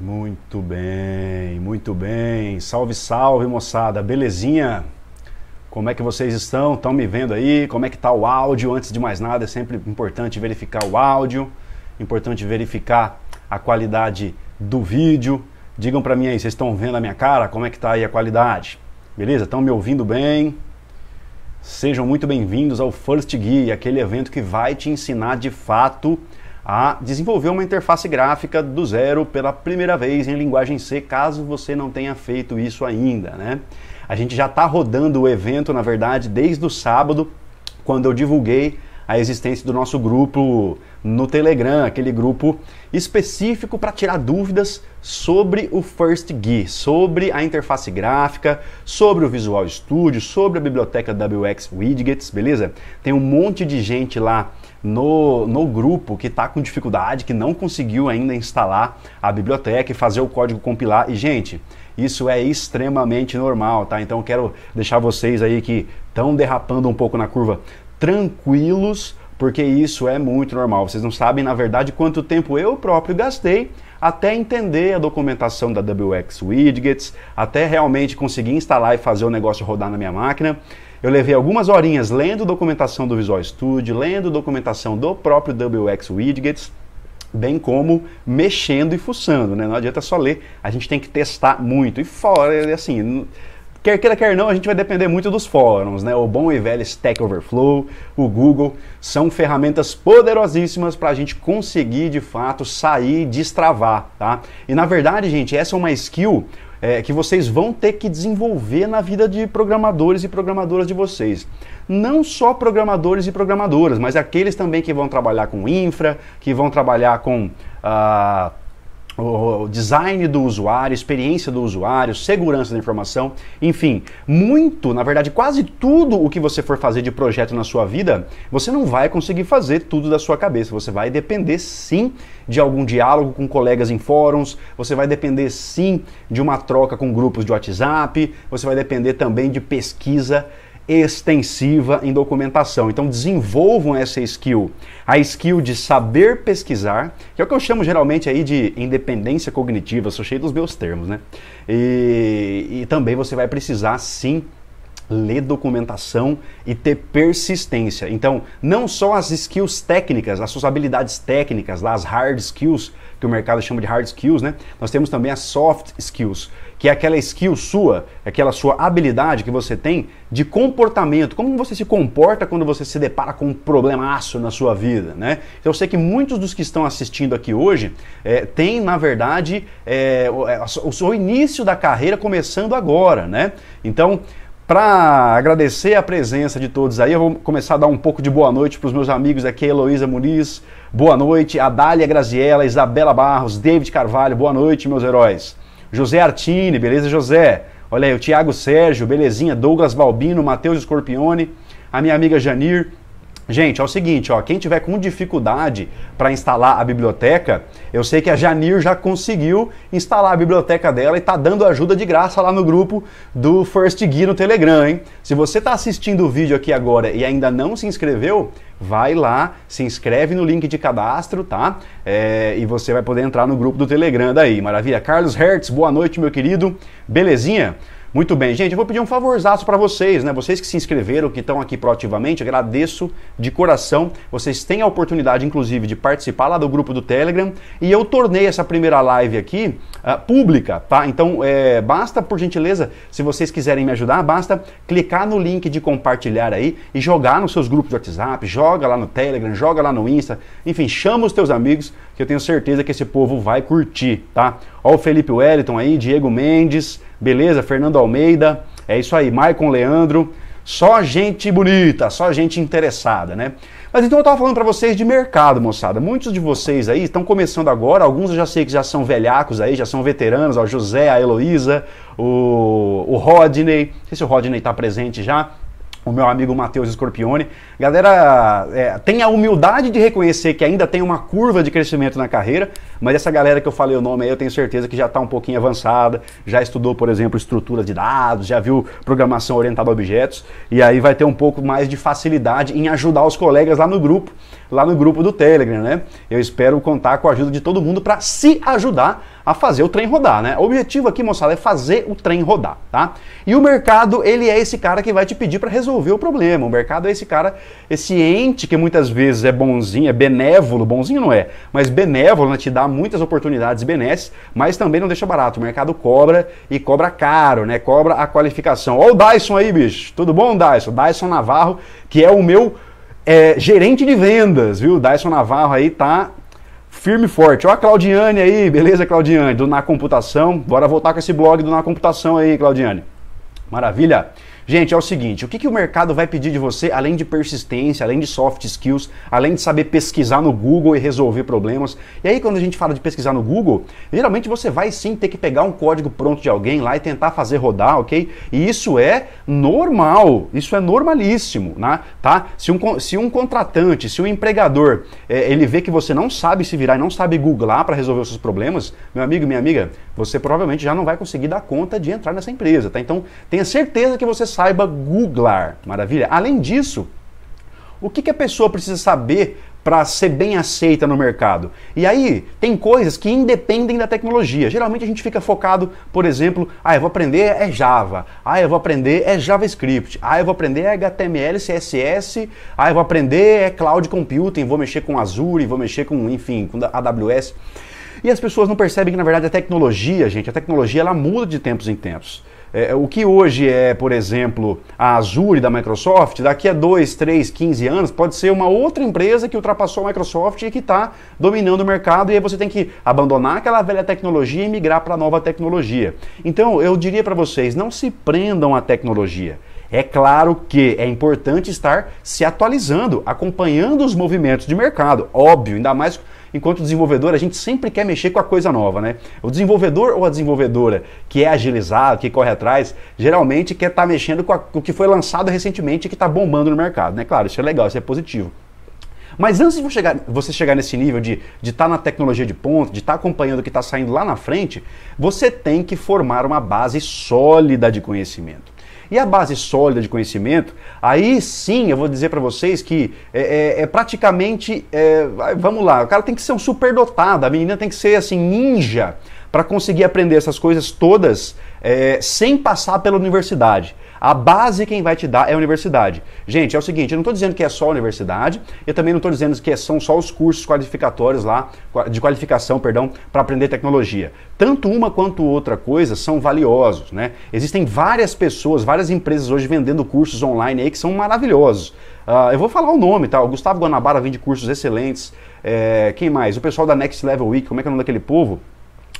Muito bem, muito bem. Salve, salve, moçada. Belezinha? Como é que vocês estão? Estão me vendo aí? Como é que tá o áudio? Antes de mais nada, é sempre importante verificar o áudio, importante verificar a qualidade do vídeo. Digam para mim aí, vocês estão vendo a minha cara? Como é que tá aí a qualidade? Beleza? Estão me ouvindo bem? Sejam muito bem-vindos ao First Gui, aquele evento que vai te ensinar de fato a desenvolver uma interface gráfica do zero pela primeira vez em linguagem C, caso você não tenha feito isso ainda, né? A gente já está rodando o evento, na verdade, desde o sábado, quando eu divulguei a existência do nosso grupo no Telegram, aquele grupo específico para tirar dúvidas sobre o First Gui, sobre a interface gráfica, sobre o Visual Studio, sobre a biblioteca WX Widgets, beleza? Tem um monte de gente lá no, no grupo que está com dificuldade, que não conseguiu ainda instalar a biblioteca e fazer o código compilar. E, gente, isso é extremamente normal, tá? Então, quero deixar vocês aí que estão derrapando um pouco na curva tranquilos, porque isso é muito normal. Vocês não sabem, na verdade, quanto tempo eu próprio gastei até entender a documentação da WX Widgets, até realmente conseguir instalar e fazer o negócio rodar na minha máquina. Eu levei algumas horinhas lendo documentação do Visual Studio, lendo documentação do próprio WX Widgets, bem como mexendo e fuçando, né? Não adianta só ler, a gente tem que testar muito. E fora, assim, quer queira, quer não, a gente vai depender muito dos fóruns, né? O bom e velho Stack Overflow, o Google, são ferramentas poderosíssimas para a gente conseguir de fato sair, destravar, tá? E na verdade, gente, essa é uma skill é, que vocês vão ter que desenvolver na vida de programadores e programadoras de vocês. Não só programadores e programadoras, mas aqueles também que vão trabalhar com infra, que vão trabalhar com. Uh, o design do usuário, experiência do usuário, segurança da informação, enfim, muito, na verdade, quase tudo o que você for fazer de projeto na sua vida, você não vai conseguir fazer tudo da sua cabeça. Você vai depender sim de algum diálogo com colegas em fóruns, você vai depender sim de uma troca com grupos de WhatsApp, você vai depender também de pesquisa extensiva em documentação. Então desenvolvam essa skill, a skill de saber pesquisar, que é o que eu chamo geralmente aí de independência cognitiva, sou cheio dos meus termos, né? E, e também você vai precisar sim ler documentação e ter persistência. Então, não só as skills técnicas, as suas habilidades técnicas, lá, as hard skills, que o mercado chama de hard skills, né? Nós temos também as soft skills, que é aquela skill sua, aquela sua habilidade que você tem de comportamento, como você se comporta quando você se depara com um problemaço na sua vida, né? Então, eu sei que muitos dos que estão assistindo aqui hoje é, têm, na verdade, é, o, eh, o seu início da carreira começando agora, né? Então, para agradecer a presença de todos aí, eu vou começar a dar um pouco de boa noite para os meus amigos aqui, Heloísa Muniz, boa noite, Adália Graziella, Isabela Barros, David Carvalho, boa noite, meus heróis. José Artini, beleza, José? Olha aí, o Tiago Sérgio, belezinha, Douglas Balbino, Matheus Scorpione, a minha amiga Janir, Gente, é o seguinte, ó, quem tiver com dificuldade para instalar a biblioteca, eu sei que a Janir já conseguiu instalar a biblioteca dela e tá dando ajuda de graça lá no grupo do First Gui no Telegram, hein? Se você está assistindo o vídeo aqui agora e ainda não se inscreveu, vai lá, se inscreve no link de cadastro, tá? É, e você vai poder entrar no grupo do Telegram daí. Maravilha. Carlos Hertz, boa noite, meu querido. Belezinha? Muito bem, gente, eu vou pedir um favorzaço para vocês, né? Vocês que se inscreveram, que estão aqui proativamente, agradeço de coração. Vocês têm a oportunidade, inclusive, de participar lá do grupo do Telegram. E eu tornei essa primeira live aqui uh, pública, tá? Então, é, basta, por gentileza, se vocês quiserem me ajudar, basta clicar no link de compartilhar aí e jogar nos seus grupos de WhatsApp, joga lá no Telegram, joga lá no Insta, enfim, chama os teus amigos, que eu tenho certeza que esse povo vai curtir, tá? Ó o Felipe Wellington aí, Diego Mendes, Beleza? Fernando Almeida, é isso aí. Maicon Leandro, só gente bonita, só gente interessada, né? Mas então eu estava falando para vocês de mercado, moçada. Muitos de vocês aí estão começando agora, alguns eu já sei que já são velhacos aí, já são veteranos, ó, o José, a Heloísa, o, o Rodney, não sei se o Rodney está presente já, o meu amigo Matheus Scorpione. Galera, é, tem a humildade de reconhecer que ainda tem uma curva de crescimento na carreira, mas essa galera que eu falei o nome aí, eu tenho certeza que já está um pouquinho avançada, já estudou, por exemplo, estrutura de dados, já viu programação orientada a objetos, e aí vai ter um pouco mais de facilidade em ajudar os colegas lá no grupo lá no grupo do Telegram, né? Eu espero contar com a ajuda de todo mundo para se ajudar a fazer o trem rodar, né? O objetivo aqui, moçada, é fazer o trem rodar, tá? E o mercado, ele é esse cara que vai te pedir para resolver o problema. O mercado é esse cara, esse ente que muitas vezes é bonzinho, é benévolo, bonzinho não é, mas benévolo, né? te dá muitas oportunidades benesses, mas também não deixa barato. O mercado cobra e cobra caro, né? Cobra a qualificação. Ó o Dyson aí, bicho. Tudo bom, Dyson? Dyson Navarro, que é o meu é, gerente de vendas, viu? Dyson Navarro aí tá firme e forte. Ó a Claudiane aí, beleza, Claudiane? Do Na Computação. Bora voltar com esse blog do Na Computação aí, Claudiane. Maravilha. Gente, é o seguinte: o que, que o mercado vai pedir de você além de persistência, além de soft skills, além de saber pesquisar no Google e resolver problemas? E aí, quando a gente fala de pesquisar no Google, geralmente você vai sim ter que pegar um código pronto de alguém lá e tentar fazer rodar, ok? E isso é normal, isso é normalíssimo, né? tá? Se um, se um contratante, se um empregador, é, ele vê que você não sabe se virar e não sabe googlar para resolver os seus problemas, meu amigo, minha amiga, você provavelmente já não vai conseguir dar conta de entrar nessa empresa, tá? Então, tenha certeza que você saiba googlar. Maravilha? Além disso, o que, que a pessoa precisa saber para ser bem aceita no mercado. E aí, tem coisas que independem da tecnologia. Geralmente a gente fica focado, por exemplo, ah, eu vou aprender é Java, ah, eu vou aprender é JavaScript, ah, eu vou aprender é HTML, CSS, ah, eu vou aprender é Cloud Computing, vou mexer com Azure, vou mexer com, enfim, com AWS. E as pessoas não percebem que, na verdade, a tecnologia, gente, a tecnologia ela muda de tempos em tempos. É, é, o que hoje é, por exemplo, a Azure da Microsoft, daqui a 2, 3, 15 anos pode ser uma outra empresa que ultrapassou a Microsoft e que está dominando o mercado e aí você tem que abandonar aquela velha tecnologia e migrar para a nova tecnologia. Então, eu diria para vocês, não se prendam à tecnologia. É claro que é importante estar se atualizando, acompanhando os movimentos de mercado, óbvio, ainda mais enquanto desenvolvedor, a gente sempre quer mexer com a coisa nova, né? O desenvolvedor ou a desenvolvedora que é agilizado, que corre atrás, geralmente quer estar tá mexendo com, a, com o que foi lançado recentemente e que está bombando no mercado, né? Claro, isso é legal, isso é positivo. Mas antes de você chegar nesse nível de estar tá na tecnologia de ponta, de estar tá acompanhando o que está saindo lá na frente, você tem que formar uma base sólida de conhecimento e a base sólida de conhecimento, aí sim eu vou dizer para vocês que é, é, é praticamente. É, vamos lá, o cara tem que ser um superdotado, a menina tem que ser assim, ninja para conseguir aprender essas coisas todas é, sem passar pela universidade. A base quem vai te dar é a universidade. Gente, é o seguinte, eu não estou dizendo que é só a universidade, eu também não estou dizendo que são só os cursos qualificatórios lá, de qualificação, perdão, para aprender tecnologia. Tanto uma quanto outra coisa são valiosos, né? Existem várias pessoas, várias empresas hoje vendendo cursos online aí que são maravilhosos. Uh, eu vou falar o nome, tá? O Gustavo Guanabara vende cursos excelentes. É, quem mais? O pessoal da Next Level Week, como é que é o nome daquele povo?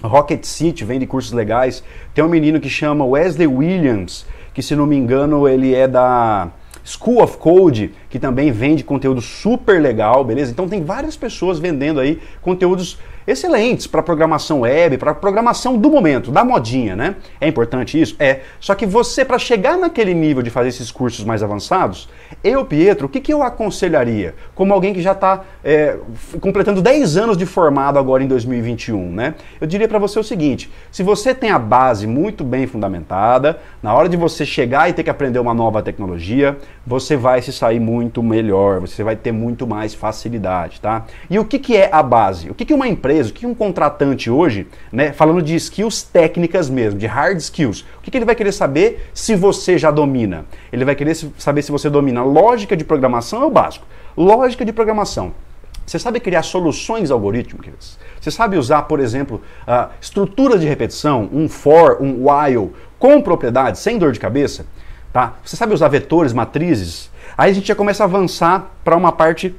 Rocket City vende cursos legais. Tem um menino que chama Wesley Williams, que se não me engano ele é da School of Code que também vende conteúdo super legal, beleza? Então tem várias pessoas vendendo aí conteúdos excelentes para programação web, para programação do momento, da modinha, né? É importante isso? É. Só que você, para chegar naquele nível de fazer esses cursos mais avançados, eu, Pietro, o que, que eu aconselharia? Como alguém que já está é, completando 10 anos de formado agora em 2021, né? Eu diria para você o seguinte: se você tem a base muito bem fundamentada, na hora de você chegar e ter que aprender uma nova tecnologia, você vai se sair muito muito melhor, você vai ter muito mais facilidade, tá? E o que, que é a base? O que, que uma empresa, o que um contratante hoje, né, falando de skills técnicas mesmo, de hard skills, o que, que ele vai querer saber se você já domina? Ele vai querer saber se você domina lógica de programação, é o básico. Lógica de programação. Você sabe criar soluções algorítmicas? Você sabe usar, por exemplo, a estrutura de repetição, um for, um while, com propriedade, sem dor de cabeça? Tá? Você sabe usar vetores, matrizes? Aí a gente já começa a avançar para uma parte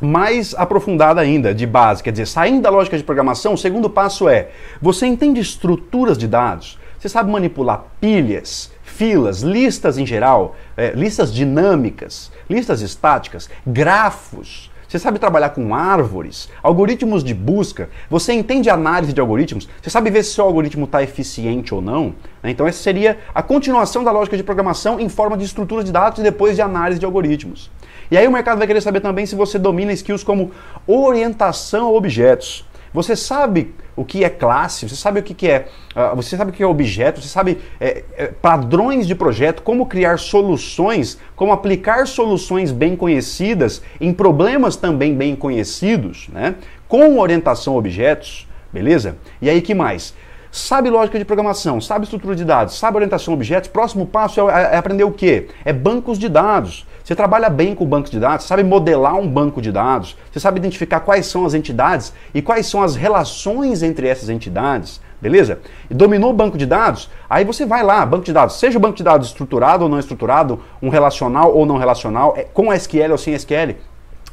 mais aprofundada ainda, de base, quer dizer, saindo da lógica de programação, o segundo passo é: você entende estruturas de dados? Você sabe manipular pilhas, filas, listas em geral, é, listas dinâmicas, listas estáticas, grafos. Você sabe trabalhar com árvores, algoritmos de busca, você entende análise de algoritmos, você sabe ver se seu algoritmo está eficiente ou não, né? Então, essa seria a continuação da lógica de programação em forma de estrutura de dados e depois de análise de algoritmos. E aí o mercado vai querer saber também se você domina skills como orientação a objetos. Você sabe o que é classe, você sabe o que é, ah, você sabe o que é objeto, você sabe é, é, padrões de projeto, como criar soluções, como aplicar soluções bem conhecidas em problemas também bem conhecidos, né? Com orientação a objetos, beleza? E aí que mais? sabe lógica de programação, sabe estrutura de dados, sabe orientação a objetos, próximo passo é, é aprender o quê? É bancos de dados. Você trabalha bem com bancos de dados, sabe modelar um banco de dados, você sabe identificar quais são as entidades e quais são as relações entre essas entidades, beleza? E dominou o banco de dados, aí você vai lá, banco de dados, seja o banco de dados estruturado ou não estruturado, um relacional ou não relacional, é, com SQL ou sem SQL,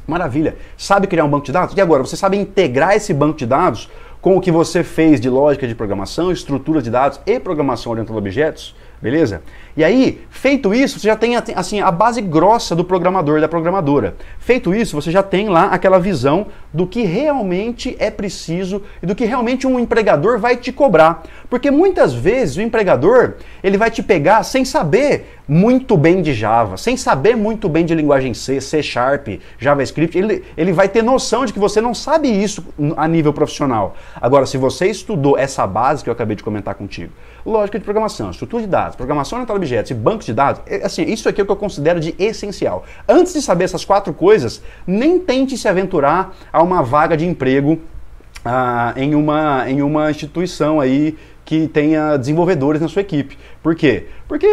maravilha. Sabe criar um banco de dados? E agora, você sabe integrar esse banco de dados com o que você fez de lógica de programação, estrutura de dados e programação orientada a objetos, beleza? E aí, feito isso, você já tem assim a base grossa do programador da programadora. Feito isso, você já tem lá aquela visão do que realmente é preciso e do que realmente um empregador vai te cobrar, porque muitas vezes o empregador ele vai te pegar sem saber muito bem de Java, sem saber muito bem de linguagem C, C Sharp, JavaScript. Ele, ele vai ter noção de que você não sabe isso a nível profissional. Agora, se você estudou essa base que eu acabei de comentar contigo lógica de programação, estrutura de dados, programação orientada a objetos e banco de dados, é, assim, isso aqui é o que eu considero de essencial. Antes de saber essas quatro coisas, nem tente se aventurar a uma vaga de emprego ah, em, uma, em uma instituição aí que tenha desenvolvedores na sua equipe. Por quê? Porque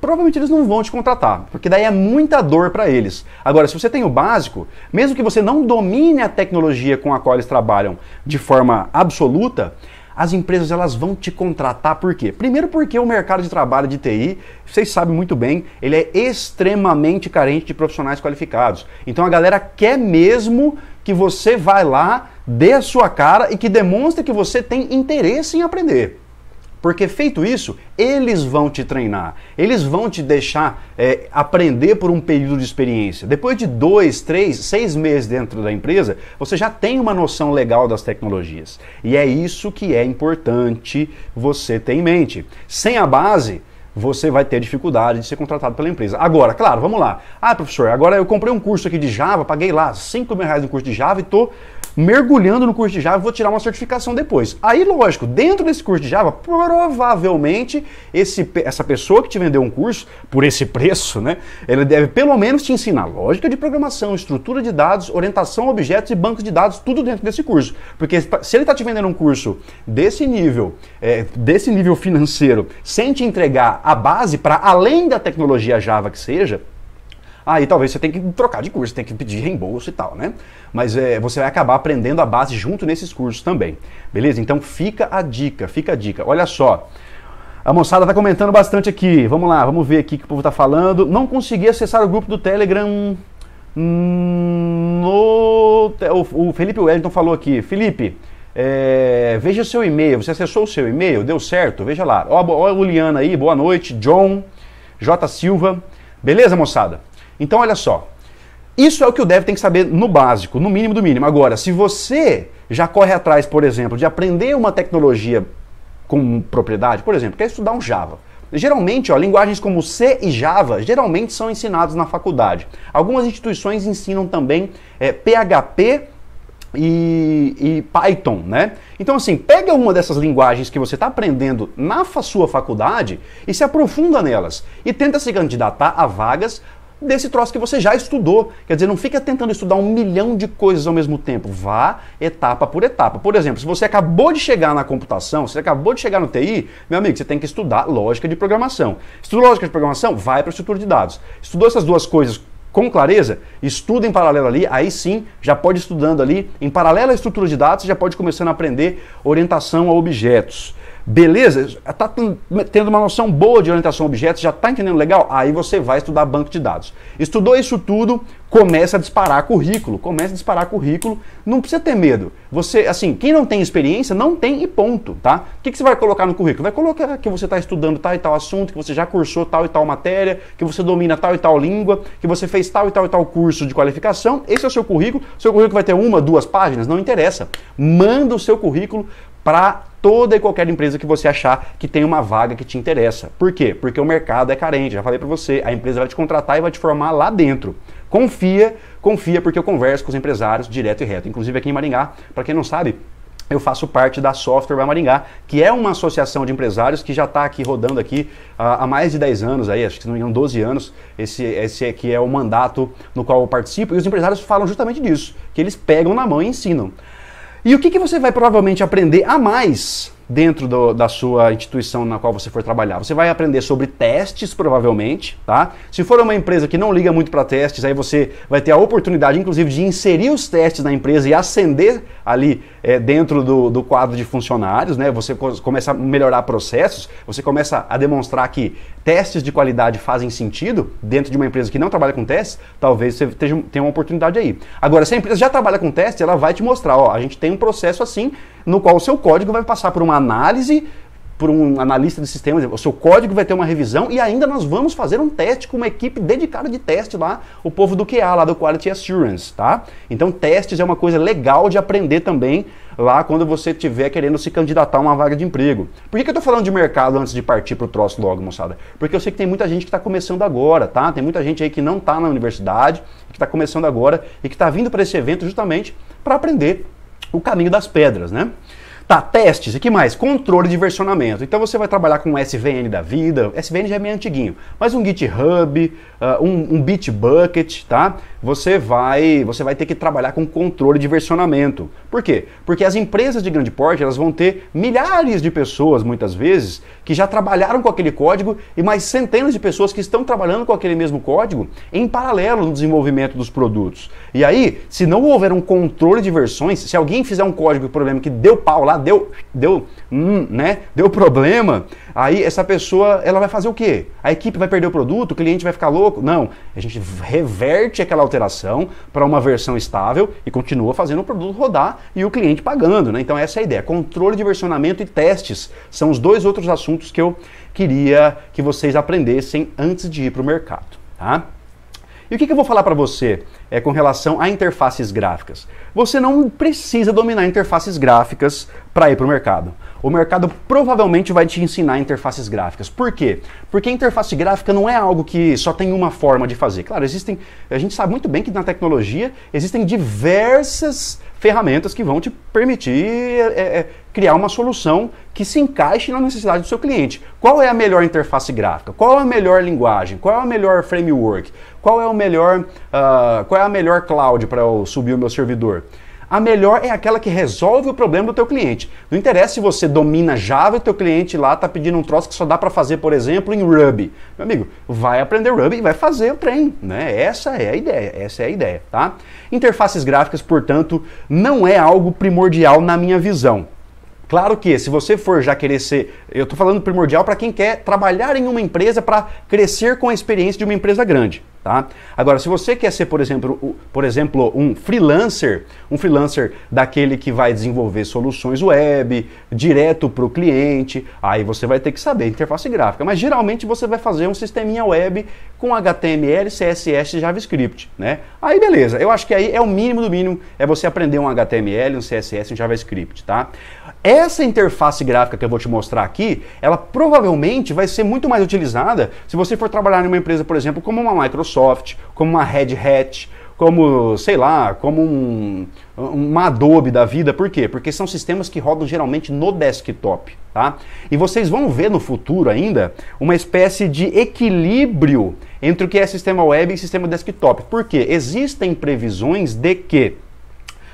provavelmente eles não vão te contratar, porque daí é muita dor para eles. Agora, se você tem o básico, mesmo que você não domine a tecnologia com a qual eles trabalham de forma absoluta, as empresas elas vão te contratar por quê? Primeiro porque o mercado de trabalho de TI, vocês sabem muito bem, ele é extremamente carente de profissionais qualificados. Então a galera quer mesmo que você vá lá, dê a sua cara e que demonstre que você tem interesse em aprender. Porque feito isso, eles vão te treinar, eles vão te deixar é, aprender por um período de experiência. Depois de dois, três, seis meses dentro da empresa, você já tem uma noção legal das tecnologias. E é isso que é importante você ter em mente. Sem a base, você vai ter dificuldade de ser contratado pela empresa. Agora, claro, vamos lá. Ah, professor, agora eu comprei um curso aqui de Java, paguei lá 5 mil reais no curso de Java e estou. Tô mergulhando no curso de Java, vou tirar uma certificação depois. Aí, lógico, dentro desse curso de Java, provavelmente esse, essa pessoa que te vendeu um curso por esse preço, né, ela deve pelo menos te ensinar lógica de programação, estrutura de dados, orientação a objetos e banco de dados, tudo dentro desse curso. Porque se ele está te vendendo um curso desse nível, é, desse nível financeiro, sem te entregar a base para além da tecnologia Java que seja, Aí ah, talvez você tenha que trocar de curso, tem que pedir reembolso e tal, né? Mas é, você vai acabar aprendendo a base junto nesses cursos também, beleza? Então fica a dica, fica a dica. Olha só. A moçada tá comentando bastante aqui. Vamos lá, vamos ver aqui o que o povo tá falando. Não consegui acessar o grupo do Telegram. Hum, no... O Felipe Wellington falou aqui. Felipe, é, veja seu e-mail. Você acessou o seu e-mail? Deu certo? Veja lá. Ó, ó, Juliana aí, boa noite. John, J. Silva. Beleza, moçada? Então, olha só. Isso é o que o dev tem que saber no básico, no mínimo do mínimo. Agora, se você já corre atrás, por exemplo, de aprender uma tecnologia com propriedade, por exemplo, quer estudar um Java. Geralmente, ó, linguagens como C e Java geralmente são ensinados na faculdade. Algumas instituições ensinam também é, PHP e, e, Python, né? Então, assim, pega uma dessas linguagens que você está aprendendo na sua faculdade e se aprofunda nelas e tenta se candidatar a vagas desse troço que você já estudou. Quer dizer, não fica tentando estudar um milhão de coisas ao mesmo tempo. Vá etapa por etapa. Por exemplo, se você acabou de chegar na computação, se você acabou de chegar no TI, meu amigo, você tem que estudar lógica de programação. Estudou lógica de programação? Vai para a estrutura de dados. Estudou essas duas coisas com clareza, estuda em paralelo ali, aí sim, já pode estudando ali, em paralelo à estrutura de dados, já pode começando a aprender orientação a objetos. Beleza? Está tendo uma noção boa de orientação a objetos, já está entendendo legal? Aí você vai estudar banco de dados. Estudou isso tudo, começa a disparar currículo, começa a disparar currículo, não precisa ter medo. Você, assim, quem não tem experiência, não tem e ponto, tá? O que, que você vai colocar no currículo? Vai colocar que você está estudando tal e tal assunto, que você já cursou tal e tal matéria, que você domina tal e tal língua, que você fez tal e tal e tal curso de qualificação. Esse é o seu currículo. Seu currículo vai ter uma, duas páginas, não interessa. Manda o seu currículo para toda e qualquer empresa que você achar que tem uma vaga que te interessa. Por quê? Porque o mercado é carente, já falei para você, a empresa vai te contratar e vai te formar lá dentro. Confia, confia porque eu converso com os empresários direto e reto, inclusive aqui em Maringá, para quem não sabe, eu faço parte da Software Maringá, que é uma associação de empresários que já está aqui rodando aqui ah, há mais de 10 anos, aí, acho que se não me engano 12 anos, esse, esse aqui é o mandato no qual eu participo, e os empresários falam justamente disso, que eles pegam na mão e ensinam. E o que, que você vai provavelmente aprender a mais dentro do, da sua instituição na qual você for trabalhar? Você vai aprender sobre testes, provavelmente, tá? Se for uma empresa que não liga muito para testes, aí você vai ter a oportunidade, inclusive, de inserir os testes na empresa e ascender ali é, dentro do, do quadro de funcionários, né? Você começa a melhorar processos, você começa a demonstrar que testes de qualidade fazem sentido dentro de uma empresa que não trabalha com testes, talvez você tenha uma oportunidade aí. Agora, se a empresa já trabalha com testes, ela vai te mostrar, ó, a gente tem um processo assim, no qual o seu código vai passar por uma análise, por um analista de sistemas, o seu código vai ter uma revisão e ainda nós vamos fazer um teste com uma equipe dedicada de teste lá, o povo do QA, lá do Quality Assurance, tá? Então, testes é uma coisa legal de aprender também lá quando você estiver querendo se candidatar a uma vaga de emprego. Por que, que eu estou falando de mercado antes de partir para o troço logo, moçada? Porque eu sei que tem muita gente que está começando agora, tá? Tem muita gente aí que não está na universidade, que está começando agora e que está vindo para esse evento justamente para aprender o caminho das pedras, né? Tá, testes e que mais? Controle de versionamento. Então você vai trabalhar com SVN da vida, SVN já é meio antiguinho, mas um GitHub, ah, um, um Bitbucket, tá? Você vai, você vai ter que trabalhar com controle de versionamento. Por quê? Porque as empresas de grande porte elas vão ter milhares de pessoas, muitas vezes, que já trabalharam com aquele código e mais centenas de pessoas que estão trabalhando com aquele mesmo código em paralelo no desenvolvimento dos produtos. E aí, se não houver um controle de versões, se alguém fizer um código, de problema é que deu pau lá, deu, deu hum, né? Deu problema. Aí essa pessoa, ela vai fazer o quê? A equipe vai perder o produto? O cliente vai ficar louco? Não. A gente reverte aquela alteração para uma versão estável e continua fazendo o produto rodar e o cliente pagando, né? Então essa é a ideia. Controle de versionamento e testes são os dois outros assuntos que eu queria que vocês aprendessem antes de ir para o mercado, tá? E o que, que, eu vou falar para você é com relação a interfaces gráficas? Você não precisa dominar interfaces gráficas para ir para o mercado o mercado provavelmente vai te ensinar interfaces gráficas. Por quê? Porque interface gráfica não é algo que só tem uma forma de fazer. Claro, existem, a gente sabe muito bem que na tecnologia existem diversas ferramentas que vão te permitir é, é, criar uma solução que se encaixe na necessidade do seu cliente. Qual é a melhor interface gráfica? Qual é a melhor linguagem? Qual é o melhor framework? Qual é o melhor, uh, qual é a melhor cloud para eu subir o meu servidor? a melhor é aquela que resolve o problema do teu cliente. Não interessa se você domina Java e teu cliente lá está pedindo um troço que só dá para fazer, por exemplo, em Ruby. Meu amigo, vai aprender Ruby e vai fazer o trem, né? Essa é a ideia, essa é a ideia, tá? Interfaces gráficas, portanto, não é algo primordial na minha visão. Claro que, se você for já querer ser, eu estou falando primordial para quem quer trabalhar em uma empresa para crescer com a experiência de uma empresa grande. Tá? Agora, se você quer ser, por exemplo, por exemplo, um freelancer, um freelancer daquele que vai desenvolver soluções web direto para o cliente, aí você vai ter que saber interface gráfica. Mas geralmente você vai fazer um sisteminha web com HTML, CSS e JavaScript, né? Aí beleza, eu acho que aí é o mínimo do mínimo, é você aprender um HTML, um CSS e um JavaScript, tá? Essa interface gráfica que eu vou te mostrar aqui, ela provavelmente vai ser muito mais utilizada se você for trabalhar em uma empresa, por exemplo, como uma Microsoft Microsoft, como uma Red Hat, como, sei lá, como um, uma Adobe da vida. Por quê? Porque são sistemas que rodam geralmente no desktop, tá? E vocês vão ver no futuro ainda uma espécie de equilíbrio entre o que é sistema web e sistema desktop. Por quê? Existem previsões de que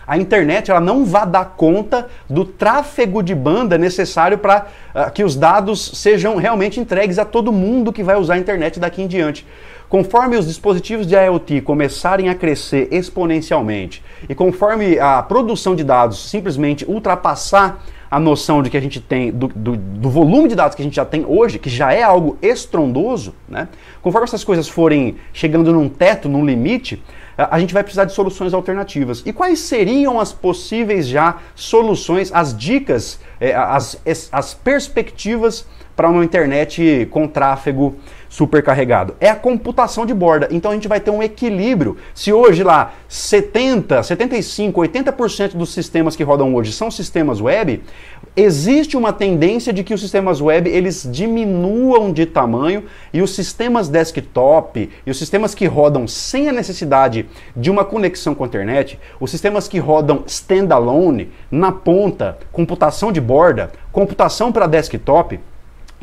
a internet ela não vai dar conta do tráfego de banda necessário para uh, ah, que os dados sejam realmente entregues a todo mundo que vai usar a internet daqui em diante. Conforme os dispositivos de IoT começarem a crescer exponencialmente e conforme a produção de dados simplesmente ultrapassar a noção de que a gente tem, do, do, do, volume de dados que a gente já tem hoje, que já é algo estrondoso, né? conforme essas coisas forem chegando num teto, num limite, a gente vai precisar de soluções alternativas. E quais seriam as possíveis já soluções, as dicas, eh, as, as perspectivas para uma internet com tráfego supercarregado. É a computação de borda. Então a gente vai ter um equilíbrio. Se hoje lá 70, 75, 80% dos sistemas que rodam hoje são sistemas web, existe uma tendência de que os sistemas web eles diminuam de tamanho e os sistemas desktop e os sistemas que rodam sem a necessidade de uma conexão com a internet, os sistemas que rodam standalone, na ponta, computação de borda, computação para desktop,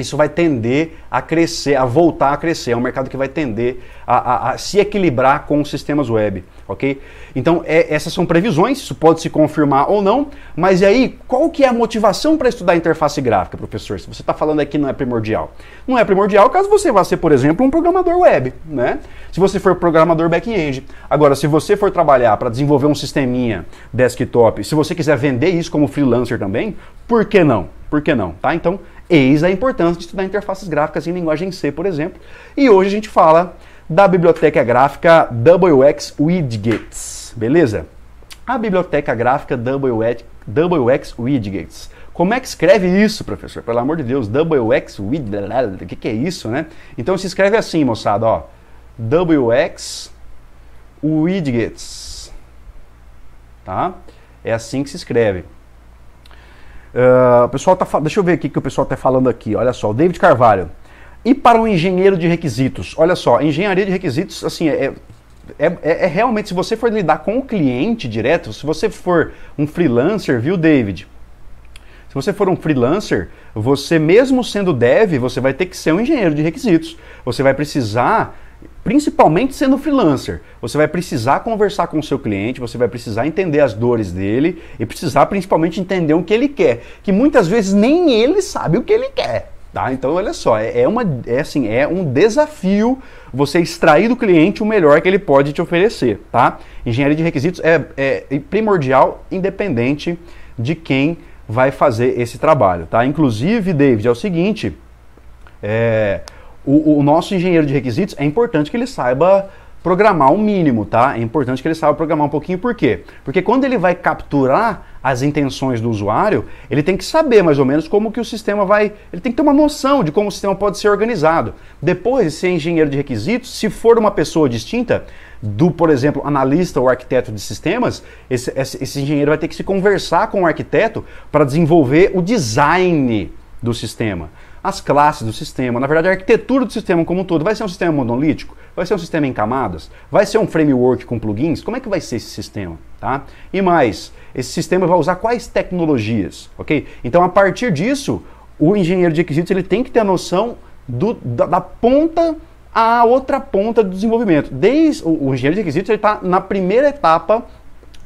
isso vai tender a crescer, a voltar a crescer. É um mercado que vai tender a, a, a se equilibrar com os sistemas web, ok? Então, é, essas são previsões, isso pode se confirmar ou não, mas e aí, qual que é a motivação para estudar interface gráfica, professor? Se você está falando aqui não é primordial. Não é primordial caso você vá ser, por exemplo, um programador web, né? Se você for programador back-end. Agora, se você for trabalhar para desenvolver um sisteminha desktop, se você quiser vender isso como freelancer também, por que não? Por que não, tá? Então, Eis a importância de estudar interfaces gráficas em linguagem C, por exemplo. E hoje a gente fala da biblioteca gráfica WX Widgets, beleza? A biblioteca gráfica WX Widgets. Como é que escreve isso, professor? Pelo amor de Deus, WX Widgets, o que, que é isso, né? Então se escreve assim, moçada, ó. WX Widgets, tá? É assim que se escreve. Ah, o pessoal tá Deixa eu ver aqui o que o pessoal está falando aqui. Olha só, o David Carvalho. E para um engenheiro de requisitos? Olha só, engenharia de requisitos, assim, é, é, é, é realmente, se você for lidar com o cliente direto, se você for um freelancer, viu, David? Se você for um freelancer, você mesmo sendo dev, você vai ter que ser um engenheiro de requisitos. Você vai precisar principalmente sendo freelancer, você vai precisar conversar com o seu cliente, você vai precisar entender as dores dele e precisar principalmente entender o que ele quer, que muitas vezes nem ele sabe o que ele quer. Tá? Então, olha só, é, é uma, é, assim, é um desafio você extrair do cliente o melhor que ele pode te oferecer. Tá? Engenharia de requisitos é, é primordial, independente de quem vai fazer esse trabalho. Tá? Inclusive, David, é o seguinte: é, o, o nosso engenheiro de requisitos, é importante que ele saiba programar o mínimo, tá? É importante que ele saiba programar um pouquinho, por quê? Porque quando ele vai capturar as intenções do usuário, ele tem que saber mais ou menos como que o sistema vai, ele tem que ter uma noção de como o sistema pode ser organizado. Depois, se é engenheiro de requisitos, se for uma pessoa distinta do, por exemplo, analista ou arquiteto de sistemas, esse, esse, esse engenheiro vai ter que se conversar com o arquiteto para desenvolver o design do sistema as classes do sistema, na verdade a arquitetura do sistema como um todo. Vai ser um sistema monolítico? Vai ser um sistema em camadas? Vai ser um framework com plugins? Como é que vai ser esse sistema? Tá? E mais, esse sistema vai usar quais tecnologias? Ok? Então a partir disso, o engenheiro de requisitos ele tem que ter a noção do, da, da ponta à outra ponta do desenvolvimento. Desde o, o engenheiro de requisitos ele está na primeira etapa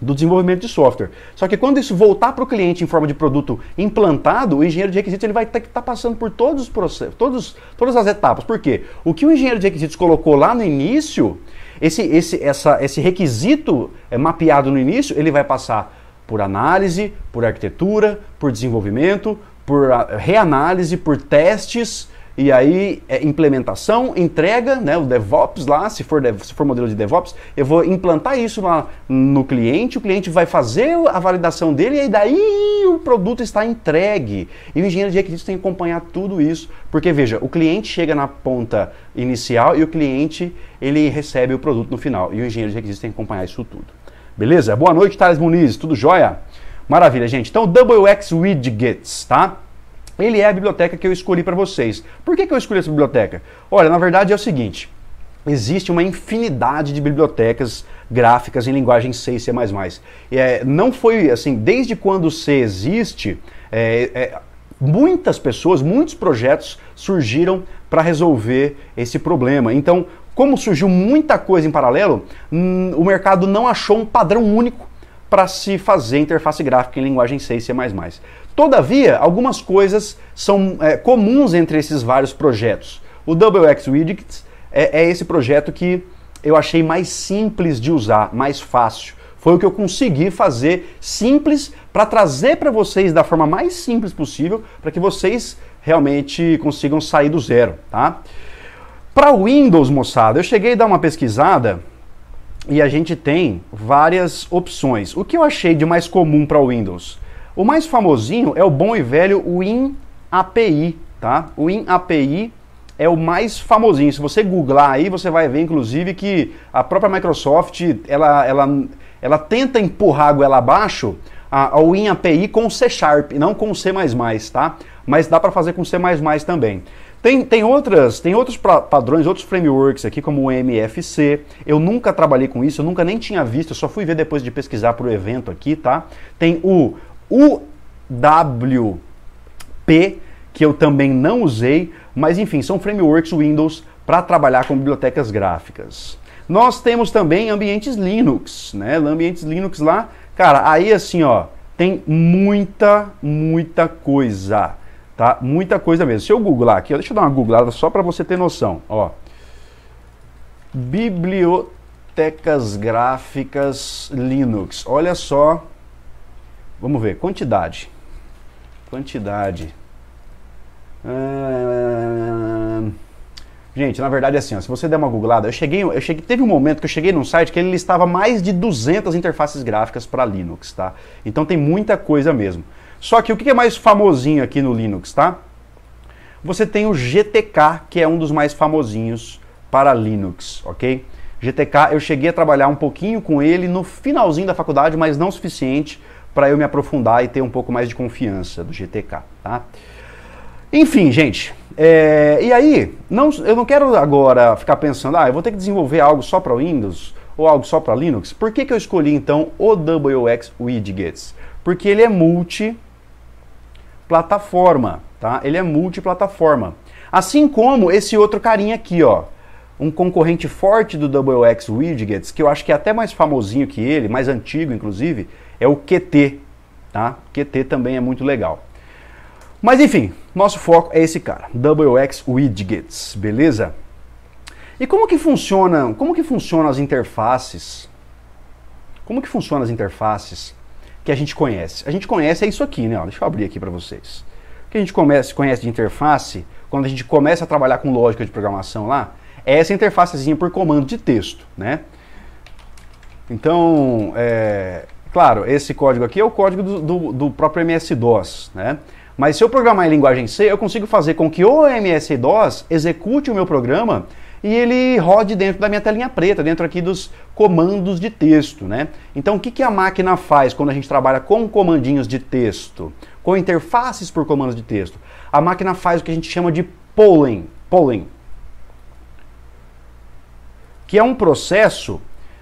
do desenvolvimento de software. Só que quando isso voltar para o cliente em forma de produto implantado, o engenheiro de requisitos ele vai ter que estar tá passando por todos os processos, todos, todas as etapas. Por quê? O que o engenheiro de requisitos colocou lá no início, esse, esse, essa, esse requisito é, mapeado no início, ele vai passar por análise, por arquitetura, por desenvolvimento, por reanálise, por testes e aí, é implementação, entrega, né? O DevOps lá, se for, se for modelo de DevOps, eu vou implantar isso lá no cliente, o cliente vai fazer a validação dele e aí daí o produto está entregue. E o engenheiro de requisitos tem que acompanhar tudo isso, porque veja, o cliente chega na ponta inicial e o cliente ele recebe o produto no final. E o engenheiro de requisitos tem que acompanhar isso tudo. Beleza? Boa noite, Thales Muniz, tudo jóia? Maravilha, gente. Então, WX Widgets, tá? ele é a biblioteca que eu escolhi para vocês. Por que, que eu escolhi essa biblioteca? Olha, na verdade é o seguinte: existe uma infinidade de bibliotecas gráficas em linguagem C e C++. É, não foi assim, desde quando C existe, é, é, muitas pessoas, muitos projetos surgiram para resolver esse problema. Então, como surgiu muita coisa em paralelo, hum, o mercado não achou um padrão único para se fazer interface gráfica em linguagem C e C++. Todavia, algumas coisas são é, comuns entre esses vários projetos. O Double X Widgets é, é esse projeto que eu achei mais simples de usar, mais fácil. Foi o que eu consegui fazer simples para trazer para vocês da forma mais simples possível, para que vocês realmente consigam sair do zero, tá? Para Windows, moçada, eu cheguei a dar uma pesquisada e a gente tem várias opções. O que eu achei de mais comum para Windows? O mais famosinho é o bom e velho WinAPI, tá? O WinAPI é o mais famosinho. Se você googlar aí, você vai ver, inclusive, que a própria Microsoft, ela, ela, ela tenta empurrar a goela abaixo a, WinAPI com C Sharp, não com C++, tá? Mas dá para fazer com C++ também. Tem, tem, outras, tem outros padrões, outros frameworks aqui, como o MFC. Eu nunca trabalhei com isso, eu nunca nem tinha visto, eu só fui ver depois de pesquisar para o evento aqui, tá? Tem o o WP, que eu também não usei, mas enfim, são frameworks Windows para trabalhar com bibliotecas gráficas. Nós temos também ambientes Linux, né? Ambientes Linux lá, cara, aí assim, ó, tem muita, muita coisa, tá? Muita coisa mesmo. Se eu googlar aqui, ó, deixa eu dar uma googlada só para você ter noção, ó. Bibliotecas gráficas Linux. Olha só Vamos ver, quantidade. Quantidade. gente, na verdade é assim, ó, se você der uma googlada, eu cheguei, eu cheguei, teve um momento que eu cheguei num site que ele listava mais de 200 interfaces gráficas para Linux, tá? Então tem muita coisa mesmo. Só que o que é mais famosinho aqui no Linux, tá? Você tem o GTK, que é um dos mais famosinhos para Linux, ok? GTK, eu cheguei a trabalhar um pouquinho com ele no finalzinho da faculdade, mas não o suficiente para eu me aprofundar e ter um pouco mais de confiança do GTK, tá? Enfim, gente, é, e aí, não, eu não quero agora ficar pensando, ah, eu vou ter que desenvolver algo só para Windows ou algo só para Linux. Por que, que eu escolhi então o WX Widgets? Porque ele é multiplataforma, tá? Ele é multiplataforma. Assim como esse outro carinha aqui, ó, um concorrente forte do WX Widgets, que eu acho que é até mais famosinho que ele, mais antigo inclusive, é o QT, tá? QT também é muito legal. Mas enfim, nosso foco é esse cara, WX Widgets, beleza? E como que funcionam, como que funcionam as interfaces? Como que funcionam as interfaces que a gente conhece? A gente conhece é isso aqui, né? Deixa eu abrir aqui para vocês. O que a gente comece, conhece de interface, quando a gente começa a trabalhar com lógica de programação lá, é essa interfacezinha por comando de texto, né? Então, é, Claro, esse código aqui é o código do, do, do próprio MS-DOS, né? Mas se eu programar em linguagem C, eu consigo fazer com que o MS-DOS execute o meu programa e ele rode dentro da minha telinha preta, dentro aqui dos comandos de texto, né? Então, o que, que a máquina faz quando a gente trabalha com comandinhos de texto, com interfaces por comandos de texto? A máquina faz o que a gente chama de polling, polling, que é um processo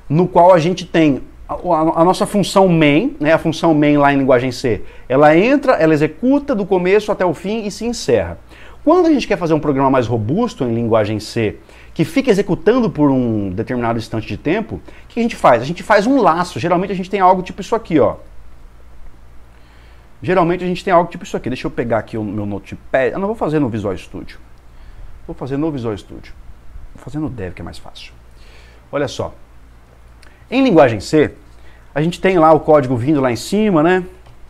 no qual a gente tem a, a, nossa função main, né, a função main lá em linguagem C, ela entra, ela executa do começo até o fim e se encerra. Quando a gente quer fazer um programa mais robusto em linguagem C, que fica executando por um determinado instante de tempo, o que a gente faz? A gente faz um laço. Geralmente a gente tem algo tipo isso aqui, ó. Geralmente a gente tem algo tipo isso aqui. Deixa eu pegar aqui o meu notepad. Eu não vou fazer no Visual Studio. Vou fazer no Visual Studio. Vou fazer no Dev, que é mais fácil. Olha só. Em linguagem C, a gente tem lá o código vindo lá em cima, né?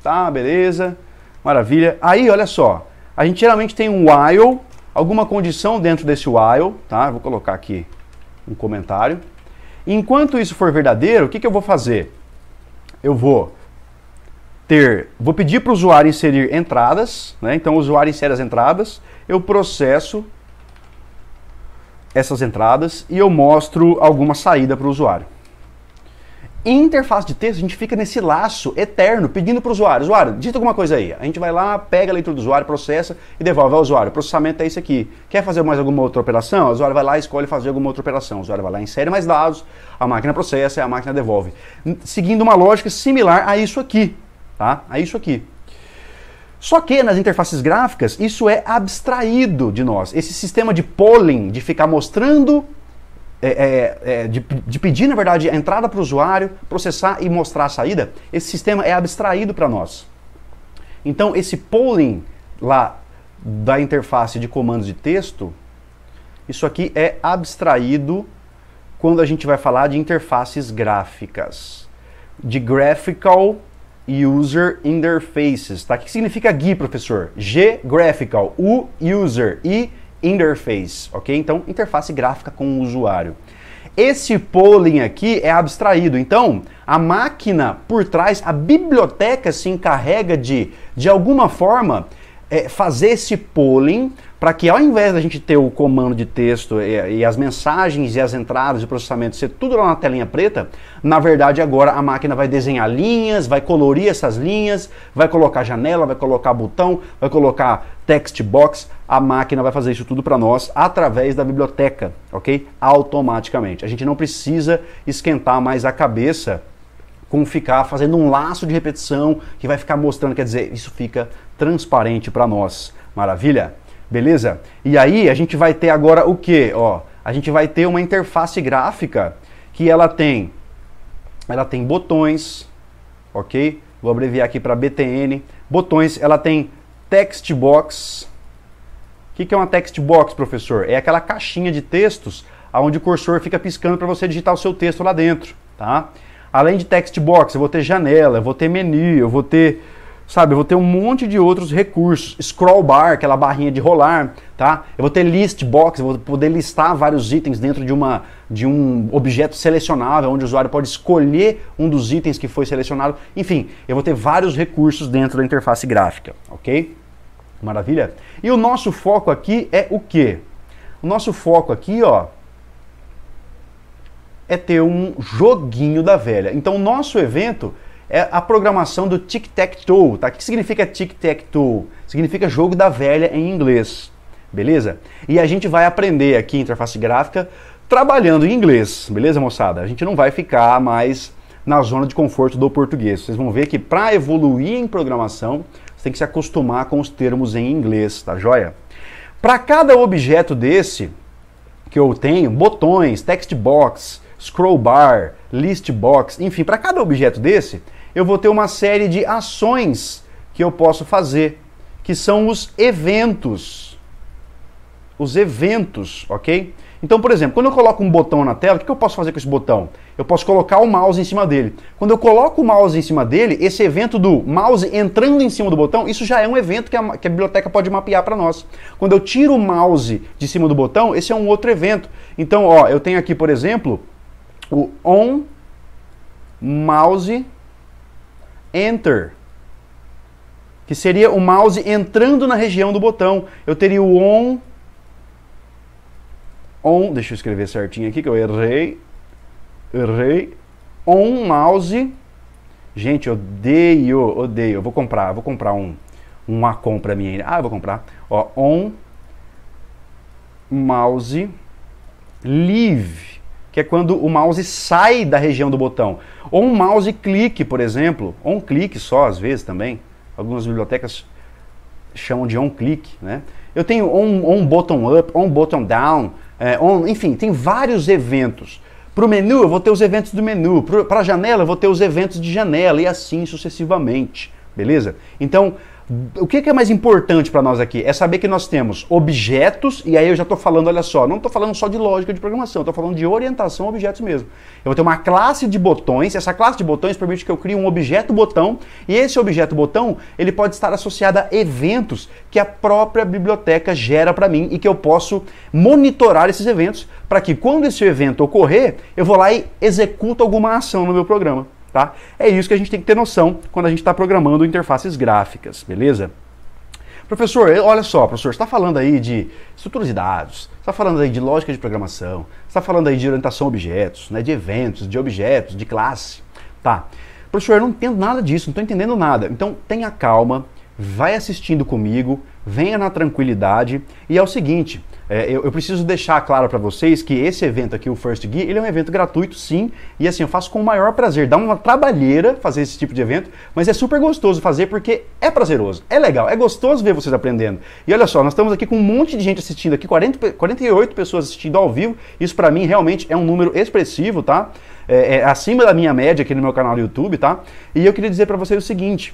Tá, beleza, maravilha. Aí, olha só, a gente geralmente tem um while, alguma condição dentro desse while, tá? Vou colocar aqui um comentário. Enquanto isso for verdadeiro, o que, que eu vou fazer? Eu vou ter, vou pedir para o usuário inserir entradas, né? Então o usuário insere as entradas, eu processo essas entradas e eu mostro alguma saída para o usuário interface de texto, a gente fica nesse laço eterno pedindo para o usuário: usuário, digita alguma coisa aí. A gente vai lá, pega a leitura do usuário, processa e devolve ao usuário. O processamento é isso aqui. Quer fazer mais alguma outra operação? O usuário vai lá e escolhe fazer alguma outra operação. O usuário vai lá, insere mais dados, a máquina processa e a máquina devolve. Seguindo uma lógica similar a isso aqui. Tá? A isso aqui. Só que nas interfaces gráficas, isso é abstraído de nós. Esse sistema de polling, de ficar mostrando é, é, é, de, de, pedir, na verdade, a entrada para o usuário, processar e mostrar a saída, esse sistema é abstraído para nós. Então, esse polling lá da interface de comandos de texto, isso aqui é abstraído quando a gente vai falar de interfaces gráficas, de Graphical User Interfaces. Tá? O que significa GUI, professor? G, Graphical, U, User, I, interface, ok? Então, interface gráfica com o usuário. Esse polling aqui é abstraído, então a máquina por trás, a biblioteca se encarrega de, de alguma forma, é, fazer esse polling para que ao invés da gente ter o comando de texto e, e, as mensagens e as entradas e processamento ser tudo lá na telinha preta, na verdade agora a máquina vai desenhar linhas, vai colorir essas linhas, vai colocar janela, vai colocar botão, vai colocar text box, a máquina vai fazer isso tudo para nós através da biblioteca, ok? Automaticamente. A gente não precisa esquentar mais a cabeça com ficar fazendo um laço de repetição que vai ficar mostrando, quer dizer, isso fica transparente para nós. Maravilha? Beleza? E aí a gente vai ter agora o que? Ó, a gente vai ter uma interface gráfica que ela tem, ela tem botões, ok? Vou abreviar aqui para BTN. Botões, ela tem text box. O que, que é uma text box, professor? É aquela caixinha de textos onde o cursor fica piscando para você digitar o seu texto lá dentro, tá? Além de text box, eu vou ter janela, eu vou ter menu, eu vou ter, sabe, eu vou ter um monte de outros recursos. Scroll bar, aquela barrinha de rolar, tá? Eu vou ter list box, eu vou poder listar vários itens dentro de uma de um objeto selecionável, onde o usuário pode escolher um dos itens que foi selecionado. Enfim, eu vou ter vários recursos dentro da interface gráfica, OK? Maravilha? E o nosso foco aqui é o quê? O nosso foco aqui, ó, é ter um joguinho da velha. Então, o nosso evento é a programação do tic-tac-toe, tá? O que significa tic-tac-toe? Significa jogo da velha em inglês, beleza? E a gente vai aprender aqui interface gráfica trabalhando em inglês, beleza, moçada? A gente não vai ficar mais na zona de conforto do português. Vocês vão ver que para evoluir em programação, você tem que se acostumar com os termos em inglês, tá joia? Para cada objeto desse que eu tenho, botões, text box, scroll bar, list box, enfim, para cada objeto desse, eu vou ter uma série de ações que eu posso fazer, que são os eventos. Os eventos, ok? Então, por exemplo, quando eu coloco um botão na tela, o que eu posso fazer com esse botão? Eu posso colocar o mouse em cima dele. Quando eu coloco o mouse em cima dele, esse evento do mouse entrando em cima do botão, isso já é um evento que a, que a biblioteca pode mapear para nós. Quando eu tiro o mouse de cima do botão, esse é um outro evento. Então, ó, eu tenho aqui, por exemplo, o on mouse enter, que seria o mouse entrando na região do botão. Eu teria o on on, deixa eu escrever certinho aqui que eu errei. Errei. On mouse. Gente, odeio, odeio. Eu vou comprar, vou comprar um uma compra minha ainda. Ah, eu vou comprar. Ó, on mouse leave que é quando o mouse sai da região do botão. Ou um mouse clique, por exemplo, ou um clique só às vezes também. Algumas bibliotecas chamam de on click, né? Eu tenho on, on button up, on button down, é, on, enfim, tem vários eventos. Para o menu eu vou ter os eventos do menu, para a janela eu vou ter os eventos de janela e assim sucessivamente, beleza? Então o que é mais importante para nós aqui? É saber que nós temos objetos, e aí eu já estou falando, olha só, não estou falando só de lógica de programação, estou falando de orientação a objetos mesmo. Eu vou ter uma classe de botões, essa classe de botões permite que eu crie um objeto botão, e esse objeto botão ele pode estar associado a eventos que a própria biblioteca gera para mim e que eu posso monitorar esses eventos para que quando esse evento ocorrer, eu vou lá e executo alguma ação no meu programa tá? É isso que a gente tem que ter noção quando a gente está programando interfaces gráficas, beleza? Professor, olha só, professor, está falando aí de estruturas de dados, está falando aí de lógica de programação, está falando aí de orientação a objetos, né, de eventos, de objetos, de classe, tá? Professor, eu não entendo nada disso, não estou entendendo nada. Então tenha calma, vai assistindo comigo, venha na tranquilidade e é o seguinte, é, eu, eu, preciso deixar claro para vocês que esse evento aqui, o First Gui, ele é um evento gratuito, sim. E assim, eu faço com o maior prazer. Dá uma trabalheira fazer esse tipo de evento, mas é super gostoso fazer porque é prazeroso, é legal, é gostoso ver vocês aprendendo. E olha só, nós estamos aqui com um monte de gente assistindo aqui, 40, 48 pessoas assistindo ao vivo. Isso para mim realmente é um número expressivo, tá? É, é acima da minha média aqui no meu canal do YouTube, tá? E eu queria dizer para vocês o seguinte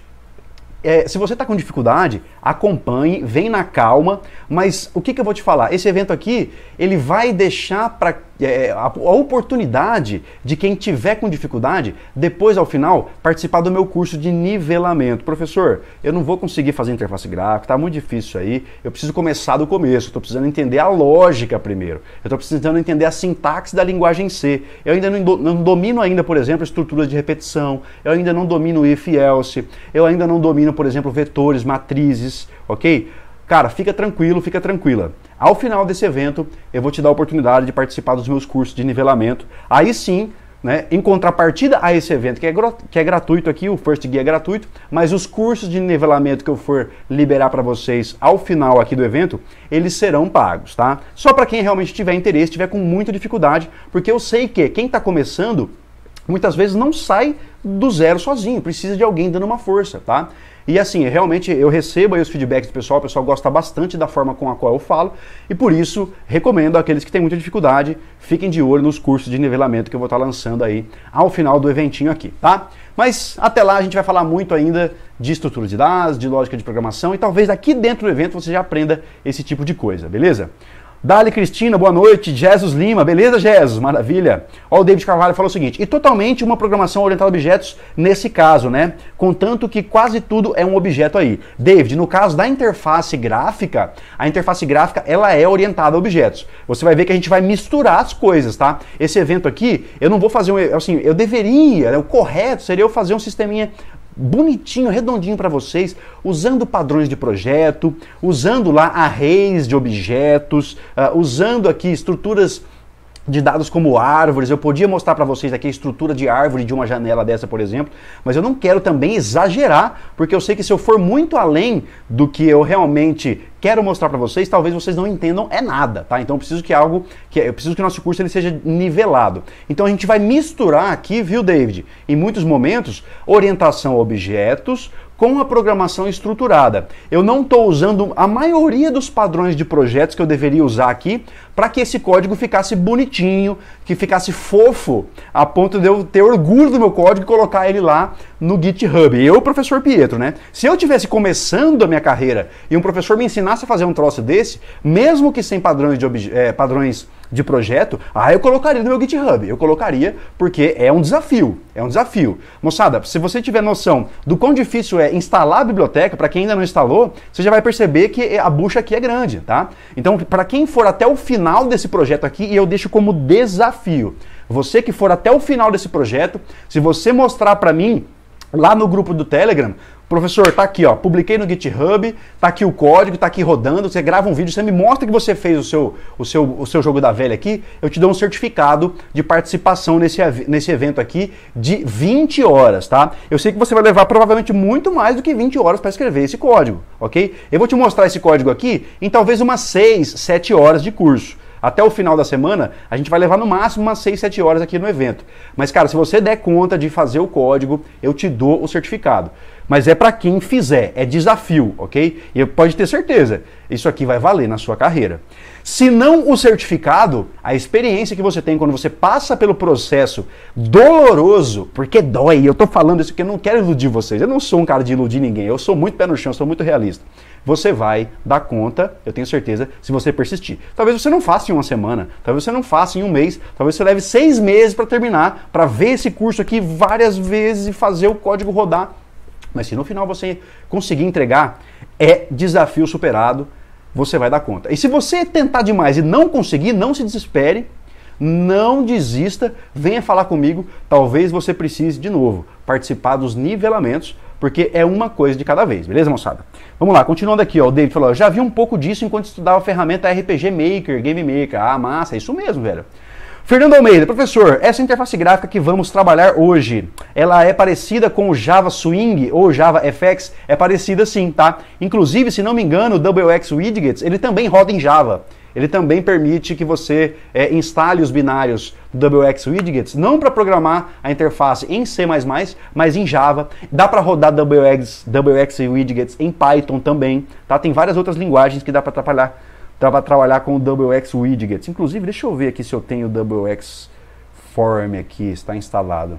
é, se você está com dificuldade, acompanhe, vem na calma, mas o que, que eu vou te falar? Esse evento aqui, ele vai deixar para é, é, a, a, oportunidade de quem tiver com dificuldade, depois ao final, participar do meu curso de nivelamento. Professor, eu não vou conseguir fazer interface gráfica, tá muito difícil aí. Eu preciso começar do começo, estou precisando entender a lógica primeiro. Eu estou precisando entender a sintaxe da linguagem C. Eu ainda não, não domino ainda, por exemplo, estruturas de repetição. Eu ainda não domino if else. Eu ainda não domino, por exemplo, vetores, matrizes, ok? Cara, fica tranquilo, fica tranquila. Ao final desse evento, eu vou te dar a oportunidade de participar dos meus cursos de nivelamento. Aí sim, né, em contrapartida a esse evento, que é, que é gratuito aqui, o First Guia é gratuito, mas os cursos de nivelamento que eu for liberar para vocês ao final aqui do evento, eles serão pagos, tá? Só para quem realmente tiver interesse, tiver com muita dificuldade, porque eu sei que quem está começando muitas vezes não sai do zero sozinho, precisa de alguém dando uma força, tá? E assim, realmente eu recebo aí os feedbacks do pessoal, o pessoal gosta bastante da forma com a qual eu falo, e por isso recomendo àqueles que têm muita dificuldade, fiquem de olho nos cursos de nivelamento que eu vou estar lançando aí ao final do eventinho aqui, tá? Mas até lá a gente vai falar muito ainda de estrutura de dados, de lógica de programação e talvez aqui dentro do evento você já aprenda esse tipo de coisa, beleza? Dali Cristina, boa noite. Jesus Lima, beleza, Jesus? Maravilha. Ó, o David Carvalho falou o seguinte: e totalmente uma programação orientada a objetos nesse caso, né? Contanto que quase tudo é um objeto aí. David, no caso da interface gráfica, a interface gráfica ela é orientada a objetos. Você vai ver que a gente vai misturar as coisas, tá? Esse evento aqui, eu não vou fazer um. Assim, eu deveria, né? o correto seria eu fazer um sisteminha bonitinho, redondinho para vocês, usando padrões de projeto, usando lá arrays de objetos, uh, usando aqui estruturas de dados como árvores. Eu podia mostrar para vocês aqui a estrutura de árvore de uma janela dessa, por exemplo, mas eu não quero também exagerar, porque eu sei que se eu for muito além do que eu realmente quero mostrar para vocês, talvez vocês não entendam é nada, tá? Então eu preciso que algo que eu preciso que o nosso curso ele seja nivelado. Então a gente vai misturar aqui, viu, David? Em muitos momentos, orientação a objetos com a programação estruturada. Eu não estou usando a maioria dos padrões de projetos que eu deveria usar aqui para que esse código ficasse bonitinho, que ficasse fofo, a ponto de eu ter orgulho do meu código e colocar ele lá no GitHub. Eu, professor Pietro, né? Se eu tivesse começando a minha carreira e um professor me ensinasse a fazer um troço desse, mesmo que sem padrões de, é, padrões de projeto, ah, eu colocaria no meu GitHub. Eu colocaria porque é um desafio. É um desafio. Moçada, se você tiver noção do quão difícil é instalar a biblioteca, para quem ainda não instalou, você já vai perceber que eh, a bucha aqui é grande, tá? Então, para quem for até o final desse projeto aqui, e eu deixo como desafio, você que for até o final desse projeto, se você mostrar para mim lá no grupo do Telegram. Professor, tá aqui, ó, publiquei no GitHub, tá aqui o código, tá aqui rodando, você grava um vídeo, você me mostra que você fez o seu, o seu, o seu jogo da velha aqui, eu te dou um certificado de participação nesse, nesse evento aqui de 20 horas, tá? Eu sei que você vai levar provavelmente muito mais do que 20 horas para escrever esse código, ok? Eu vou te mostrar esse código aqui em talvez umas 6, 7 horas de curso. Até o final da semana, a gente vai levar no máximo umas 6, 7 horas aqui no evento. Mas, cara, se você der conta de fazer o código, eu te dou o certificado. Mas é para quem fizer, é desafio, ok? E pode ter certeza, isso aqui vai valer na sua carreira. Se não o certificado, a experiência que você tem quando você passa pelo processo doloroso, porque dói, eu tô falando isso porque eu não quero iludir vocês, eu não sou um cara de iludir ninguém, eu sou muito pé no chão, sou muito realista você vai dar conta, eu tenho certeza, se você persistir. Talvez você não faça em uma semana, talvez você não faça em um mês, talvez você leve seis meses para terminar, para ver esse curso aqui várias vezes e fazer o código rodar. Mas se no final você conseguir entregar, é desafio superado, você vai dar conta. E se você tentar demais e não conseguir, não se desespere, não desista, venha falar comigo. Talvez você precise de novo participar dos nivelamentos, porque é uma coisa de cada vez, beleza, moçada? Vamos lá, continuando aqui, ó, o David falou: já vi um pouco disso enquanto estudava a ferramenta RPG Maker, Game Maker. Ah, massa, é isso mesmo, velho. Fernando Almeida, professor, essa interface gráfica que vamos trabalhar hoje, ela é parecida com o Java Swing ou Java FX? É parecida sim, tá? Inclusive, se não me engano, o WX Widgets, ele também roda em Java. Ele também permite que você é, instale os binários do WX Widgets, não para programar a interface em C++, mas em Java. Dá para rodar WX, WX Widgets em Python também, tá? Tem várias outras linguagens que dá para trabalhar, trabalhar com o WX Widgets. Inclusive, deixa eu ver aqui se eu tenho o WX Form aqui, está instalado.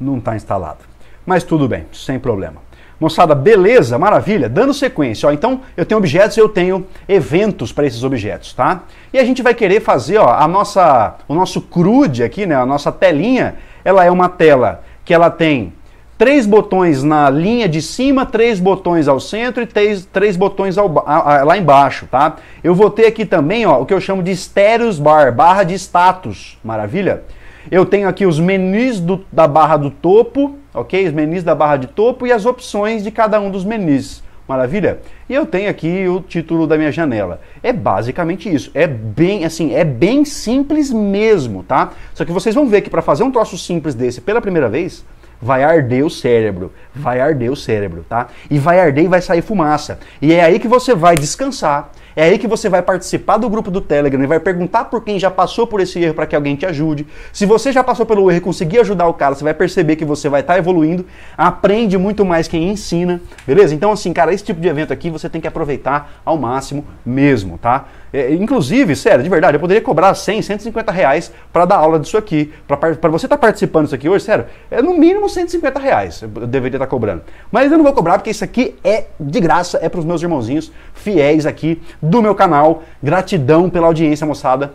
Não está instalado. Mas tudo bem, sem problema. Moçada, beleza? Maravilha? Dando sequência, ó, então eu tenho objetos, eu tenho eventos para esses objetos, tá? E a gente vai querer fazer, ó, a nossa, o nosso CRUD aqui, né, a nossa telinha, ela é uma tela que ela tem três botões na linha de cima, três botões ao centro e três, três botões ao, a, a, lá embaixo, tá? Eu vou ter aqui também, ó, o que eu chamo de status bar, barra de status, Maravilha? Eu tenho aqui os menus do, da barra do topo, ok? Os menus da barra de topo e as opções de cada um dos menus. Maravilha? E eu tenho aqui o título da minha janela. É basicamente isso. É bem, assim, é bem simples mesmo, tá? Só que vocês vão ver que para fazer um troço simples desse pela primeira vez, vai arder o cérebro, vai arder o cérebro, tá? E vai arder e vai sair fumaça. E é aí que você vai descansar, é aí que você vai participar do grupo do Telegram e vai perguntar por quem já passou por esse erro para que alguém te ajude. Se você já passou pelo erro e conseguir ajudar o cara, você vai perceber que você vai estar tá evoluindo, aprende muito mais quem ensina, beleza? Então, assim, cara, esse tipo de evento aqui você tem que aproveitar ao máximo mesmo, tá? É, inclusive, sério, de verdade, eu poderia cobrar 100, 150 reais para dar aula disso aqui. Para você estar tá participando disso aqui hoje, sério, é no mínimo 150 reais eu deveria estar tá cobrando. Mas eu não vou cobrar porque isso aqui é de graça, é para os meus irmãozinhos fiéis aqui do meu canal. Gratidão pela audiência, moçada.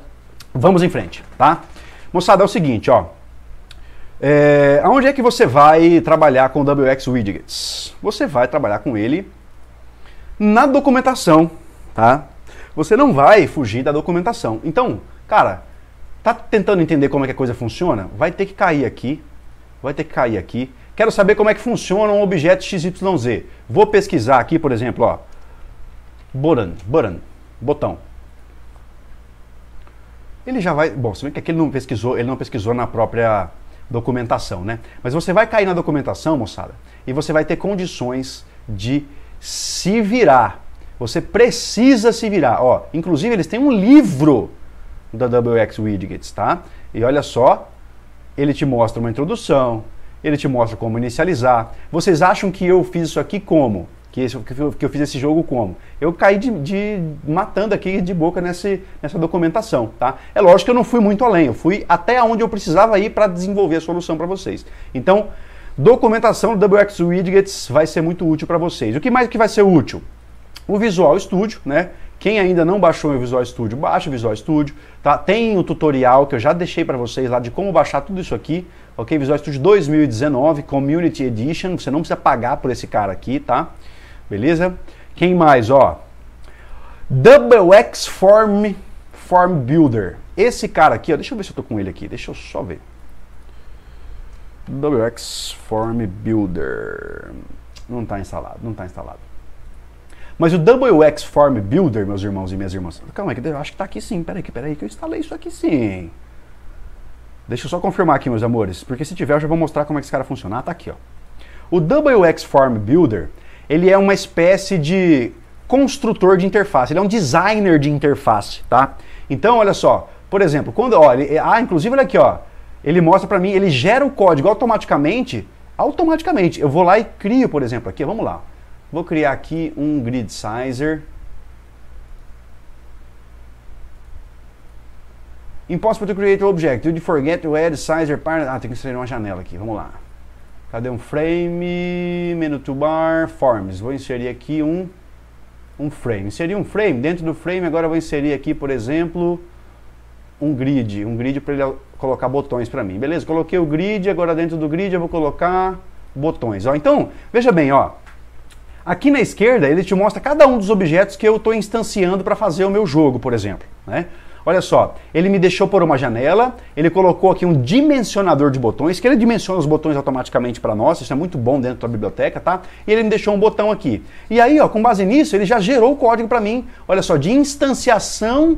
Vamos em frente, tá? Moçada, é o seguinte, ó. É, aonde é que você vai trabalhar com o WX Widgets? Você vai trabalhar com ele na documentação, tá? Você não vai fugir da documentação. Então, cara, tá tentando entender como é que a coisa funciona? Vai ter que cair aqui, vai ter que cair aqui. Quero saber como é que funciona um objeto XYZ. Vou pesquisar aqui, por exemplo, ó, Button, button, botão. Ele já vai. Bom, se bem que aqui ele não pesquisou, ele não pesquisou na própria documentação, né? Mas você vai cair na documentação, moçada, e você vai ter condições de se virar. Você precisa se virar. Ó, inclusive eles têm um livro da WX Widgets, tá? E olha só, ele te mostra uma introdução, ele te mostra como inicializar. Vocês acham que eu fiz isso aqui como? Que, esse, que, eu, que eu fiz esse jogo como? Eu caí de, de, matando aqui de boca nesse, nessa documentação, tá? É lógico que eu não fui muito além, eu fui até onde eu precisava ir para desenvolver a solução para vocês. Então, documentação do WX Widgets vai ser muito útil para vocês. O que mais que vai ser útil? O Visual Studio, né? Quem ainda não baixou o Visual Studio, baixa o Visual Studio, tá? Tem o tutorial que eu já deixei para vocês lá de como baixar tudo isso aqui, ok? Visual Studio 2019 Community Edition, você não precisa pagar por esse cara aqui, tá? Beleza? Quem mais, ó? WX Form Form Builder. Esse cara aqui, ó, deixa eu ver se eu tô com ele aqui. Deixa eu só ver. WX Form Builder. Não está instalado, não está instalado. Mas o WX Form Builder, meus irmãos e minhas irmãs. Calma aí, acho que tá aqui sim. Peraí, peraí, que eu instalei isso aqui sim. Deixa eu só confirmar aqui, meus amores, porque se tiver eu já vou mostrar como é que esse cara funciona. Ah, tá aqui, ó. O WX Form Builder ele é uma espécie de construtor de interface, ele é um designer de interface, tá? Então, olha só, por exemplo, quando, ó, ah, inclusive olha aqui, ó, ele mostra para mim, ele gera o código automaticamente, automaticamente. Eu vou lá e crio, por exemplo, aqui, vamos lá. Vou criar aqui um grid sizer. Impossible to create an object. You forget to add sizer para... Ah, tem que ser uma janela aqui, vamos lá. Cadê um frame? Menu toolbar, forms. Vou inserir aqui um, um frame. Inserir um frame. Dentro do frame agora vou inserir aqui, por exemplo, um grid. Um grid para ele colocar botões para mim. Beleza, coloquei o grid. Agora dentro do grid eu vou colocar botões. Ó, então, veja bem, ó. Aqui na esquerda ele te mostra cada um dos objetos que eu estou instanciando para fazer o meu jogo, por exemplo. Né? Olha só, ele me deixou por uma janela, ele colocou aqui um dimensionador de botões, que ele dimensiona os botões automaticamente para nós, isso é muito bom dentro da biblioteca, tá? E ele me deixou um botão aqui. E aí, ó, com base nisso, ele já gerou o código para mim, olha só, de instanciação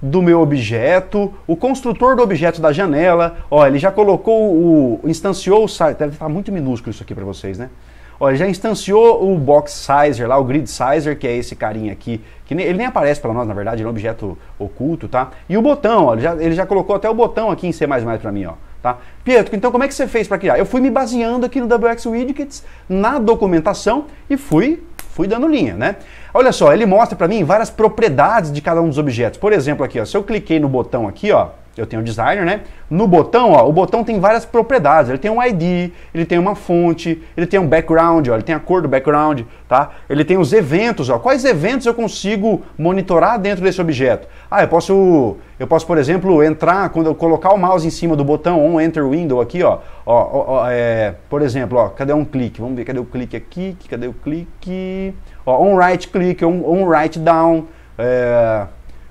do meu objeto, o construtor do objeto da janela, ó, ele já colocou o, instanciou o site, deve estar tá muito minúsculo isso aqui para vocês, né? Olha, já instanciou o box sizer lá, o grid sizer, que é esse carinha aqui, que ele nem aparece para nós, na verdade, ele é um objeto oculto, tá? E o botão, olha, ele já, ele já colocou até o botão aqui em C++ para mim, ó. Tá? Pietro, então como é que você fez para criar? Eu fui me baseando aqui no WX Widgets, na documentação, e fui fui dando linha, né? Olha só, ele mostra para mim várias propriedades de cada um dos objetos. Por exemplo, aqui, ó, se eu cliquei no botão aqui, ó, eu tenho o designer, né? No botão, ó, o botão tem várias propriedades. Ele tem um ID, ele tem uma fonte, ele tem um background, ó, ele tem a cor do background, tá? Ele tem os eventos, ó. Quais eventos eu consigo monitorar dentro desse objeto? Ah, eu posso eu posso, por exemplo, entrar, quando eu colocar o mouse em cima do botão On Enter Window aqui, ó, ó, ó é, por exemplo, ó, cadê um clique? Vamos ver, cadê o clique aqui? Cadê o clique? Ó, on Right Click, On, on Right Down, é,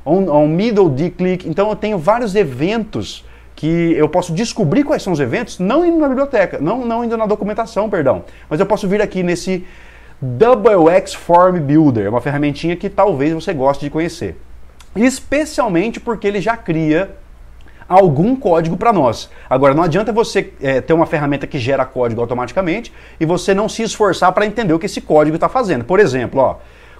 on, on Middle D Click. Então eu tenho vários eventos que eu posso descobrir quais são os eventos, não indo na biblioteca, não, não indo na documentação, perdão. Mas eu posso vir aqui nesse WX Form Builder, é uma ferramentinha que talvez você goste de conhecer especialmente porque ele já cria algum código para nós. Agora, não adianta você é, ter uma ferramenta que gera código automaticamente e você não se esforçar para entender o que esse código está fazendo. Por exemplo, ó,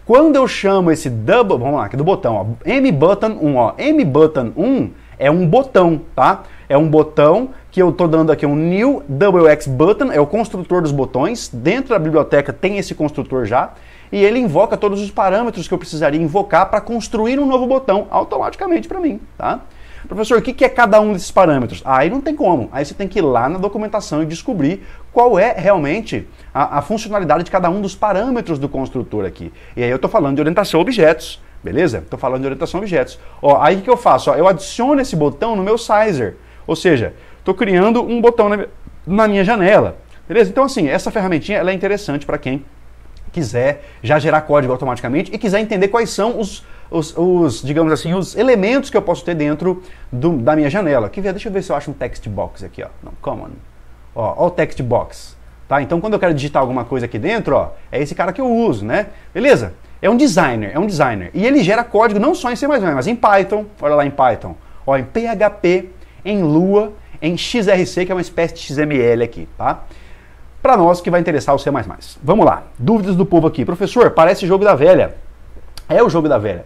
quando eu chamo esse double, vamos lá, aqui do botão, mbutton 1, ó, mbutton 1 é um botão, tá? É um botão que eu estou dando aqui um new wx é o construtor dos botões. Dentro da biblioteca tem esse construtor já e ele invoca todos os parâmetros que eu precisaria invocar para construir um novo botão automaticamente para mim, tá? Professor, o que é cada um desses parâmetros? Aí não tem como. Aí você tem que ir lá na documentação e descobrir qual é realmente a, a funcionalidade de cada um dos parâmetros do construtor aqui. E aí eu estou falando de orientação a objetos, beleza? Estou falando de orientação a objetos. Ó, aí o que eu faço? Ó, eu adiciono esse botão no meu sizer. Ou seja, estou criando um botão na, na minha janela. Beleza? Então, assim, essa ferramentinha ela é interessante para quem quiser já gerar código automaticamente e quiser entender quais são os, os, os digamos assim, os elementos que eu posso ter dentro do, da minha janela. Que Deixa eu ver se eu acho um text box aqui, ó. Não, common. Ó, ó o text box. Tá? Então, quando eu quero digitar alguma coisa aqui dentro, ó, é esse cara que eu uso, né? Beleza? É um designer, é um designer. E ele gera código não só em C++, mas em Python. Olha lá em Python. Ó, em PHP, em Lua, em XRC, que é uma espécie de XML aqui, tá? para nós que vai interessar o C++. Vamos lá, dúvidas do povo aqui. Professor, parece jogo da velha. É o jogo da velha.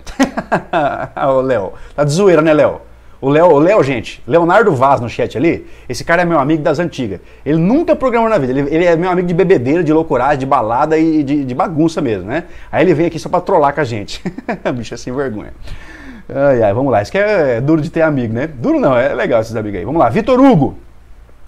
o Léo, tá de zoeira, né, Léo? O Léo, Léo, gente, Leonardo Vaz no chat ali, esse cara é meu amigo das antigas. Ele nunca programou na vida, ele, ele é meu amigo de bebedeira, de loucuragem, de balada e de, de, bagunça mesmo, né? Aí ele veio aqui só pra trollar com a gente. Bicho é sem vergonha. Ai, ai, vamos lá, isso que é, é duro de ter amigo, né? Duro não, é legal esses amigos aí. Vamos lá, Vitor Hugo.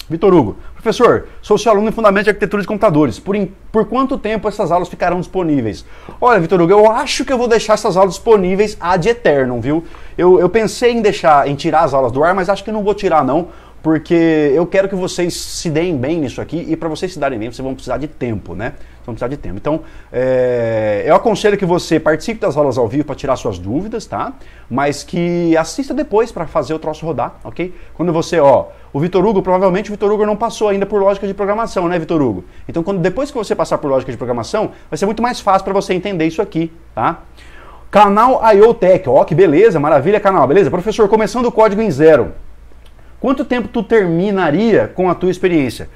Vitor Hugo, professor, sou seu aluno em Fundamentos de Arquitetura de Computadores. Por, in... por quanto tempo essas aulas ficarão disponíveis? Olha, Vitor Hugo, eu acho que eu vou deixar essas aulas disponíveis ad eternum, viu? Eu, eu pensei em deixar, em tirar as aulas do ar, mas acho que não vou tirar não, porque eu quero que vocês se deem bem nisso aqui e para vocês se darem bem, vocês vão precisar de tempo, né? Vocês vão precisar de tempo. Então, é... eu aconselho que você participe das aulas ao vivo para tirar suas dúvidas, tá? Mas que assista depois para fazer o troço rodar, ok? Quando você, ó o Vitor Hugo, provavelmente o Vitor Hugo não passou ainda por lógica de programação, né, Vitor Hugo? Então, quando, depois que você passar por lógica de programação, vai ser muito mais fácil para você entender isso aqui, tá? Canal IoTech, ó, que beleza, maravilha, canal, beleza? Professor, começando o código em zero, quanto tempo tu terminaria com a tua experiência?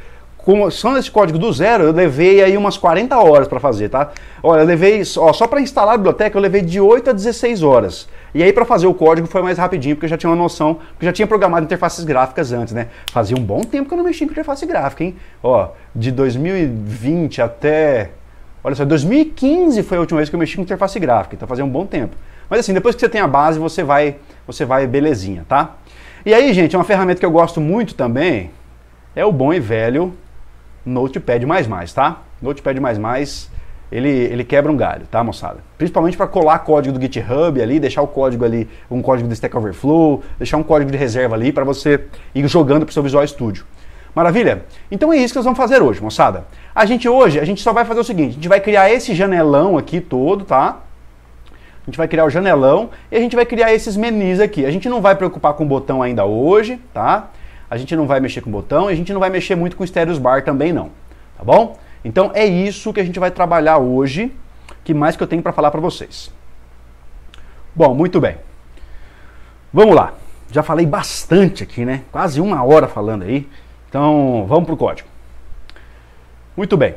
com, só nesse código do zero, eu levei aí umas 40 horas para fazer, tá? Olha, eu levei, ó, só para instalar a biblioteca, eu levei de 8 a 16 horas. E aí para fazer o código foi mais rapidinho, porque eu já tinha uma noção, porque eu já tinha programado interfaces gráficas antes, né? Fazia um bom tempo que eu não mexia com interface gráfica, hein? Ó, de 2020 até... Olha só, 2015 foi a última vez que eu mexi com interface gráfica, então fazia um bom tempo. Mas assim, depois que você tem a base, você vai, você vai belezinha, tá? E aí, gente, uma ferramenta que eu gosto muito também é o bom e velho Notepad++, tá? Notepad++, ele, ele quebra um galho, tá, moçada? Principalmente para colar código do GitHub ali, deixar o código ali, um código do Stack Overflow, deixar um código de reserva ali para você ir jogando para o seu Visual Studio. Maravilha? Então é isso que nós vamos fazer hoje, moçada. A gente hoje, a gente só vai fazer o seguinte, a gente vai criar esse janelão aqui todo, tá? A gente vai criar o janelão e a gente vai criar esses menis aqui. A gente não vai preocupar com o botão ainda hoje, tá? A gente não vai mexer com botão e a gente não vai mexer muito com estéreos bar também não, tá bom? Então é isso que a gente vai trabalhar hoje, que mais que eu tenho para falar para vocês. Bom, muito bem. Vamos lá. Já falei bastante aqui, né? Quase uma hora falando aí. Então, vamos pro código. Muito bem.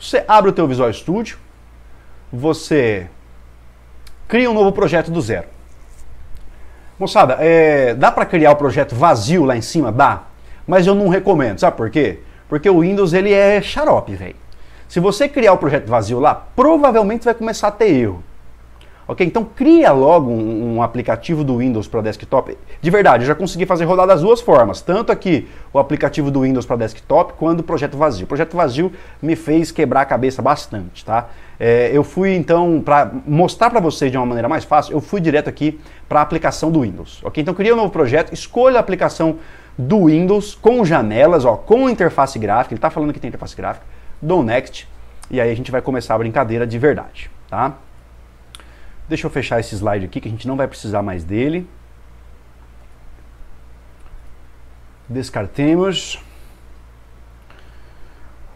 Você abre o teu Visual Studio, você cria um novo projeto do zero. Moçada, é, dá para criar o projeto vazio lá em cima? Dá. Mas eu não recomendo. Sabe por quê? Porque o Windows ele é xarope, velho. Se você criar o projeto vazio lá, provavelmente vai começar a ter erro. Ok? Então cria logo um, um aplicativo do Windows para desktop. De verdade, eu já consegui fazer rodar das duas formas, tanto aqui o aplicativo do Windows para desktop, quanto o projeto vazio. O projeto vazio me fez quebrar a cabeça bastante, tá? É, eu fui então, para mostrar para vocês de uma maneira mais fácil, eu fui direto aqui para a aplicação do Windows. Ok? Então cria um novo projeto, escolha a aplicação do Windows com janelas, ó, com interface gráfica. Ele está falando que tem interface gráfica. Dou Next. E aí a gente vai começar a brincadeira de verdade, tá? Deixa eu fechar esse slide aqui que a gente não vai precisar mais dele. Descartemos.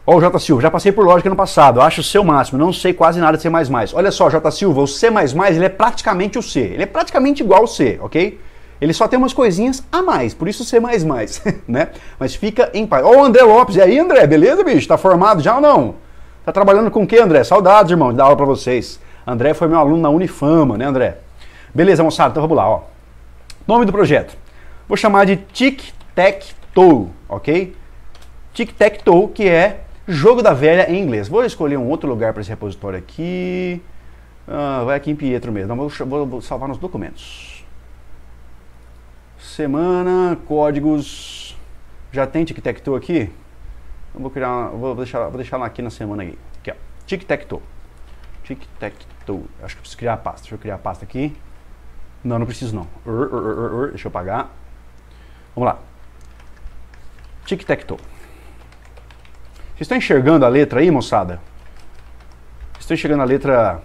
Ó, oh, o Jota Silva, já passei por lógica no passado, acho o seu máximo, não sei quase nada de C++. Olha só, Jota Silva, o C++ ele é praticamente o C, ele é praticamente igual ao C, ok? Ele só tem umas coisinhas a mais, por isso C++, né? Mas fica em paz. Ó oh, o André Lopes, e aí André, beleza bicho? Tá formado já ou não? Tá trabalhando com o que André? Saudades, irmão, de dar aula pra vocês. André foi meu aluno na Unifama, né, André? Beleza, moçada, então vamos lá, ó. Nome do projeto. Vou chamar de Tic Tac Toe, ok? Tic Tac Toe, que é jogo da velha em inglês. Vou escolher um outro lugar para esse repositório aqui. Ah, vai aqui em Pietro mesmo. Não, vou, vou salvar nos documentos. Semana, códigos. Já tem Tic Tac Toe aqui? Eu vou criar, vou deixar, vou deixar aqui na semana aqui. Aqui, ó. Tic Tac Toe. Tic Tac então, acho que preciso criar a pasta. Deixa eu criar a pasta aqui. Não, não preciso não. Ur, ur, ur, deixa eu apagar. Vamos lá. Tic-tac-toe. Vocês estão enxergando a letra aí, moçada? Vocês estão enxergando a letra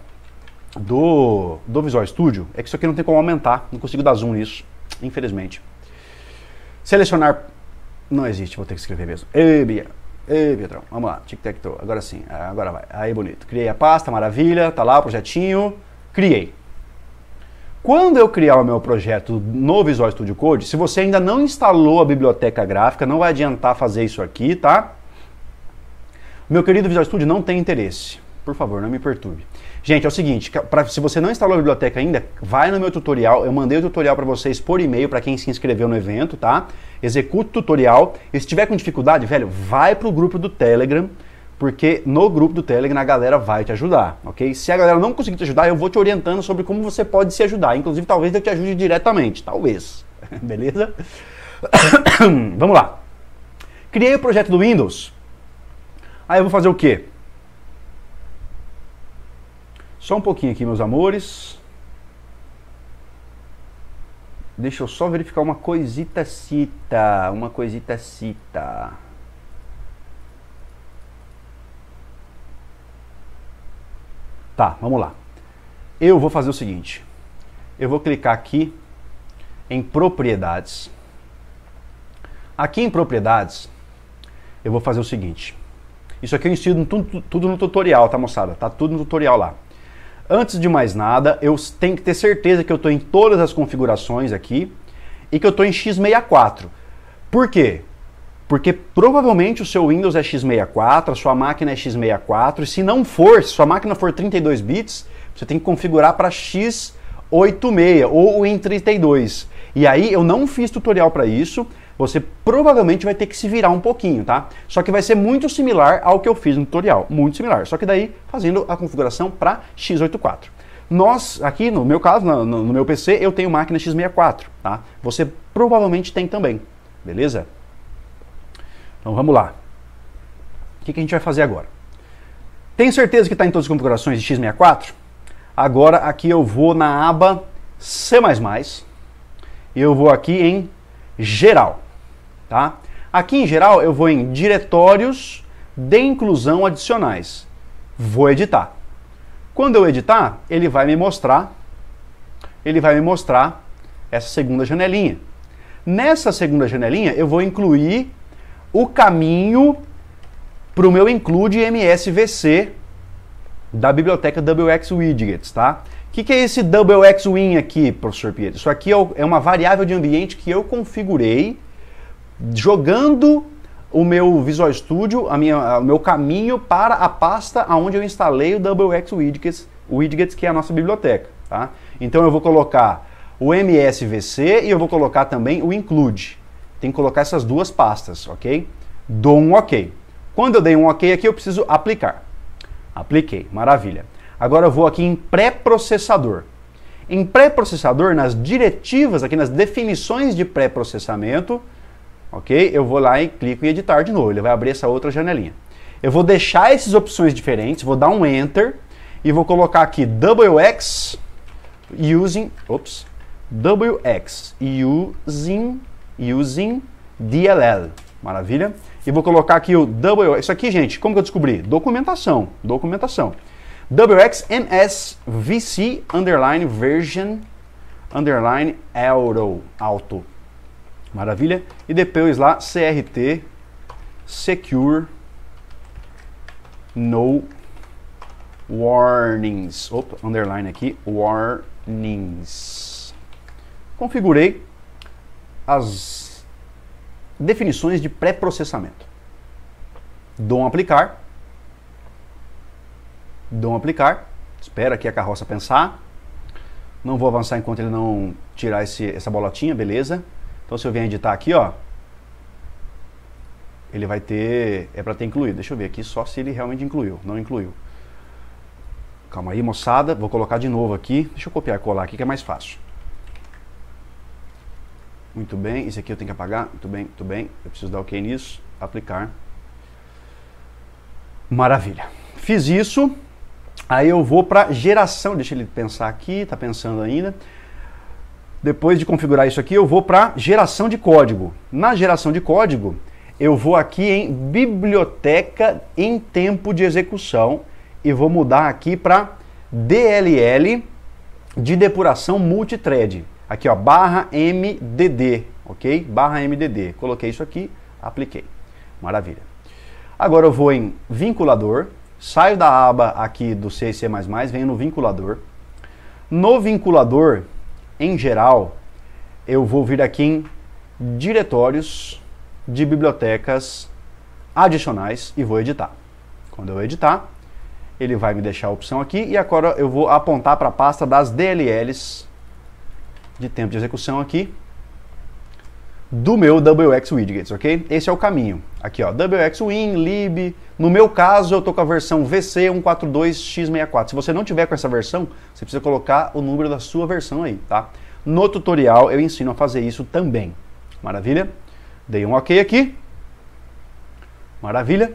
do, do Visual Studio? É que isso aqui não tem como aumentar. Não consigo dar zoom nisso, infelizmente. Selecionar... Não existe, vou ter que escrever mesmo. Ei, Ei, Pedrão, vamos lá, tic-tac-toe, agora sim, é, agora vai. Aí, bonito. Criei a pasta, maravilha, tá lá o projetinho, criei. Quando eu criar o meu projeto no Visual Studio Code, se você ainda não instalou a biblioteca gráfica, não vai adiantar fazer isso aqui, tá? Meu querido Visual Studio não tem interesse. Por favor, não me perturbe. Gente, é o seguinte, pra, se você não instalou a biblioteca ainda, vai no meu tutorial, eu mandei o tutorial para vocês por e-mail para quem se inscreveu no evento, tá? Executa o tutorial. E se tiver com dificuldade, velho, vai pro grupo do Telegram, porque no grupo do Telegram a galera vai te ajudar, ok? Se a galera não conseguir te ajudar, eu vou te orientando sobre como você pode se ajudar. Inclusive, talvez eu te ajude diretamente, talvez. Beleza? Vamos lá. Criei o projeto do Windows. Aí eu vou fazer o quê? Só um pouquinho aqui, meus amores. Deixa eu só verificar uma coisita cita, uma coisita cita. Tá, vamos lá. Eu vou fazer o seguinte. Eu vou clicar aqui em propriedades. Aqui em propriedades, eu vou fazer o seguinte. Isso aqui eu ensino tudo, tudo no tutorial, tá moçada? Tá tudo no tutorial lá. Antes de mais nada, eu tenho que ter certeza que eu estou em todas as configurações aqui e que eu estou em x64. Por quê? Porque provavelmente o seu Windows é x64, a sua máquina é x64, e se não for, se sua máquina for 32 bits, você tem que configurar para x86 ou em 32. E aí eu não fiz tutorial para isso, você provavelmente vai ter que se virar um pouquinho, tá? Só que vai ser muito similar ao que eu fiz no tutorial, muito similar, só que daí fazendo a configuração para x84. Nós, aqui no meu caso, no, no meu PC, eu tenho máquina x64, tá? Você provavelmente tem também, beleza? Então vamos lá. O que, que a gente vai fazer agora? Tem certeza que está em todas as configurações de x64? Agora aqui eu vou na aba C++, eu vou aqui em geral tá? Aqui em geral eu vou em diretórios de inclusão adicionais. Vou editar. Quando eu editar, ele vai me mostrar ele vai me mostrar essa segunda janelinha. Nessa segunda janelinha eu vou incluir o caminho para o meu include MSVC da biblioteca WX Widgets, tá? O que, que, é esse WX Win aqui, professor Pietro? Isso aqui é, é uma variável de ambiente que eu configurei jogando o meu Visual Studio, a minha, o meu caminho para a pasta onde eu instalei o WX Widgets, Widgets que é a nossa biblioteca. Tá? Então eu vou colocar o MSVC e eu vou colocar também o Include. Tem que colocar essas duas pastas, ok? Dou um OK. Quando eu dei um OK aqui, eu preciso aplicar. Apliquei, maravilha. Agora eu vou aqui em pré-processador. Em pré-processador, nas diretivas, aqui nas definições de pré-processamento, ok? Eu vou lá e clico em editar de novo, ele vai abrir essa outra janelinha. Eu vou deixar essas opções diferentes, vou dar um enter e vou colocar aqui WX using, ops, WX using using DLL. Maravilha? E vou colocar aqui o WX. Isso aqui, gente, como que eu descobri? Documentação, documentação. WXMSVC underline version underline euro auto. Maravilha? E depois lá, CRT, Secure, No Warnings. Opa, underline aqui, Warnings. Configurei as definições de pré-processamento. Dom aplicar. Dom aplicar. Espera aqui a carroça pensar. Não vou avançar enquanto ele não tirar esse, essa bolotinha, beleza? Então, se eu vier editar aqui, ó, ele vai ter, é para ter incluído. Deixa eu ver aqui só se ele realmente incluiu, não incluiu. Calma aí, moçada, vou colocar de novo aqui. Deixa eu copiar e colar aqui que é mais fácil. Muito bem, esse aqui eu tenho que apagar. Muito bem, muito bem. Eu preciso dar OK nisso, aplicar. Maravilha. Fiz isso. Aí eu vou para geração, deixa ele pensar aqui, tá pensando ainda. Depois de configurar isso aqui, eu vou para geração de código. Na geração de código, eu vou aqui em biblioteca em tempo de execução e vou mudar aqui para DLL de depuração multithread. Aqui ó, barra MDD, ok? Barra MDD. Coloquei isso aqui, apliquei. Maravilha. Agora eu vou em vinculador, saio da aba aqui do C e C++, venho no vinculador. No vinculador, em geral, eu vou vir aqui em diretórios de bibliotecas adicionais e vou editar. Quando eu editar, ele vai me deixar a opção aqui e agora eu vou apontar para a pasta das DLLs de tempo de execução aqui do meu WX Widgets, ok? Esse é o caminho. Aqui, ó, WX Win, Lib. No meu caso, eu tô com a versão VC142x64. Se você não tiver com essa versão, você precisa colocar o número da sua versão aí, tá? No tutorial eu ensino a fazer isso também. Maravilha? Dei um OK aqui. Maravilha?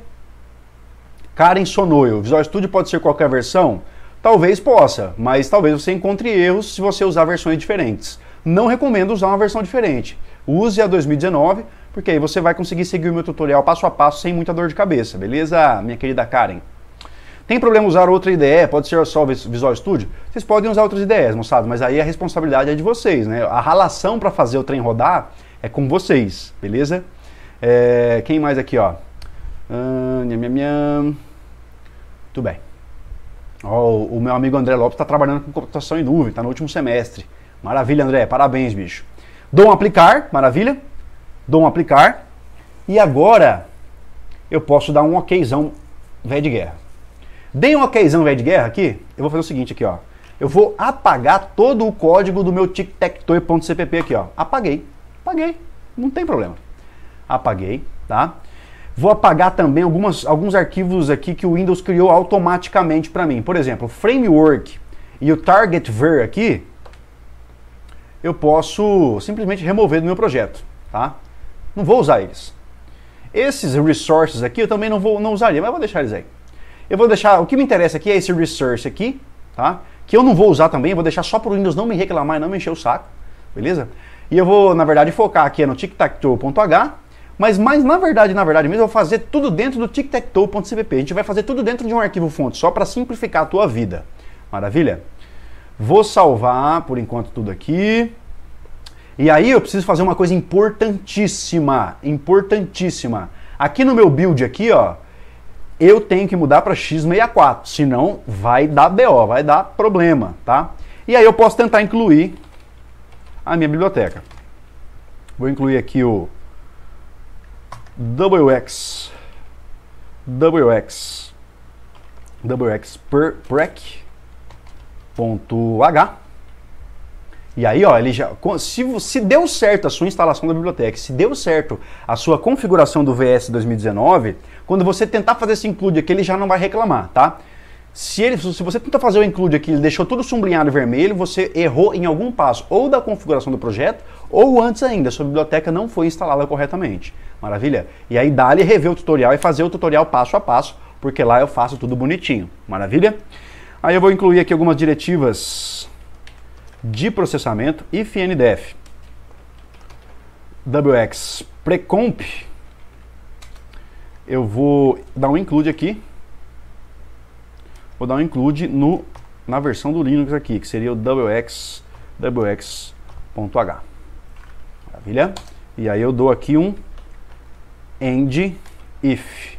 Karen Sonoyo, Visual Studio pode ser qualquer versão? Talvez possa, mas talvez você encontre erros se você usar versões diferentes. Não recomendo usar uma versão diferente use a 2019, porque aí você vai conseguir seguir o meu tutorial passo a passo sem muita dor de cabeça, beleza, minha querida Karen? Tem problema usar outra ideia Pode ser só o Visual Studio? Vocês podem usar outras ideias, moçada, mas aí a responsabilidade é de vocês, né? A ralação para fazer o trem rodar é com vocês, beleza? É, quem mais aqui, ó? Uh, Tudo bem. o meu amigo André Lopes está trabalhando com computação em nuvem, está no último semestre. Maravilha, André, parabéns, bicho. Dou um aplicar, maravilha. Dou um aplicar. E agora eu posso dar um okzão velho de guerra. Dei um okzão velho de guerra aqui, eu vou fazer o seguinte aqui, ó. Eu vou apagar todo o código do meu tic tac aqui, ó. Apaguei. Apaguei. Não tem problema. Apaguei, tá? Vou apagar também algumas, alguns arquivos aqui que o Windows criou automaticamente para mim. Por exemplo, o framework e o target ver aqui, eu posso simplesmente remover do meu projeto, tá? Não vou usar eles. Esses resources aqui eu também não vou não usaria, mas vou deixar eles aí. Eu vou deixar, o que me interessa aqui é esse resource aqui, tá? Que eu não vou usar também, vou deixar só para o Windows não me reclamar e não me encher o saco, beleza? E eu vou, na verdade, focar aqui no tic-tac-toe.h, mas, mas na verdade, na verdade mesmo, eu vou fazer tudo dentro do tic-tac-toe.cpp. A gente vai fazer tudo dentro de um arquivo fonte, só para simplificar a tua vida. Maravilha? Vou salvar por enquanto tudo aqui. E aí eu preciso fazer uma coisa importantíssima, importantíssima. Aqui no meu build aqui, ó, eu tenho que mudar para x64, senão vai dar BO, vai dar problema, tá? E aí eu posso tentar incluir a minha biblioteca. Vou incluir aqui o WX WX WX per, prec ponto H. E aí, ó, ele já, se, se deu certo a sua instalação da biblioteca, se deu certo a sua configuração do VS 2019, quando você tentar fazer esse include aqui, ele já não vai reclamar, tá? Se, ele, se você tenta fazer o include aqui, ele deixou tudo sublinhado vermelho, você errou em algum passo, ou da configuração do projeto, ou antes ainda, sua biblioteca não foi instalada corretamente. Maravilha? E aí dá-lhe rever o tutorial e fazer o tutorial passo a passo, porque lá eu faço tudo bonitinho. Maravilha? Aí eu vou incluir aqui algumas diretivas de processamento, ifndef, wx precomp, eu vou dar um include aqui, vou dar um include no, na versão do Linux aqui, que seria o wx, wx.h. Maravilha? E aí eu dou aqui um end if.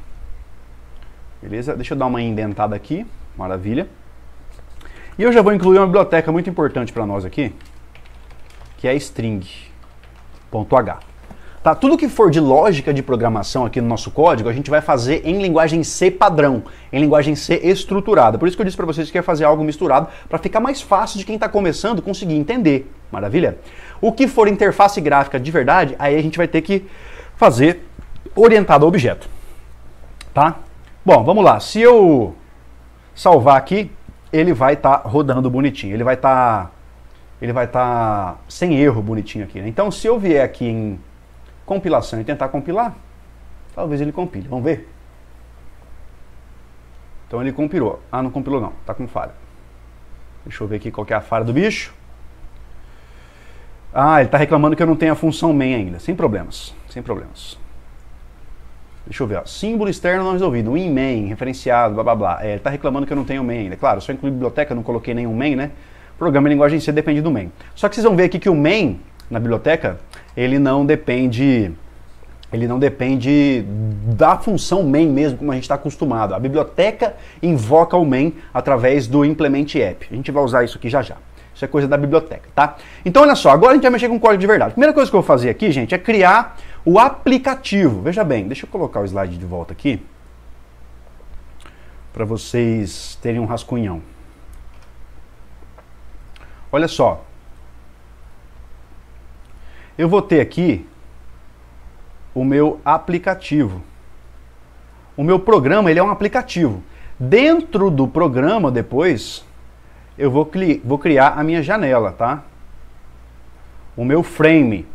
Beleza? Deixa eu dar uma indentada aqui. Maravilha. E eu já vou incluir uma biblioteca muito importante para nós aqui, que é string.h. Tá? Tudo que for de lógica de programação aqui no nosso código, a gente vai fazer em linguagem C padrão, em linguagem C estruturada. Por isso que eu disse para vocês que ia fazer algo misturado, para ficar mais fácil de quem está começando conseguir entender. Maravilha? O que for interface gráfica de verdade, aí a gente vai ter que fazer orientado a objeto. Tá? Bom, vamos lá. Se eu salvar aqui, ele vai estar tá rodando bonitinho, ele vai estar tá, ele vai estar tá sem erro bonitinho aqui. Né? Então, se eu vier aqui em compilação e tentar compilar, talvez ele compile. Vamos ver? Então ele compilou. Ah, não compilou não, tá com falha. Deixa eu ver aqui qual é a falha do bicho. Ah, ele está reclamando que eu não tenho a função main ainda. Sem problemas, sem problemas. Deixa eu ver, ó. símbolo externo não resolvido, in-main, referenciado, blá blá blá. É, ele está reclamando que eu não tenho main. ainda. É claro, só incluí biblioteca, não coloquei nenhum main, né? Programa em linguagem C depende do main. Só que vocês vão ver aqui que o main na biblioteca, ele não depende ele não depende da função main mesmo, como a gente está acostumado. A biblioteca invoca o main através do implement app. A gente vai usar isso aqui já já. Isso é coisa da biblioteca, tá? Então, olha só, agora a gente vai mexer com código de verdade. A primeira coisa que eu vou fazer aqui, gente, é criar o aplicativo, veja bem, deixa eu colocar o slide de volta aqui para vocês terem um rascunhão. Olha só. Eu vou ter aqui o meu aplicativo. O meu programa, ele é um aplicativo. Dentro do programa, depois, eu vou, vou criar a minha janela, tá? O meu frame.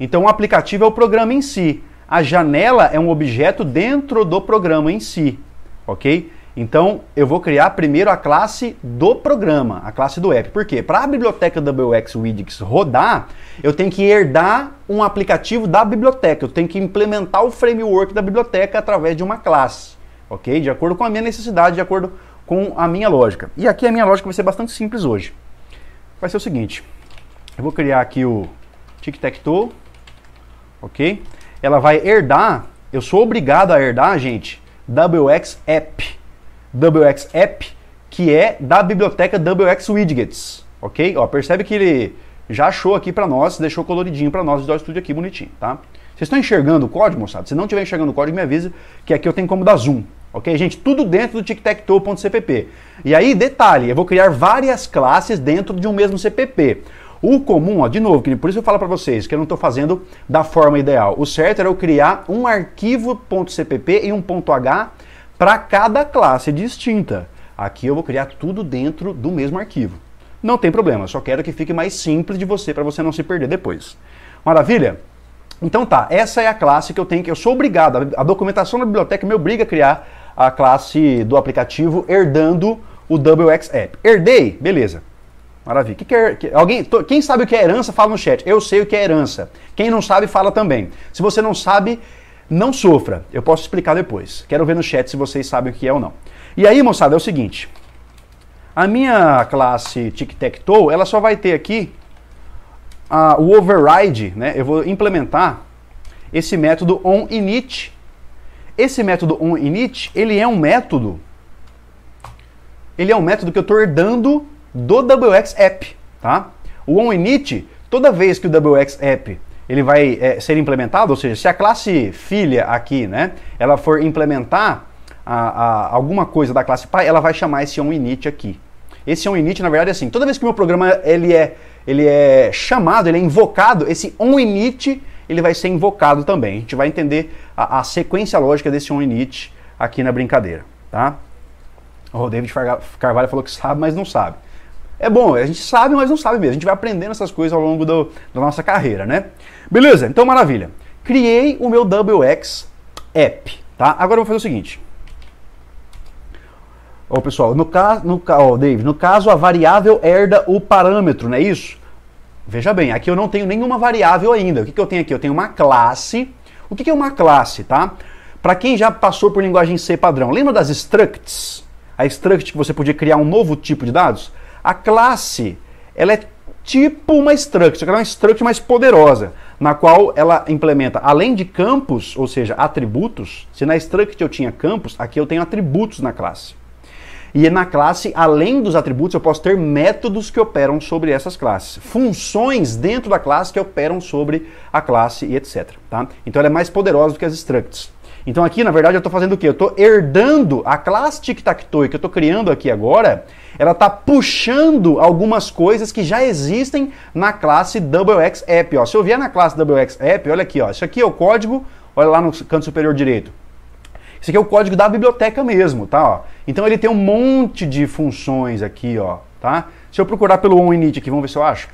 Então, o aplicativo é o programa em si. A janela é um objeto dentro do programa em si, ok? Então, eu vou criar primeiro a classe do programa, a classe do app. Por quê? Para a biblioteca WX rodar, eu tenho que herdar um aplicativo da biblioteca. Eu tenho que implementar o framework da biblioteca através de uma classe, ok? De acordo com a minha necessidade, de acordo com a minha lógica. E aqui a minha lógica vai ser bastante simples hoje. Vai ser o seguinte: eu vou criar aqui o tic-tac-toe ok? Ela vai herdar, eu sou obrigado a herdar, gente, WX App. WX App, que é da biblioteca WX Widgets, ok? Ó, percebe que ele já achou aqui para nós, deixou coloridinho para nós do estúdio aqui, bonitinho, tá? Vocês estão enxergando o código, moçada? Se não estiver enxergando o código, me avisa que aqui eu tenho como dar zoom, ok, gente? Tudo dentro do tictactoe.cpp. E aí, detalhe, eu vou criar várias classes dentro de um mesmo CPP. O comum, ó, de novo, por isso eu falo para vocês que eu não estou fazendo da forma ideal. O certo era eu criar um arquivo .cpp e um .h para cada classe distinta. Aqui eu vou criar tudo dentro do mesmo arquivo. Não tem problema, só quero que fique mais simples de você para você não se perder depois. Maravilha? Então tá, essa é a classe que eu tenho que eu sou obrigado, a, documentação da biblioteca me obriga a criar a classe do aplicativo herdando o wxApp. Herdei, beleza. Maravilha. Que que é, alguém, to, quem sabe o que é herança, fala no chat. Eu sei o que é herança. Quem não sabe, fala também. Se você não sabe, não sofra. Eu posso explicar depois. Quero ver no chat se vocês sabem o que é ou não. E aí, moçada, é o seguinte. A minha classe Tic-Tac-Toe, ela só vai ter aqui a, o override, né? Eu vou implementar esse método onInit. Esse método onInit, ele é um método... Ele é um método que eu estou herdando do WX App, tá? O onInit, toda vez que o WX App ele vai é, ser implementado, ou seja, se a classe filha aqui, né, ela for implementar a, a, alguma coisa da classe pai, ela vai chamar esse onInit aqui. Esse onInit, na verdade, é assim, toda vez que o meu programa ele é, ele é chamado, ele é invocado, esse onInit ele vai ser invocado também. A gente vai entender a, a sequência lógica desse onInit aqui na brincadeira, tá? O David Carvalho falou que sabe, mas não sabe é bom, a gente sabe, mas não sabe mesmo. A gente vai aprendendo essas coisas ao longo do, da nossa carreira, né? Beleza, então maravilha. Criei o meu WX App, tá? Agora eu vou fazer o seguinte. Ó, pessoal, no caso, no, ó, Dave, no caso a variável herda o parâmetro, não é isso? Veja bem, aqui eu não tenho nenhuma variável ainda. O que, que eu tenho aqui? Eu tenho uma classe. O que, que é uma classe, tá? Para quem já passou por linguagem C padrão, lembra das structs? A struct que você podia criar um novo tipo de dados? A classe, ela é tipo uma struct, só que ela é uma struct mais poderosa, na qual ela implementa, além de campos, ou seja, atributos, se na struct eu tinha campos, aqui eu tenho atributos na classe. E na classe, além dos atributos, eu posso ter métodos que operam sobre essas classes, funções dentro da classe que operam sobre a classe e etc. Tá? Então ela é mais poderosa do que as structs. Então aqui, na verdade, eu estou fazendo o quê? Eu estou herdando a classe tic-tac-toe que eu estou criando aqui agora, ela está puxando algumas coisas que já existem na classe WX App. Ó. Se eu vier na classe WX App, olha aqui, ó. isso aqui é o código, olha lá no canto superior direito. Isso aqui é o código da biblioteca mesmo, tá? Ó. Então ele tem um monte de funções aqui, ó, tá? Se eu procurar pelo onInit aqui, vamos ver se eu acho.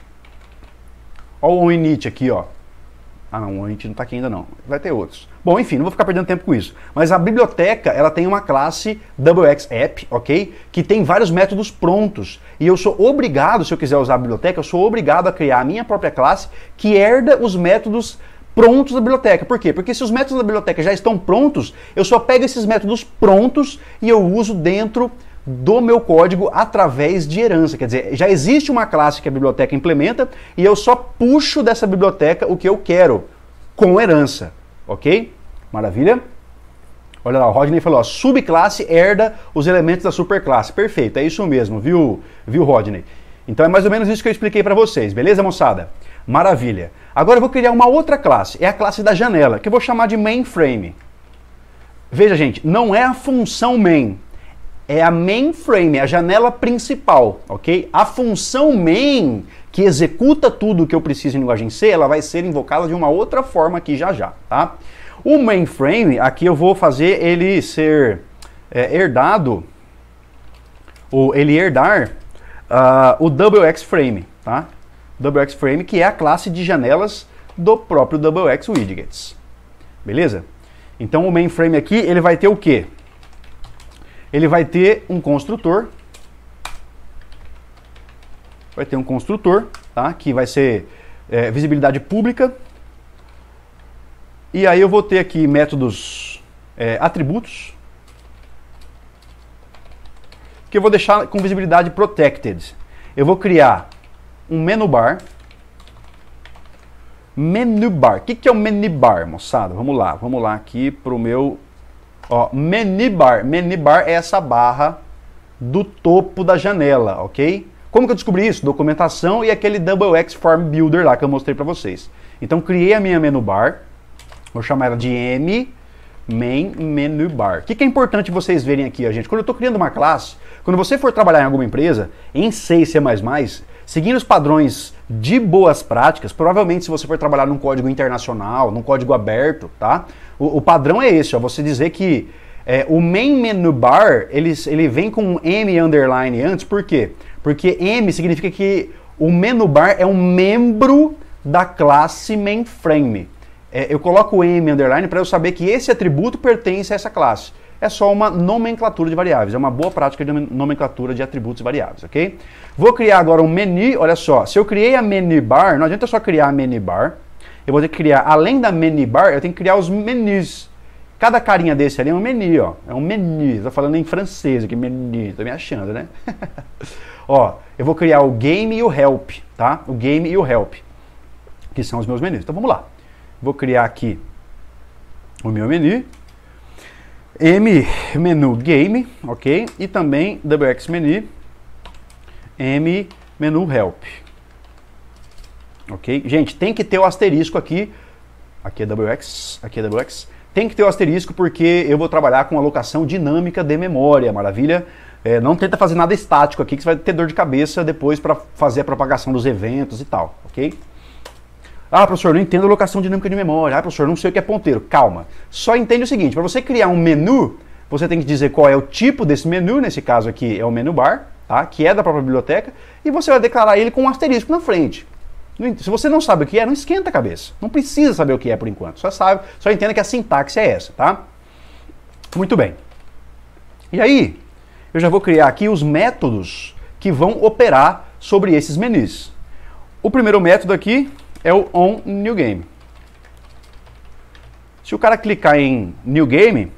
Olha o onInit aqui, ó. Ah, não, a gente não está aqui ainda não. Vai ter outros. Bom, enfim, não vou ficar perdendo tempo com isso. Mas a biblioteca, ela tem uma classe wxApp, ok? Que tem vários métodos prontos. E eu sou obrigado, se eu quiser usar a biblioteca, eu sou obrigado a criar a minha própria classe que herda os métodos prontos da biblioteca. Por quê? Porque se os métodos da biblioteca já estão prontos, eu só pego esses métodos prontos e eu uso dentro do meu código através de herança. Quer dizer, já existe uma classe que a biblioteca implementa e eu só puxo dessa biblioteca o que eu quero com herança. Ok? Maravilha? Olha lá, o Rodney falou, ó, subclasse herda os elementos da superclasse. Perfeito, é isso mesmo, viu, viu Rodney? Então é mais ou menos isso que eu expliquei para vocês, beleza, moçada? Maravilha. Agora eu vou criar uma outra classe, é a classe da janela, que eu vou chamar de mainframe. Veja, gente, não é a função main, é a mainframe, é a janela principal, ok? A função main, que executa tudo o que eu preciso em linguagem C, ela vai ser invocada de uma outra forma aqui já já, tá? O mainframe, aqui eu vou fazer ele ser é, herdado, ou ele herdar uh, o WX frame, tá? WX frame, que é a classe de janelas do próprio WX widgets, beleza? Então o mainframe aqui, ele vai ter o quê? ele vai ter um construtor. Vai ter um construtor, tá? Que vai ser é, visibilidade pública. E aí eu vou ter aqui métodos é, atributos. Que eu vou deixar com visibilidade protected. Eu vou criar um menu bar. Menu bar. O que, que é o um menu bar, moçada? Vamos lá, vamos lá aqui para o meu Ó, menibar. Menibar é essa barra do topo da janela, ok? Como que eu descobri isso? Documentação e aquele Double X Form Builder lá que eu mostrei para vocês. Então criei a minha menu bar, vou chamar ela de M main menu bar. O que, que é importante vocês verem aqui, ó, gente? Quando eu estou criando uma classe, quando você for trabalhar em alguma empresa, em C e C++, seguindo os padrões de boas práticas, provavelmente se você for trabalhar num código internacional, num código aberto, tá? O, o padrão é esse, ó, você dizer que é, o main menu bar, ele, ele vem com um M underline antes, por quê? Porque M significa que o menu bar é um membro da classe mainframe. É, eu coloco o M underline para eu saber que esse atributo pertence a essa classe. É só uma nomenclatura de variáveis, é uma boa prática de nomenclatura de atributos variáveis, ok? Vou criar agora um menu, olha só, se eu criei a menu bar, não adianta só criar a menu bar, eu vou ter que criar, além da menu bar, eu tenho que criar os menus. Cada carinha desse ali é um menu, ó. É um menu. Tô falando em francês aqui, menu. Tô me achando, né? ó, eu vou criar o game e o help, tá? O game e o help, que são os meus menus. Então vamos lá. Vou criar aqui o meu menu. M menu game, ok? E também WX menu M menu help. Ok? Gente, tem que ter o asterisco aqui. Aqui é WX, aqui é WX. Tem que ter o asterisco porque eu vou trabalhar com alocação dinâmica de memória, maravilha? É, não tenta fazer nada estático aqui que você vai ter dor de cabeça depois para fazer a propagação dos eventos e tal, ok? Ah, professor, não entendo alocação dinâmica de memória. Ah, professor, não sei o que é ponteiro. Calma. Só entende o seguinte: para você criar um menu, você tem que dizer qual é o tipo desse menu. Nesse caso aqui é o menu bar, tá? que é da própria biblioteca, e você vai declarar ele com um asterisco na frente. Se você não sabe o que é, não esquenta a cabeça. Não precisa saber o que é por enquanto. Só sabe, só entenda que a sintaxe é essa, tá? Muito bem. E aí, eu já vou criar aqui os métodos que vão operar sobre esses menus. O primeiro método aqui é o on new game. Se o cara clicar em new game,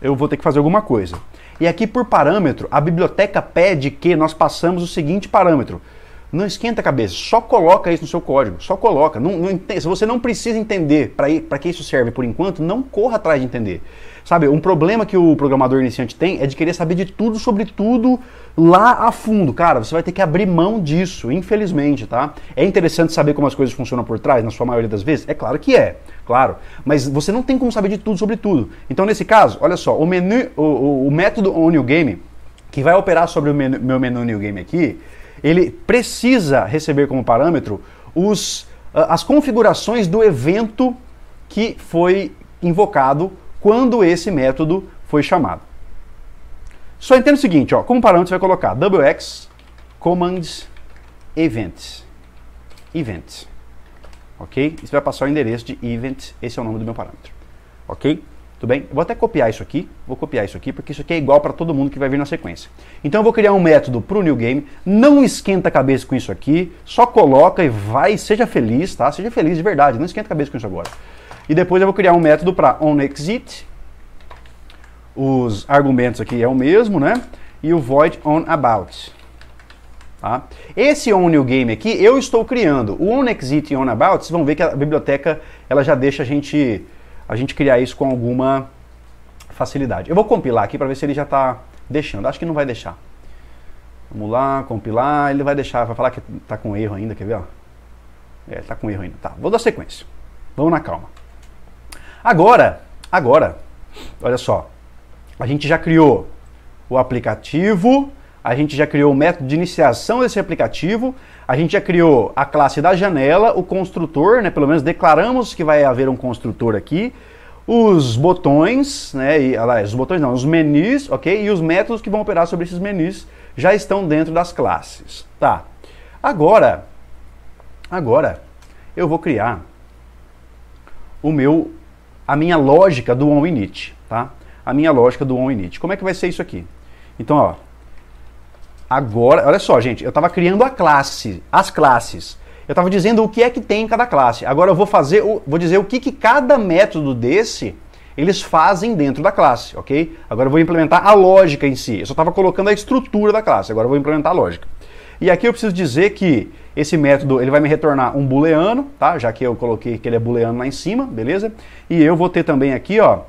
eu vou ter que fazer alguma coisa. E aqui por parâmetro, a biblioteca pede que nós passamos o seguinte parâmetro: não esquenta a cabeça, só coloca isso no seu código, só coloca. Não, não, se você não precisa entender para que isso serve por enquanto, não corra atrás de entender. Sabe, um problema que o programador iniciante tem é de querer saber de tudo sobre tudo lá a fundo. Cara, você vai ter que abrir mão disso, infelizmente, tá? É interessante saber como as coisas funcionam por trás, na sua maioria das vezes? É claro que é, claro. Mas você não tem como saber de tudo sobre tudo. Então, nesse caso, olha só, o, menu, o, o, o método on new game, que vai operar sobre o menu, meu menu new game aqui, ele precisa receber como parâmetro os, ah, as configurações do evento que foi invocado quando esse método foi chamado. Só entenda o seguinte, ó, como parâmetro você vai colocar wx commands events. event, Ok? Isso vai passar o endereço de events, esse é o nome do meu parâmetro. Ok? Tudo bem? Eu vou até copiar isso aqui, vou copiar isso aqui, porque isso aqui é igual para todo mundo que vai vir na sequência. Então eu vou criar um método para o new game, não esquenta a cabeça com isso aqui, só coloca e vai, seja feliz, tá? Seja feliz de verdade, não esquenta a cabeça com isso agora. E depois eu vou criar um método para onExit, os argumentos aqui é o mesmo, né? E o void about Tá? Esse onNewGame aqui eu estou criando. O onExit e onAbout, vocês vão ver que a biblioteca ela já deixa a gente a gente criar isso com alguma facilidade. Eu vou compilar aqui para ver se ele já está deixando. Acho que não vai deixar. Vamos lá, compilar. Ele vai deixar, vai falar que está com erro ainda, quer ver? Ó? É, está com erro ainda. Tá, vou dar sequência. Vamos na calma. Agora, agora, olha só. A gente já criou o aplicativo, a gente já criou o método de iniciação desse aplicativo, a gente já criou a classe da janela, o construtor, né? Pelo menos declaramos que vai haver um construtor aqui. Os botões, né? E, ah, lá, os botões não, os menus, ok? E os métodos que vão operar sobre esses menus já estão dentro das classes, tá? Agora, agora eu vou criar o meu, a minha lógica do on init, tá? A minha lógica do on init. Como é que vai ser isso aqui? Então, ó, Agora, olha só, gente, eu estava criando a classe, as classes. Eu estava dizendo o que é que tem em cada classe. Agora eu vou fazer, vou dizer o que, que cada método desse eles fazem dentro da classe, ok? Agora eu vou implementar a lógica em si. Eu só estava colocando a estrutura da classe. Agora eu vou implementar a lógica. E aqui eu preciso dizer que esse método ele vai me retornar um booleano, tá? Já que eu coloquei que ele é booleano lá em cima, beleza? E eu vou ter também aqui, ó,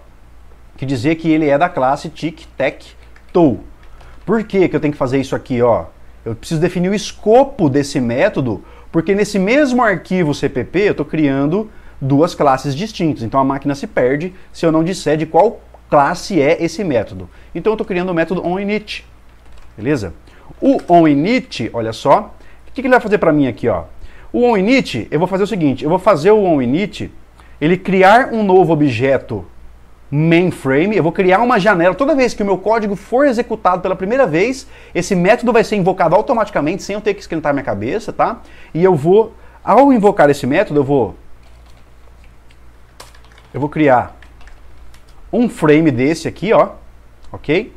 que dizer que ele é da classe tic tac toe por que, que eu tenho que fazer isso aqui? Ó? Eu preciso definir o escopo desse método, porque nesse mesmo arquivo CPP eu estou criando duas classes distintas. Então a máquina se perde se eu não disser de qual classe é esse método. Então eu estou criando o método onInit. Beleza? O onInit, olha só, o que, que ele vai fazer para mim aqui? Ó? O onInit, eu vou fazer o seguinte, eu vou fazer o onInit, ele criar um novo objeto mainframe, eu vou criar uma janela. Toda vez que o meu código for executado pela primeira vez, esse método vai ser invocado automaticamente, sem eu ter que esquentar minha cabeça, tá? E eu vou, ao invocar esse método, eu vou, eu vou criar um frame desse aqui, ó, ok?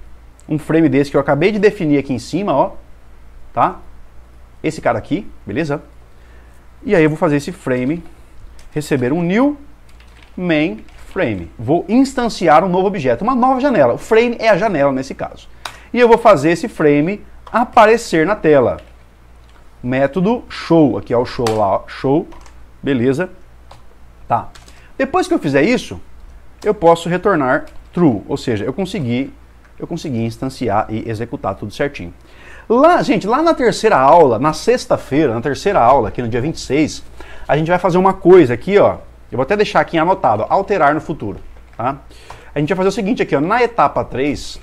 Um frame desse que eu acabei de definir aqui em cima, ó, tá? Esse cara aqui, beleza? E aí eu vou fazer esse frame receber um new main frame. Vou instanciar um novo objeto, uma nova janela. O frame é a janela nesse caso. E eu vou fazer esse frame aparecer na tela. Método show, aqui é o show lá, show, beleza. Tá. Depois que eu fizer isso, eu posso retornar true, ou seja, eu consegui, eu consegui instanciar e executar tudo certinho. Lá, gente, lá na terceira aula, na sexta-feira, na terceira aula, aqui no dia 26, a gente vai fazer uma coisa aqui, ó, eu vou até deixar aqui anotado, alterar no futuro. Tá? A gente vai fazer o seguinte aqui, ó, na etapa 3,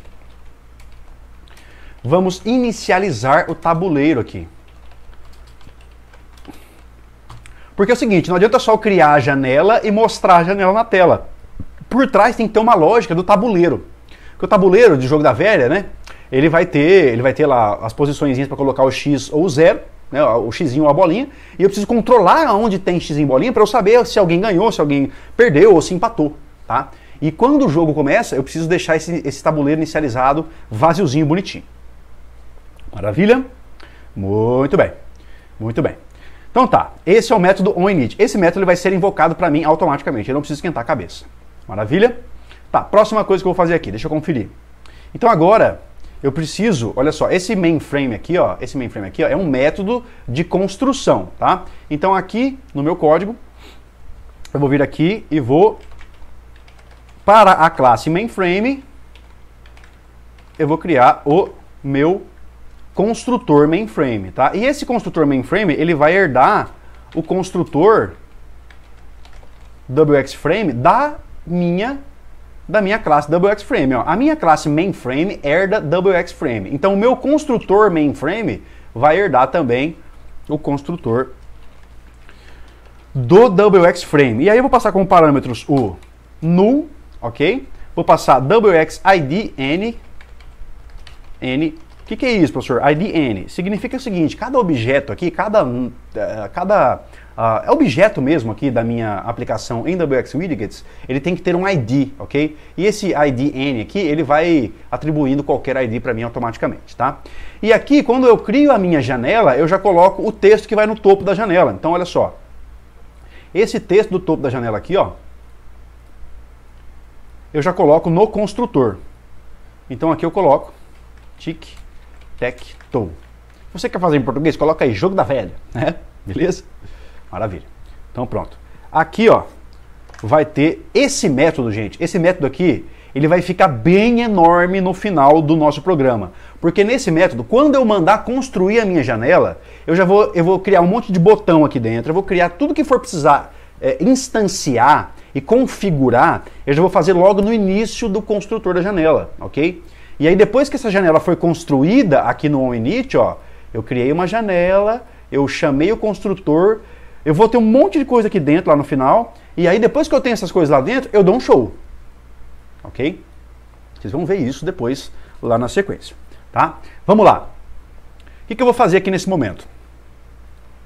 vamos inicializar o tabuleiro aqui. Porque é o seguinte, não adianta só criar a janela e mostrar a janela na tela. Por trás tem que ter uma lógica do tabuleiro. Porque o tabuleiro de jogo da velha, né? Ele vai ter, ele vai ter lá as posições para colocar o X ou o zero né, o x ou a bolinha, e eu preciso controlar aonde tem x em bolinha para eu saber se alguém ganhou, se alguém perdeu ou se empatou, tá? E quando o jogo começa, eu preciso deixar esse, esse tabuleiro inicializado vaziozinho, bonitinho. Maravilha? Muito bem, muito bem. Então tá, esse é o método onInit. Esse método vai ser invocado para mim automaticamente, eu não preciso esquentar a cabeça. Maravilha? Tá, próxima coisa que eu vou fazer aqui, deixa eu conferir. Então agora, eu preciso, olha só, esse mainframe aqui, ó, esse mainframe aqui ó, é um método de construção, tá? Então aqui no meu código, eu vou vir aqui e vou para a classe mainframe, eu vou criar o meu construtor mainframe, tá? E esse construtor mainframe, ele vai herdar o construtor WX frame da minha da minha classe WX-Frame. Ó. A minha classe mainframe herda WX-Frame. Então o meu construtor mainframe vai herdar também o construtor do WX-Frame. E aí eu vou passar como parâmetros o null, ok? Vou passar WX-ID n, n o que, que, é isso, professor? N. Significa o seguinte: cada objeto aqui, cada, eh, cada uh, objeto mesmo aqui da minha aplicação em WX Widgets, ele tem que ter um ID, ok? E esse IDN aqui, ele vai atribuindo qualquer ID para mim automaticamente, tá? E aqui, quando eu crio a minha janela, eu já coloco o texto que vai no topo da janela. Então, olha só. Esse texto do topo da janela aqui, ó, eu já coloco no construtor. Então aqui eu coloco tic tac toe. Você quer fazer em português? Coloca aí jogo da velha, né? Beleza? Maravilha. Então pronto. Aqui, ó, vai ter esse método, gente. Esse método aqui, ele vai ficar bem enorme no final do nosso programa. Porque nesse método, quando eu mandar construir a minha janela, eu já vou, eu vou criar um monte de botão aqui dentro, eu vou criar tudo que for precisar é, instanciar e configurar, eu já vou fazer logo no início do construtor da janela, ok? E aí depois que essa janela foi construída aqui no OneInit, ó, eu criei uma janela, eu chamei o construtor, eu vou ter um monte de coisa aqui dentro, lá no final. E aí, depois que eu tenho essas coisas lá dentro, eu dou um show. Ok? Vocês vão ver isso depois, lá na sequência. Tá? Vamos lá. O que, que eu vou fazer aqui nesse momento?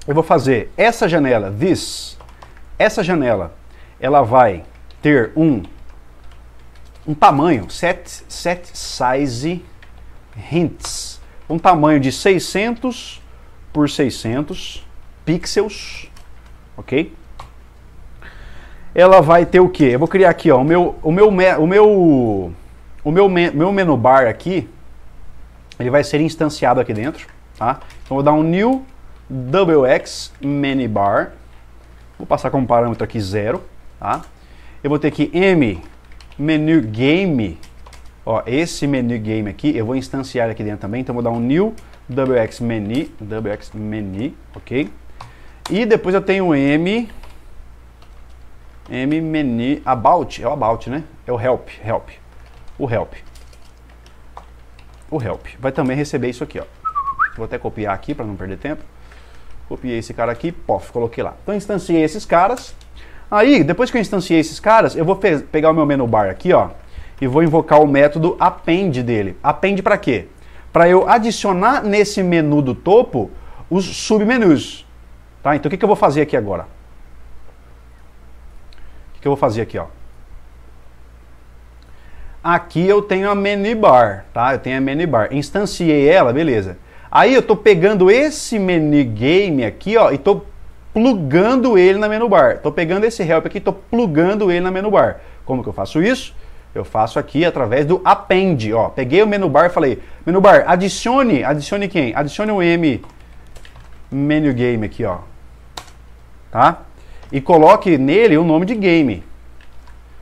Eu vou fazer essa janela, this, essa janela, ela vai ter um, um tamanho, set, set size hints, um tamanho de 600 por 600 pixels, ok? Ela vai ter o que? Eu vou criar aqui, ó, o meu, o meu, o meu, o meu, meu menu bar aqui, ele vai ser instanciado aqui dentro, tá? Então vou dar um new wx menu bar, vou passar como parâmetro aqui zero, tá? Eu vou ter aqui m menu game, ó, esse menu game aqui, eu vou instanciar aqui dentro também, então vou dar um new wx menu, wx menu, ok? E depois eu tenho M. M menu. About. É o about, né? É o help. Help. O help. O help. Vai também receber isso aqui, ó. Vou até copiar aqui para não perder tempo. Copiei esse cara aqui, pof, coloquei lá. Então instanciei esses caras. Aí, depois que eu instanciei esses caras, eu vou pegar o meu menu bar aqui, ó, e vou invocar o método append dele. Append para quê? Para eu adicionar nesse menu do topo os submenus. Tá? Então o que, que eu vou fazer aqui agora? O que, que eu vou fazer aqui, ó? Aqui eu tenho a menu bar, tá? Eu tenho a menu bar, Instanciei ela, beleza. Aí eu estou pegando esse menu game aqui, ó, e estou plugando ele na menu bar. Estou pegando esse help aqui, estou plugando ele na menu bar. Como que eu faço isso? Eu faço aqui através do append, ó. Peguei o bar e falei, menu bar, adicione, adicione quem? Adicione o um M menu game aqui, ó tá? E coloque nele o nome de game.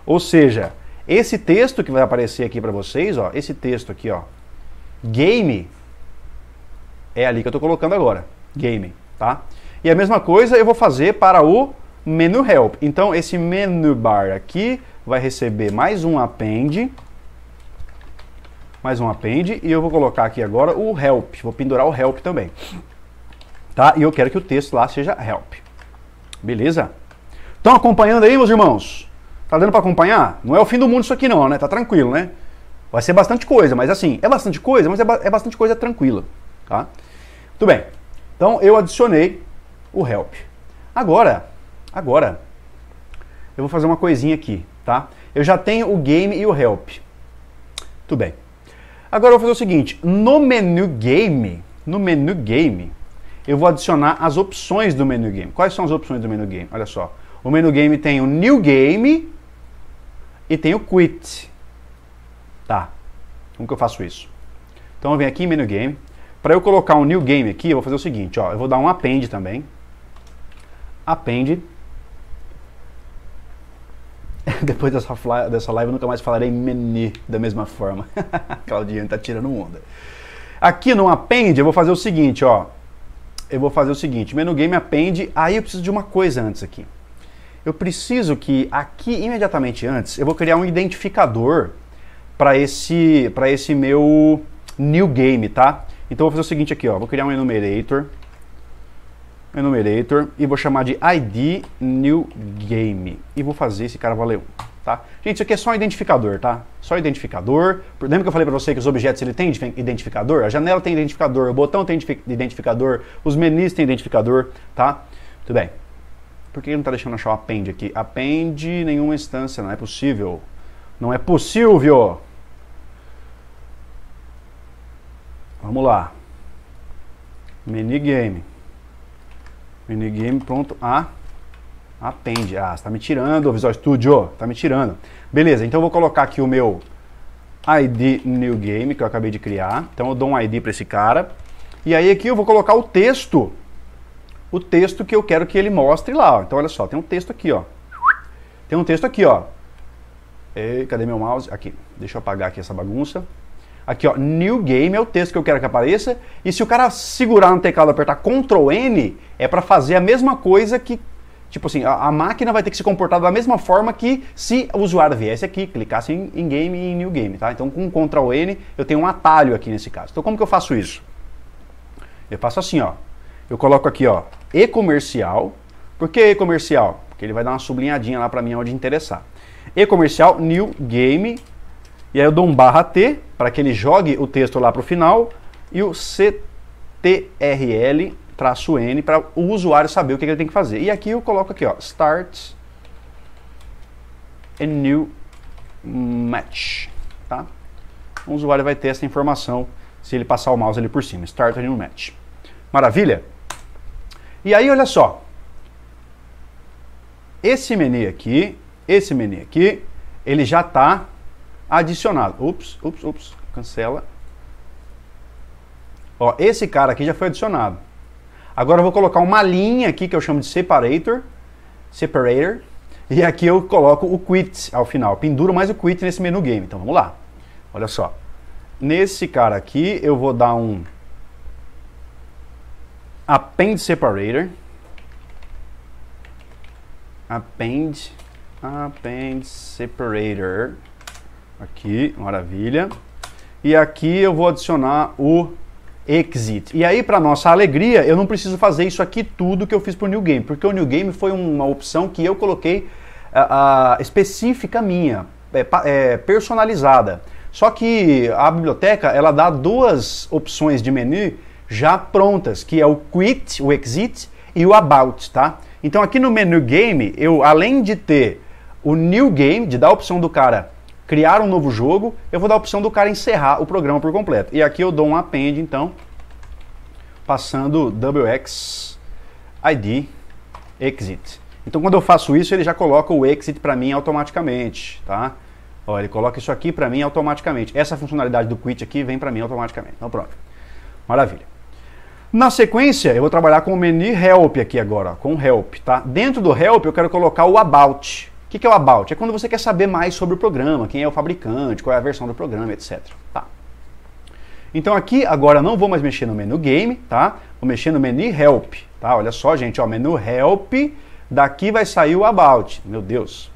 Ou seja, esse texto que vai aparecer aqui para vocês, ó, esse texto aqui, ó, game, é ali que eu estou colocando agora, game, tá? E a mesma coisa eu vou fazer para o menu help. Então esse menu bar aqui vai receber mais um append, mais um append, e eu vou colocar aqui agora o help, vou pendurar o help também. Tá? E eu quero que o texto lá seja help. Beleza? Estão acompanhando aí, meus irmãos? Tá dando para acompanhar? Não é o fim do mundo isso aqui não, né? Tá tranquilo, né? Vai ser bastante coisa, mas assim, é bastante coisa, mas é, ba é bastante coisa tranquila, tá? Tudo bem. Então eu adicionei o help. Agora, agora eu vou fazer uma coisinha aqui, tá? Eu já tenho o game e o help. Tudo bem. Agora eu vou fazer o seguinte, no menu game, no menu game, eu vou adicionar as opções do menu game. Quais são as opções do menu game? Olha só. O menu game tem o new game e tem o quit. Tá. Como que eu faço isso? Então eu venho aqui em menu game. Para eu colocar um new game aqui, eu vou fazer o seguinte, ó, eu vou dar um append também. Append. Depois dessa, dessa live eu nunca mais falarei menu da mesma forma. Claudinha tá tirando onda. Aqui no append eu vou fazer o seguinte, ó eu vou fazer o seguinte: menu game append. Aí eu preciso de uma coisa antes aqui. Eu preciso que aqui imediatamente antes eu vou criar um identificador para esse para esse meu new game, tá? Então eu vou fazer o seguinte aqui, ó. Vou criar um enumerator, enumerator e vou chamar de id new game e vou fazer esse cara valer 1 tá? Gente, isso aqui é só um identificador, tá? Só um identificador. Lembra que eu falei para você que os objetos ele tem identificador? A janela tem identificador, o botão tem identificador, os menis têm identificador, tá? Tudo bem. Por que não está deixando achar o append aqui? Append nenhuma instância, não é possível. Não é possível! Vamos lá. Minigame. Minigame, pronto. A. Ah, Atende. Ah, você tá me tirando, Visual Studio. Tá me tirando. Beleza, então eu vou colocar aqui o meu ID New Game que eu acabei de criar. Então eu dou um ID para esse cara. E aí aqui eu vou colocar o texto. O texto que eu quero que ele mostre lá. Ó. Então olha só, tem um texto aqui, ó. Tem um texto aqui, ó. cadê meu mouse? Aqui. Deixa eu apagar aqui essa bagunça. Aqui, ó. New Game é o texto que eu quero que apareça. E se o cara segurar no teclado e apertar Ctrl N, é para fazer a mesma coisa que Tipo assim, a, a, máquina vai ter que se comportar da mesma forma que se o usuário viesse aqui, clicasse em, em game e em new game, tá? Então com Ctrl N eu tenho um atalho aqui nesse caso. Então como que eu faço isso? Eu faço assim, ó. Eu coloco aqui, ó, e-comercial. Por que e-comercial? Porque ele vai dar uma sublinhadinha lá para mim onde interessar. E-comercial, new game. E aí eu dou um barra T para que ele jogue o texto lá para o final. E o CTRL traço N para o usuário saber o que, ele tem que fazer. E aqui eu coloco aqui, ó, start a new match, tá? O usuário vai ter essa informação se ele passar o mouse ali por cima, start a new match. Maravilha? E aí, olha só, esse menu aqui, esse menu aqui, ele já está adicionado. Ups, ups, ups, cancela. Ó, esse cara aqui já foi adicionado. Agora eu vou colocar uma linha aqui que eu chamo de separator, separator, e aqui eu coloco o quit ao final. Penduro mais o quit nesse menu game. Então vamos lá. Olha só. Nesse cara aqui eu vou dar um append separator. Append append separator. Aqui, maravilha. E aqui eu vou adicionar o Exit. E aí, para nossa alegria, eu não preciso fazer isso aqui tudo que eu fiz para o New Game, porque o New Game foi uma opção que eu coloquei uh, uh, específica minha, é, é, personalizada. Só que a biblioteca ela dá duas opções de menu já prontas, que é o Quit, o Exit e o About, tá? Então aqui no menu Game, eu além de ter o New Game, de dar a opção do cara criar um novo jogo, eu vou dar a opção do cara encerrar o programa por completo. E aqui eu dou um append, então, passando wx id exit. Então quando eu faço isso, ele já coloca o exit para mim automaticamente, tá? Ó, ele coloca isso aqui para mim automaticamente. Essa funcionalidade do quit aqui vem para mim automaticamente. Então pronto. Maravilha. Na sequência, eu vou trabalhar com o menu help aqui agora, ó, com help, tá? Dentro do help eu quero colocar o about. O que, que é o about? É quando você quer saber mais sobre o programa, quem é o fabricante, qual é a versão do programa, etc. Tá. Então aqui agora não vou mais mexer no menu game, tá? Vou mexer no menu help, tá? Olha só, gente, ó, menu help, daqui vai sair o about. Meu Deus.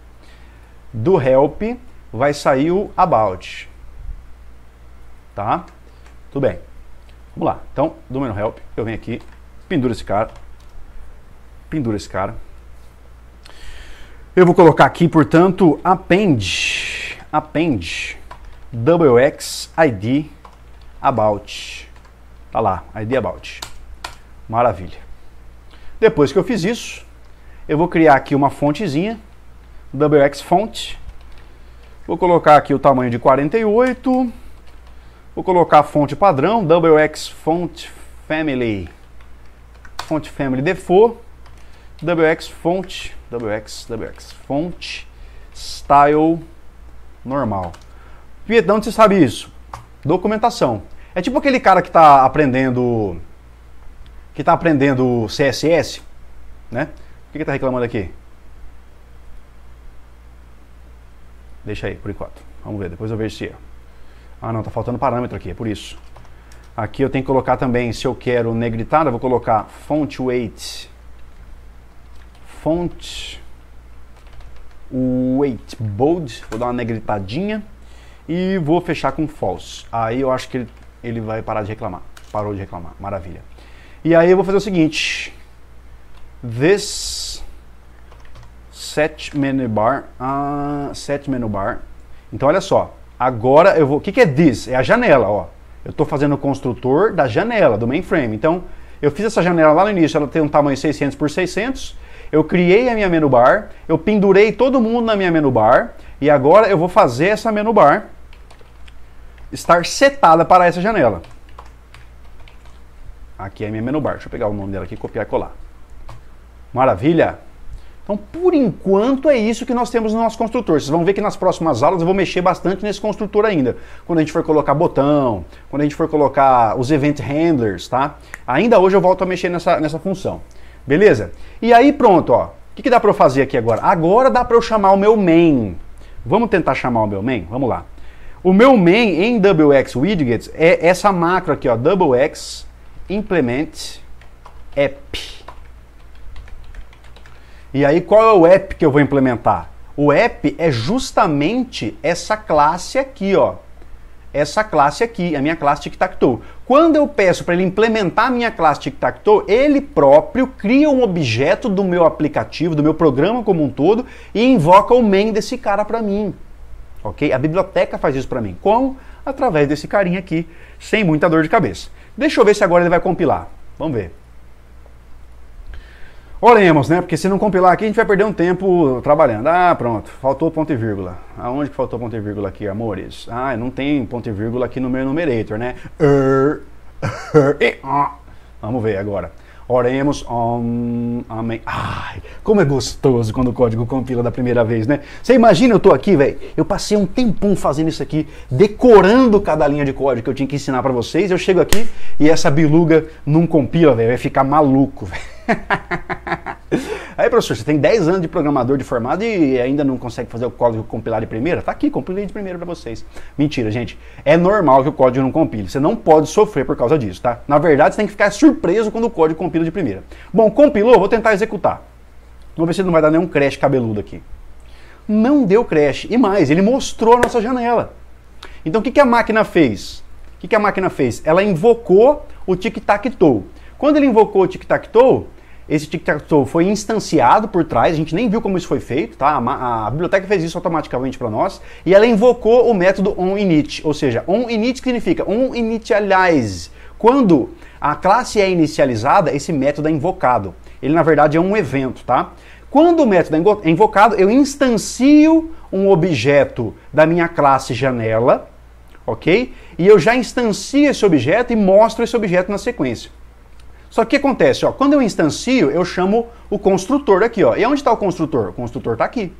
Do help vai sair o about. Tá? Tudo bem. Vamos lá. Então, do menu help, eu venho aqui, penduro esse cara. Penduro esse cara. Eu vou colocar aqui, portanto, append, append, wx id about. Tá lá, id about. Maravilha. Depois que eu fiz isso, eu vou criar aqui uma fontezinha, wx font. Vou colocar aqui o tamanho de 48. Vou colocar a fonte padrão, wx font family, font family default, wx font WX, WX. Fonte, style, normal. Pietro, de onde você sabe isso? Documentação. É tipo aquele cara que está aprendendo que está aprendendo CSS, né? O que está reclamando aqui? Deixa aí, por enquanto. Vamos ver, depois eu vejo se... É. Ah não, está faltando parâmetro aqui, é por isso. Aqui eu tenho que colocar também, se eu quero negritar, eu vou colocar font weight font weight bold, vou dar uma negritadinha e vou fechar com false. Aí eu acho que ele, ele vai parar de reclamar. Parou de reclamar, maravilha. E aí eu vou fazer o seguinte: this set menu bar, uh, set menu bar. Então olha só, agora eu vou. O que, que é this? É a janela, ó. Eu estou fazendo o construtor da janela do mainframe. Então eu fiz essa janela lá no início, ela tem um tamanho 600 por 600 eu criei a minha menu bar, eu pendurei todo mundo na minha menu bar e agora eu vou fazer essa menu bar estar setada para essa janela. Aqui é a minha menu bar. Deixa eu pegar o nome dela aqui, copiar e colar. Maravilha! Então, por enquanto, é isso que nós temos no nosso construtor. Vocês vão ver que nas próximas aulas eu vou mexer bastante nesse construtor ainda. Quando a gente for colocar botão, quando a gente for colocar os event handlers, tá? Ainda hoje eu volto a mexer nessa, nessa função. Beleza? E aí pronto, ó. O que, que dá para eu fazer aqui agora? Agora dá para eu chamar o meu main. Vamos tentar chamar o meu main? Vamos lá. O meu main em WX Widgets é essa macro aqui, ó, WX implement app. E aí qual é o app que eu vou implementar? O app é justamente essa classe aqui, ó, essa classe aqui, a minha classe tic-tac-toe. Quando eu peço para ele implementar a minha classe tic-tac-toe, ele próprio cria um objeto do meu aplicativo, do meu programa como um todo, e invoca o main desse cara para mim. Ok? A biblioteca faz isso para mim. Como? Através desse carinha aqui, sem muita dor de cabeça. Deixa eu ver se agora ele vai compilar. Vamos ver. Oremos, né? Porque se não compilar aqui, a gente vai perder um tempo trabalhando. Ah, pronto, faltou ponto e vírgula. Aonde que faltou ponto e vírgula aqui, amores? Ah, não tem ponto e vírgula aqui no meu numerator, né? Er, er, e, ah. Vamos ver agora. Oremos, amém. Ai, como é gostoso quando o código compila da primeira vez, né? Você imagina, eu tô aqui, velho, eu passei um tempão fazendo isso aqui, decorando cada linha de código que eu tinha que ensinar para vocês, eu chego aqui e essa biluga não compila, velho, vai ficar maluco, velho. Aí, professor, você tem 10 anos de programador de formado e ainda não consegue fazer o código compilar de primeira? Tá aqui, compilei de primeira para vocês. Mentira, gente. É normal que o código não compile. Você não pode sofrer por causa disso, tá? Na verdade, você tem que ficar surpreso quando o código compila de primeira. Bom, compilou, vou tentar executar. Vamos ver se não vai dar nenhum crash cabeludo aqui. Não deu crash. E mais, ele mostrou a nossa janela. Então, o que, que a máquina fez? O que, que a máquina fez? Ela invocou o tic-tac-toe. Quando ele invocou o tic-tac-toe, esse tic-tac-toe foi instanciado por trás, a gente nem viu como isso foi feito, tá? A, a biblioteca fez isso automaticamente para nós, e ela invocou o método onInit, ou seja, onInit significa onInitialize. Quando a classe é inicializada, esse método é invocado. Ele, na verdade, é um evento, tá? Quando o método é, é invocado, eu instancio um objeto da minha classe janela, ok? E eu já instancio esse objeto e mostro esse objeto na sequência. Só que o que acontece? Ó, quando eu instancio, eu chamo o construtor aqui. Ó. E onde está o construtor? O construtor está aqui.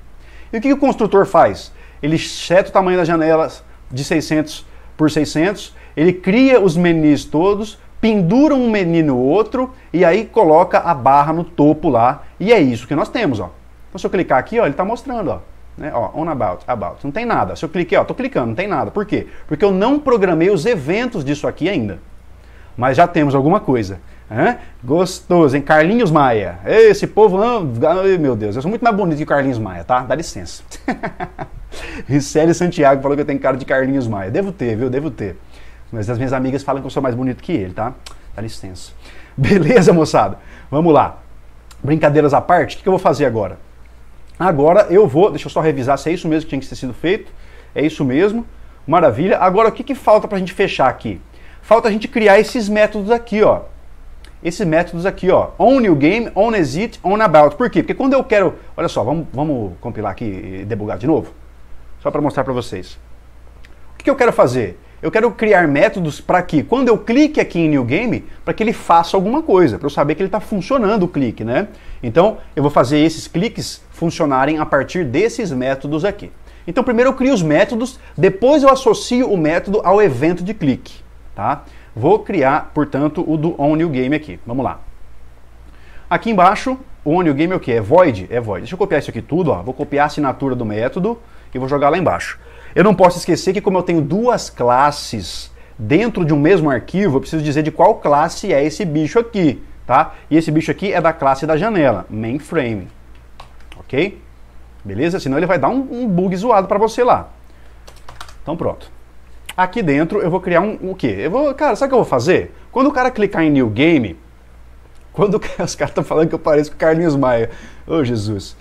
E o que, que o construtor faz? Ele seta o tamanho das janelas de 600 por 600, ele cria os menis todos, pendura um meni no outro e aí coloca a barra no topo lá. E é isso que nós temos. Ó. Então se eu clicar aqui, ó, ele está mostrando. Ó. Né? Ó, on about, about. Não tem nada. Se eu cliquei, ó, estou clicando, não tem nada. Por quê? Porque eu não programei os eventos disso aqui ainda. Mas já temos alguma coisa. Gostoso, hein? Carlinhos Maia. Esse povo, ai, meu Deus, eu sou muito mais bonito que Carlinhos Maia, tá? Dá licença. Ricele Santiago falou que eu tenho cara de Carlinhos Maia. Devo ter, viu? Devo ter. Mas as minhas amigas falam que eu sou mais bonito que ele, tá? Dá licença. Beleza, moçada? Vamos lá. Brincadeiras à parte, o que eu vou fazer agora? Agora eu vou, deixa eu só revisar se é isso mesmo que tinha que ter sido feito. É isso mesmo. Maravilha. Agora o que, que falta pra gente fechar aqui? Falta a gente criar esses métodos aqui, ó esses métodos aqui, ó. On new game, on exit, on about. Por quê? Porque quando eu quero... Olha só, vamos, vamos compilar aqui e debugar de novo? Só para mostrar para vocês. O que, eu quero fazer? Eu quero criar métodos para que, quando eu clique aqui em New Game, para que ele faça alguma coisa, para eu saber que ele está funcionando o clique, né? Então, eu vou fazer esses cliques funcionarem a partir desses métodos aqui. Então, primeiro eu crio os métodos, depois eu associo o método ao evento de clique, tá? Vou criar, portanto, o do onNewGame aqui. Vamos lá. Aqui embaixo, o onNewGame é o que? É void? É void. Deixa eu copiar isso aqui tudo, ó. Vou copiar a assinatura do método e vou jogar lá embaixo. Eu não posso esquecer que como eu tenho duas classes dentro de um mesmo arquivo, eu preciso dizer de qual classe é esse bicho aqui, tá? E esse bicho aqui é da classe da janela, mainframe, ok? Beleza? Senão ele vai dar um, um bug zoado para você lá. Então pronto. Aqui dentro eu vou criar um o quê? Eu vou, cara, sabe o que eu vou fazer? Quando o cara clicar em New Game, quando os caras estão falando que eu pareço com o Carlinhos Maia. Ô oh, Jesus.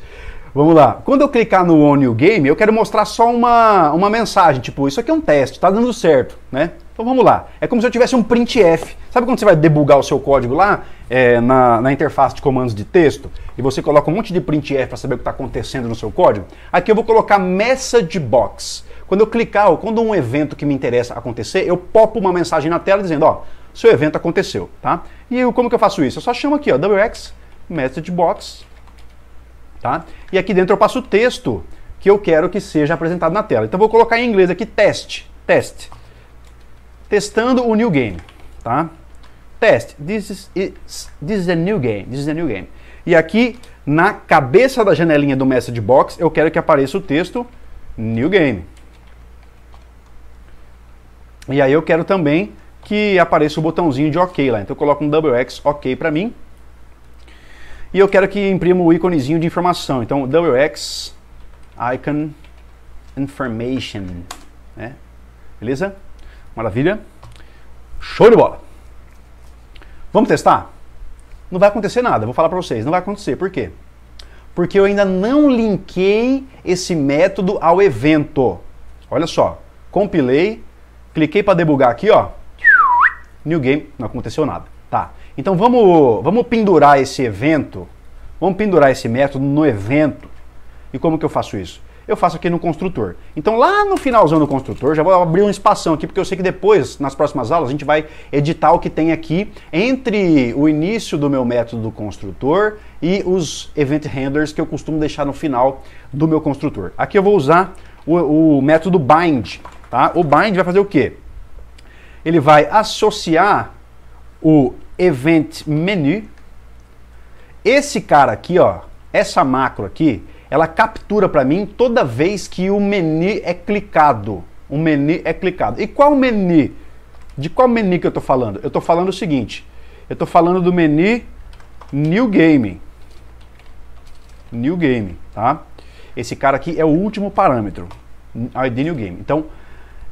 Vamos lá. Quando eu clicar no On New Game, eu quero mostrar só uma, uma mensagem, tipo, isso aqui é um teste, tá dando certo, né? Então vamos lá. É como se eu tivesse um printf. Sabe quando você vai debugar o seu código lá? é, na, na, interface de comandos de texto e você coloca um monte de printf para saber o que está acontecendo no seu código, aqui eu vou colocar message box. Quando eu clicar ou quando um evento que me interessa acontecer, eu popo uma mensagem na tela dizendo, ó, seu evento aconteceu, tá? E eu, como que eu faço isso? Eu só chamo aqui, ó, wx message box, tá? E aqui dentro eu passo o texto que eu quero que seja apresentado na tela. Então vou colocar em inglês aqui teste, teste. Testando o new game, tá? test. This is, this is a new game. This is a new game. E aqui na cabeça da janelinha do message box eu quero que apareça o texto new game. E aí eu quero também que apareça o botãozinho de OK lá. Então eu coloco um WX OK para mim. E eu quero que imprima o íconezinho de informação. Então WX icon information, né? Beleza? Maravilha. Show de bola. Vamos testar? Não vai acontecer nada, vou falar para vocês, não vai acontecer. Por quê? Porque eu ainda não linkei esse método ao evento. Olha só, compilei, cliquei para debugar aqui, ó. New game, não aconteceu nada. Tá. Então vamos, vamos pendurar esse evento, vamos pendurar esse método no evento. E como que eu faço isso? eu faço aqui no construtor. Então lá no finalzão do construtor, já vou abrir um espação aqui, porque eu sei que depois, nas próximas aulas, a gente vai editar o que tem aqui entre o início do meu método do construtor e os event handlers que eu costumo deixar no final do meu construtor. Aqui eu vou usar o, o método bind, tá? O bind vai fazer o quê? Ele vai associar o event menu. Esse cara aqui, ó, essa macro aqui, ela captura para mim toda vez que o menu é clicado. O menu é clicado. E qual menu? De qual menu que eu estou falando? Eu estou falando o seguinte. Eu estou falando do menu New Game. New Game, tá? Esse cara aqui é o último parâmetro. ID New Game. Então,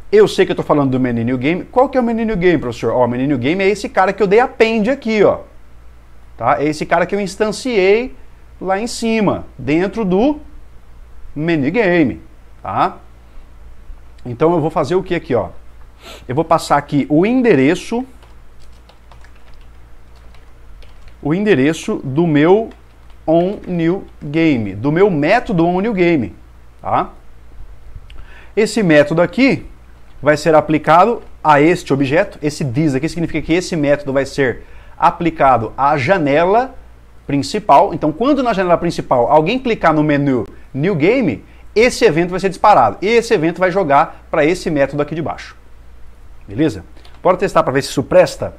eu sei que eu estou falando do menu New Game. Qual que é o menu New Game, professor? Ó, o menu New Game é esse cara que eu dei append aqui, ó. Tá? É esse cara que eu instanciei lá em cima, dentro do minigame, tá? Então eu vou fazer o que aqui, ó? Eu vou passar aqui o endereço o endereço do meu onNewGame, do meu método onNewGame, tá? Esse método aqui vai ser aplicado a este objeto, esse this aqui significa que esse método vai ser aplicado à janela principal. Então, quando na janela principal alguém clicar no menu New Game, esse evento vai ser disparado. E esse evento vai jogar para esse método aqui de baixo. Beleza? Bora testar para ver se isso presta?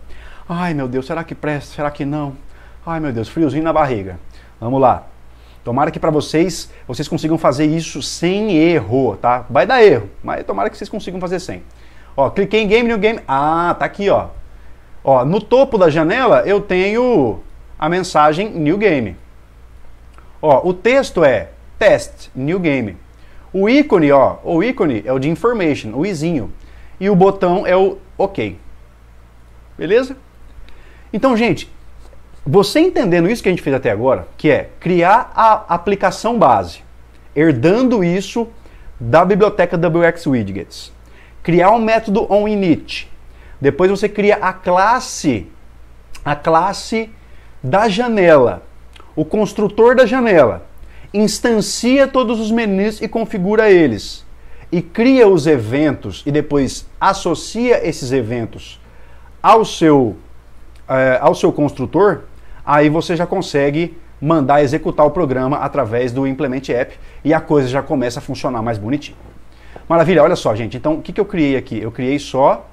Ai meu Deus, será que presta? Será que não? Ai meu Deus, friozinho na barriga. Vamos lá. Tomara que para vocês, vocês consigam fazer isso sem erro, tá? Vai dar erro, mas tomara que vocês consigam fazer sem. Ó, cliquei em Game New Game. Ah, tá aqui, ó. Ó, no topo da janela eu tenho a mensagem New Game. Ó, o texto é Test New Game. O ícone, ó, o ícone é o de Information, o izinho. E o botão é o OK. Beleza? Então, gente, você entendendo isso que a gente fez até agora, que é criar a aplicação base, herdando isso da biblioteca WX Widgets, criar um método onInit, depois você cria a classe, a classe da janela, o construtor da janela, instancia todos os menus e configura eles, e cria os eventos e depois associa esses eventos ao seu, é, ao seu construtor, aí você já consegue mandar executar o programa através do Implement App e a coisa já começa a funcionar mais bonitinho. Maravilha, olha só, gente. Então, o que, que eu criei aqui? Eu criei só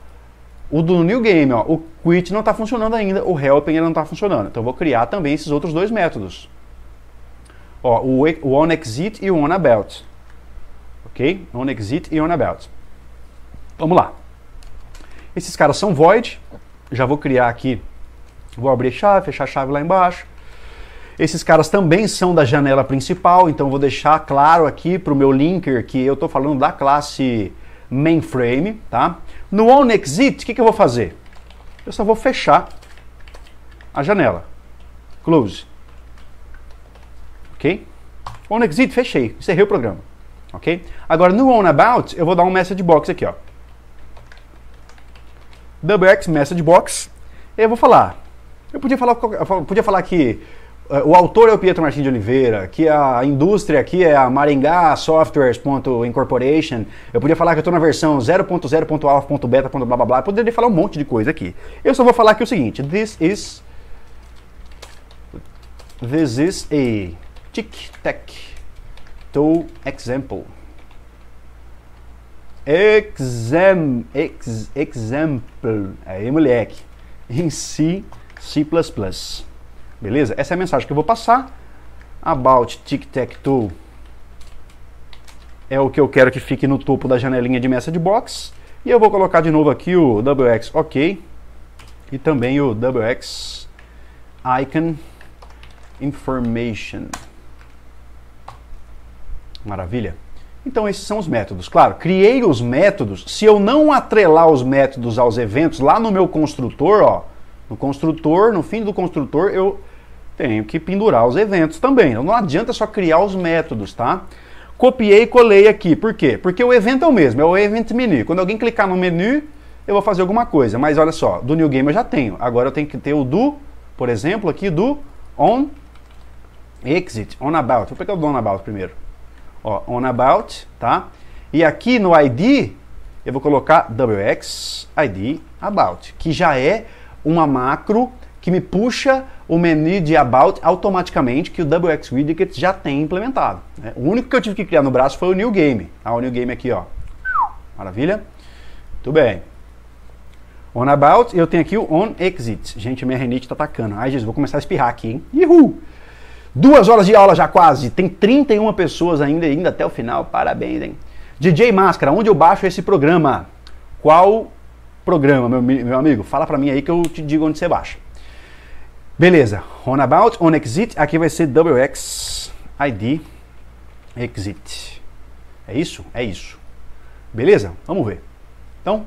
o do New Game, ó, o Quit não está funcionando ainda, o Helping ainda não está funcionando. Então eu vou criar também esses outros dois métodos. Ó, o, o OnExit e o OnAbout. Ok? OnExit e OnAbout. Vamos lá. Esses caras são void. Já vou criar aqui. Vou abrir a chave, fechar a chave lá embaixo. Esses caras também são da janela principal, então vou deixar claro aqui para o meu linker que eu estou falando da classe mainframe, tá? No onExit, o que, que eu vou fazer? Eu só vou fechar a janela. Close. Ok? OnExit, fechei. Encerrei o programa. Ok? Agora, no onAbout, eu vou dar um message box aqui, ó. WX message box. E eu vou falar. Eu podia falar, eu podia falar que o autor é o Pietro Martins de Oliveira, que a indústria aqui é a Maringá Softwares Incorporation. Eu podia falar que eu estou na versão 0.0.alpha.beta. blá blá blá. Eu poderia falar um monte de coisa aqui. Eu só vou falar aqui é o seguinte: This is. This is a tic-tac toe example. Exam, ex, example. Aí, moleque. Em C, C. Beleza? Essa é a mensagem que eu vou passar. About tic-tac-toe é o que eu quero que fique no topo da janelinha de message box. E eu vou colocar de novo aqui o WX OK e também o WX Icon Information. Maravilha? Então esses são os métodos. Claro, criei os métodos. Se eu não atrelar os métodos aos eventos lá no meu construtor, ó, no construtor, no fim do construtor, eu tenho que pendurar os eventos também. Então, não adianta só criar os métodos, tá? Copiei e colei aqui. Por quê? Porque o evento é o mesmo, é o event menu. Quando alguém clicar no menu, eu vou fazer alguma coisa. Mas olha só, do new game eu já tenho. Agora eu tenho que ter o do, por exemplo, aqui do on exit, on about. Vou pegar o do on about primeiro. Ó, on about, tá? E aqui no ID, eu vou colocar WX ID about, que já é uma macro que me puxa o menu de About automaticamente, que o WX Widget já tem implementado. Né? O único que eu tive que criar no braço foi o New Game. Ah, o New Game aqui, ó. Maravilha? Muito bem. On About, eu tenho aqui o On Exit. Gente, minha renite está atacando. Ai, Jesus, vou começar a espirrar aqui, hein? Duas horas de aula já quase. Tem 31 pessoas ainda, ainda até o final. Parabéns, hein? DJ Máscara, onde eu baixo esse programa? Qual programa, meu, meu amigo, fala para mim aí que eu te digo onde você baixa. Beleza, on about, on exit, aqui vai ser WX ID exit. É isso? É isso. Beleza? Vamos ver. Então,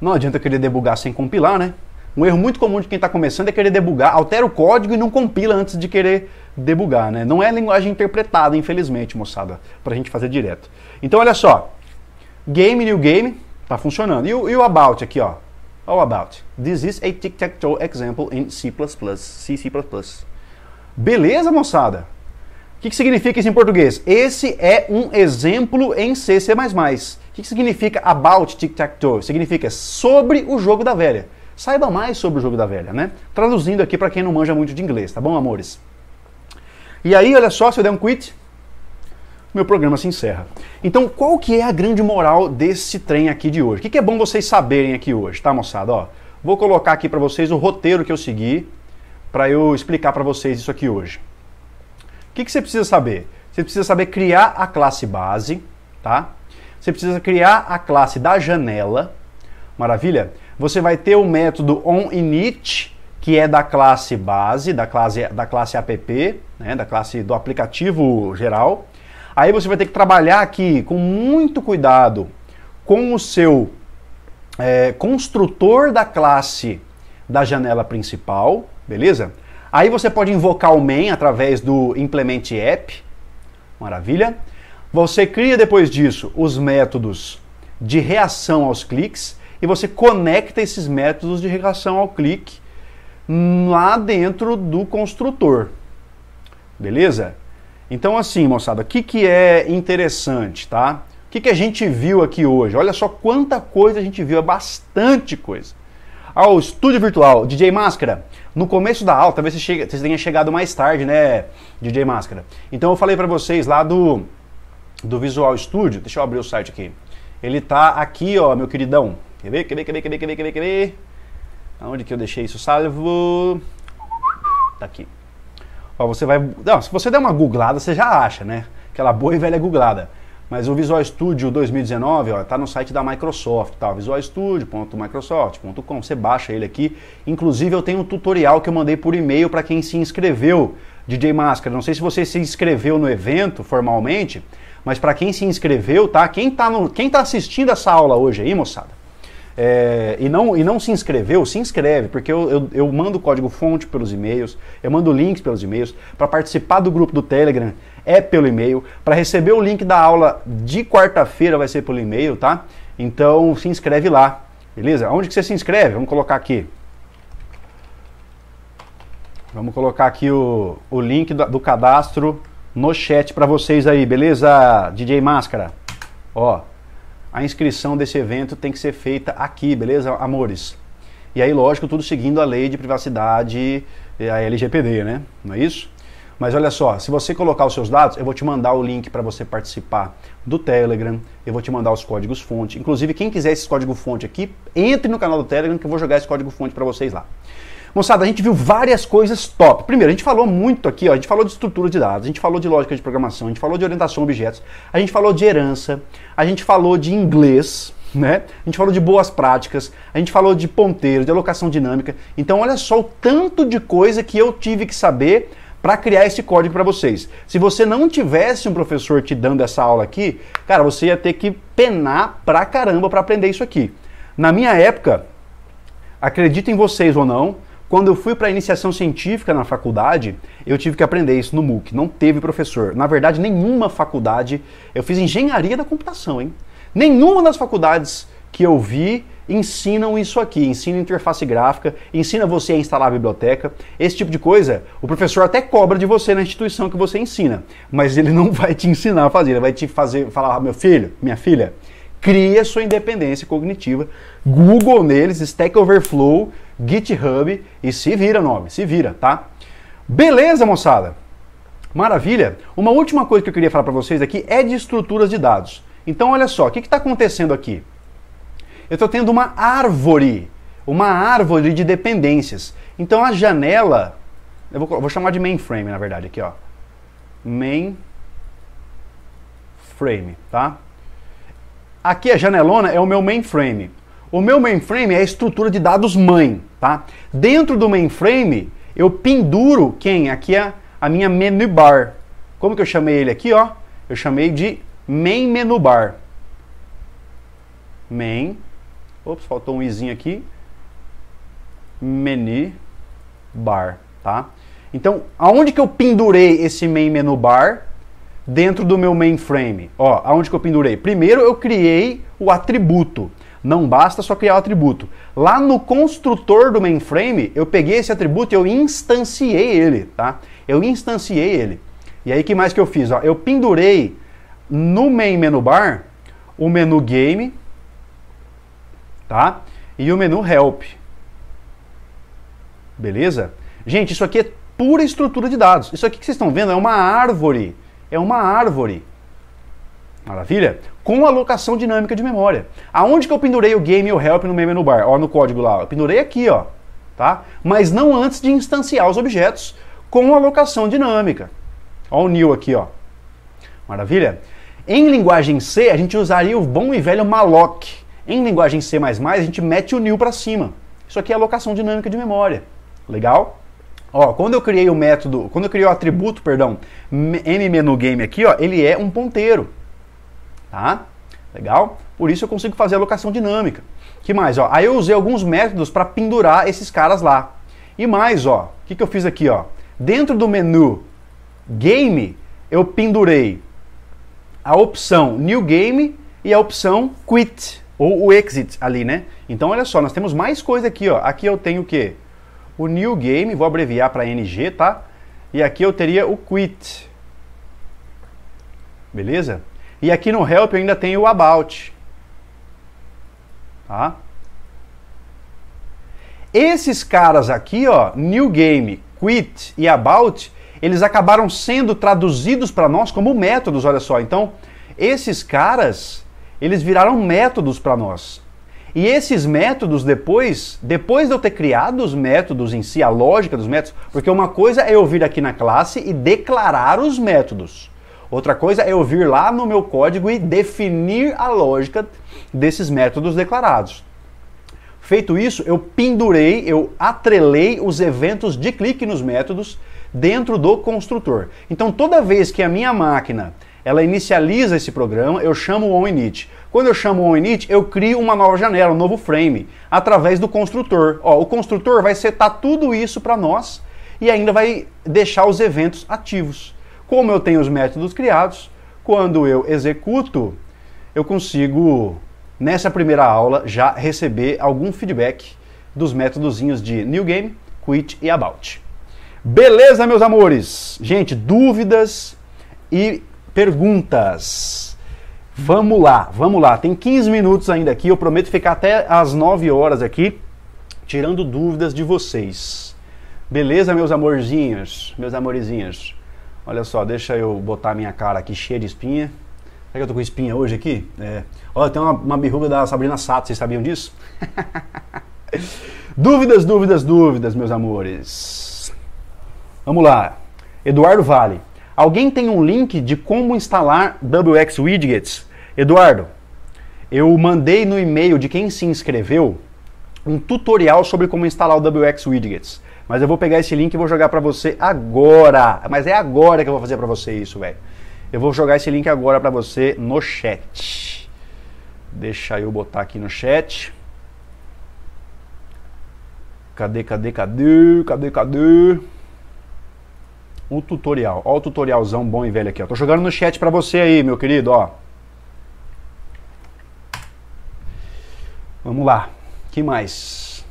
não adianta querer debugar sem compilar, né? Um erro muito comum de quem está começando é querer debugar, altera o código e não compila antes de querer debugar, né? Não é linguagem interpretada, infelizmente, moçada, para a gente fazer direto. Então, olha só. Game, new game, Está funcionando. E o, e o about aqui, ó. o about. This is a tic-tac-toe example in C++. C, C++. Beleza, moçada? O que, que, significa isso em português? Esse é um exemplo em C, C++. O que, que significa about tic-tac-toe? Significa sobre o jogo da velha. Saiba mais sobre o jogo da velha, né? Traduzindo aqui para quem não manja muito de inglês, tá bom, amores? E aí, olha só, se eu der um quit, meu programa se encerra. Então, qual que é a grande moral desse trem aqui de hoje? O que, que é bom vocês saberem aqui hoje, tá, moçada? Ó, vou colocar aqui para vocês o roteiro que eu segui para eu explicar para vocês isso aqui hoje. O que, que você precisa saber? Você precisa saber criar a classe base, tá? Você precisa criar a classe da janela, maravilha? Você vai ter o método onInit, que é da classe base, da classe, da classe app, né, da classe do aplicativo geral. Aí você vai ter que trabalhar aqui com muito cuidado com o seu é, construtor da classe da janela principal, beleza? Aí você pode invocar o main através do implement app, maravilha. Você cria depois disso os métodos de reação aos cliques e você conecta esses métodos de reação ao clique lá dentro do construtor, beleza? Então, assim, moçada, o que, que é interessante, tá? O que, que a gente viu aqui hoje? Olha só quanta coisa a gente viu, é bastante coisa. Ao ah, o estúdio virtual, DJ Máscara, no começo da aula, talvez você, você tenha chegado mais tarde, né, DJ Máscara? Então eu falei para vocês lá do, do Visual Studio, deixa eu abrir o site aqui. Ele tá aqui, ó, meu queridão. Quer ver, quer ver, quer ver, quer ver, quer ver, quer ver, quer ver? Aonde que eu deixei isso salvo? Tá aqui. Ó, você vai. Não, se você der uma googlada, você já acha, né? Aquela boa e velha googlada. Mas o Visual Studio 2019 está no site da Microsoft, tá? visualstudio.microsoft.com. Você baixa ele aqui. Inclusive, eu tenho um tutorial que eu mandei por e-mail para quem se inscreveu, DJ Máscara. Não sei se você se inscreveu no evento formalmente, mas para quem se inscreveu, tá? Quem está quem tá assistindo essa aula hoje aí, moçada, é, e, não, e não se inscreveu, se inscreve, porque eu, eu, eu mando código-fonte pelos e-mails, eu mando links pelos e-mails, para participar do grupo do Telegram é pelo e-mail, para receber o link da aula de quarta-feira vai ser pelo e-mail, tá? Então se inscreve lá, beleza? Onde que você se inscreve? Vamos colocar aqui. Vamos colocar aqui o, o link do, do cadastro no chat para vocês aí, beleza, DJ Máscara? Ó, a inscrição desse evento tem que ser feita aqui, beleza, amores? E aí, lógico, tudo seguindo a lei de privacidade, eh, a LGPD, né? Não é isso? Mas olha só, se você colocar os seus dados, eu vou te mandar o link para você participar do Telegram, eu vou te mandar os códigos fonte. Inclusive, quem quiser esse código fonte aqui, entre no canal do Telegram que eu vou jogar esse código fonte para vocês lá. Moçada, a gente viu várias coisas top. Primeiro, a gente falou muito aqui, ó, a gente falou de estrutura de dados, a gente falou de lógica de programação, a gente falou de orientação a objetos, a gente falou de herança, a gente falou de inglês, né? A gente falou de boas práticas, a gente falou de ponteiro, de alocação dinâmica. Então, olha só o tanto de coisa que eu tive que saber para criar esse código para vocês. Se você não tivesse um professor te dando essa aula aqui, cara, você ia ter que penar pra caramba para aprender isso aqui. Na minha época, acreditem em vocês ou não, quando eu fui para a iniciação científica na faculdade, eu tive que aprender isso no MOOC. Não teve professor. Na verdade, nenhuma faculdade. Eu fiz engenharia da computação, hein? Nenhuma das faculdades que eu vi ensinam isso aqui, ensina interface gráfica, ensina você a instalar a biblioteca, esse tipo de coisa. O professor até cobra de você na instituição que você ensina, mas ele não vai te ensinar a fazer, ele vai te fazer falar, ah, meu filho, minha filha, cria sua independência cognitiva. Google neles, Stack Overflow, GitHub e se vira nome, se vira, tá? Beleza, moçada? Maravilha? Uma última coisa que eu queria falar para vocês aqui é de estruturas de dados. Então, olha só, o que está acontecendo aqui? Eu estou tendo uma árvore, uma árvore de dependências. Então, a janela, eu vou, vou chamar de mainframe, na verdade, aqui, ó. Mainframe, tá? Aqui a janelona é o meu mainframe. O meu mainframe é a estrutura de dados mãe, tá? Dentro do mainframe, eu penduro quem? Aqui é a minha menu bar. Como que eu chamei ele aqui, ó? Eu chamei de main menu bar. Main. Ops, faltou um izinho aqui. Menu bar, tá? Então, aonde que eu pendurei esse main menu bar? dentro do meu mainframe. Ó, aonde que eu pendurei? Primeiro eu criei o atributo. Não basta só criar o atributo. Lá no construtor do mainframe, eu peguei esse atributo e eu instanciei ele, tá? Eu instanciei ele. E aí que mais que eu fiz? Ó, eu pendurei no main menu bar o menu game, tá? E o menu help. Beleza? Gente, isso aqui é pura estrutura de dados. Isso aqui que vocês estão vendo é uma árvore é uma árvore. Maravilha? Com alocação dinâmica de memória. Aonde que eu pendurei o game e o help no menu bar? Ó, no código lá. Eu pendurei aqui, ó. Tá? Mas não antes de instanciar os objetos com alocação dinâmica. Ó o new aqui, ó. Maravilha? Em linguagem C, a gente usaria o bom e velho malloc. Em linguagem C++, a gente mete o new para cima. Isso aqui é alocação dinâmica de memória. Legal? Ó, quando eu criei o método, quando eu criei o atributo, perdão, game aqui, ó, ele é um ponteiro. Tá? Legal? Por isso eu consigo fazer a alocação dinâmica. Que mais, ó? Aí eu usei alguns métodos para pendurar esses caras lá. E mais, ó, o que, que eu fiz aqui, ó? Dentro do menu game, eu pendurei a opção new game e a opção quit, ou o exit ali, né? Então, olha só, nós temos mais coisa aqui, ó. Aqui eu tenho o quê? o new game, vou abreviar para NG, tá? E aqui eu teria o quit. Beleza? E aqui no help eu ainda tenho o about. Tá? Esses caras aqui, ó, new game, quit e about, eles acabaram sendo traduzidos para nós como métodos, olha só. Então, esses caras, eles viraram métodos para nós. E esses métodos depois, depois de eu ter criado os métodos em si, a lógica dos métodos, porque uma coisa é eu vir aqui na classe e declarar os métodos. Outra coisa é eu vir lá no meu código e definir a lógica desses métodos declarados. Feito isso, eu pendurei, eu atrelei os eventos de clique nos métodos dentro do construtor. Então, toda vez que a minha máquina ela inicializa esse programa, eu chamo o onInit. Quando eu chamo o init, eu crio uma nova janela, um novo frame, através do construtor. Ó, o construtor vai setar tudo isso para nós e ainda vai deixar os eventos ativos. Como eu tenho os métodos criados, quando eu executo, eu consigo, nessa primeira aula, já receber algum feedback dos métodozinhos de new game, quit e about. Beleza, meus amores? Gente, dúvidas e perguntas. Vamos lá, vamos lá. Tem 15 minutos ainda aqui. Eu prometo ficar até as 9 horas aqui, tirando dúvidas de vocês. Beleza, meus amorzinhos? Meus amorzinhos. Olha só, deixa eu botar minha cara aqui cheia de espinha. Será que eu tô com espinha hoje aqui? É. Olha, tem uma, uma birruga da Sabrina Sato, vocês sabiam disso? dúvidas, dúvidas, dúvidas, meus amores. Vamos lá. Eduardo Vale. Alguém tem um link de como instalar WX Widgets? Eduardo, eu mandei no e-mail de quem se inscreveu um tutorial sobre como instalar o WX Widgets. Mas eu vou pegar esse link e vou jogar para você agora. Mas é agora que eu vou fazer para você isso, velho. Eu vou jogar esse link agora para você no chat. Deixa eu botar aqui no chat. Cadê, cadê, cadê? Cadê, cadê? o tutorial. Ó o tutorialzão bom e velho aqui, ó. Tô jogando no chat para você aí, meu querido, ó. Vamos lá. Que mais?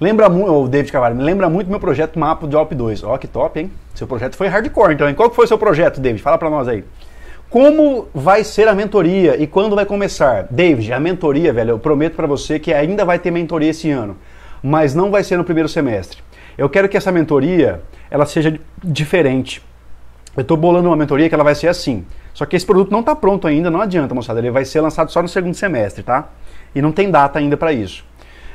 Lembra muito, o David Cavalho, me lembra muito meu projeto Mapa de Alp 2. Ó, que top, hein? Seu projeto foi hardcore, então. Hein? Qual que foi seu projeto, David? Fala para nós aí. Como vai ser a mentoria e quando vai começar? David, a mentoria, velho, eu prometo para você que ainda vai ter mentoria esse ano, mas não vai ser no primeiro semestre. Eu quero que essa mentoria ela seja diferente. Eu estou bolando uma mentoria que ela vai ser assim. Só que esse produto não está pronto ainda, não adianta, moçada. Ele vai ser lançado só no segundo semestre, tá? E não tem data ainda para isso.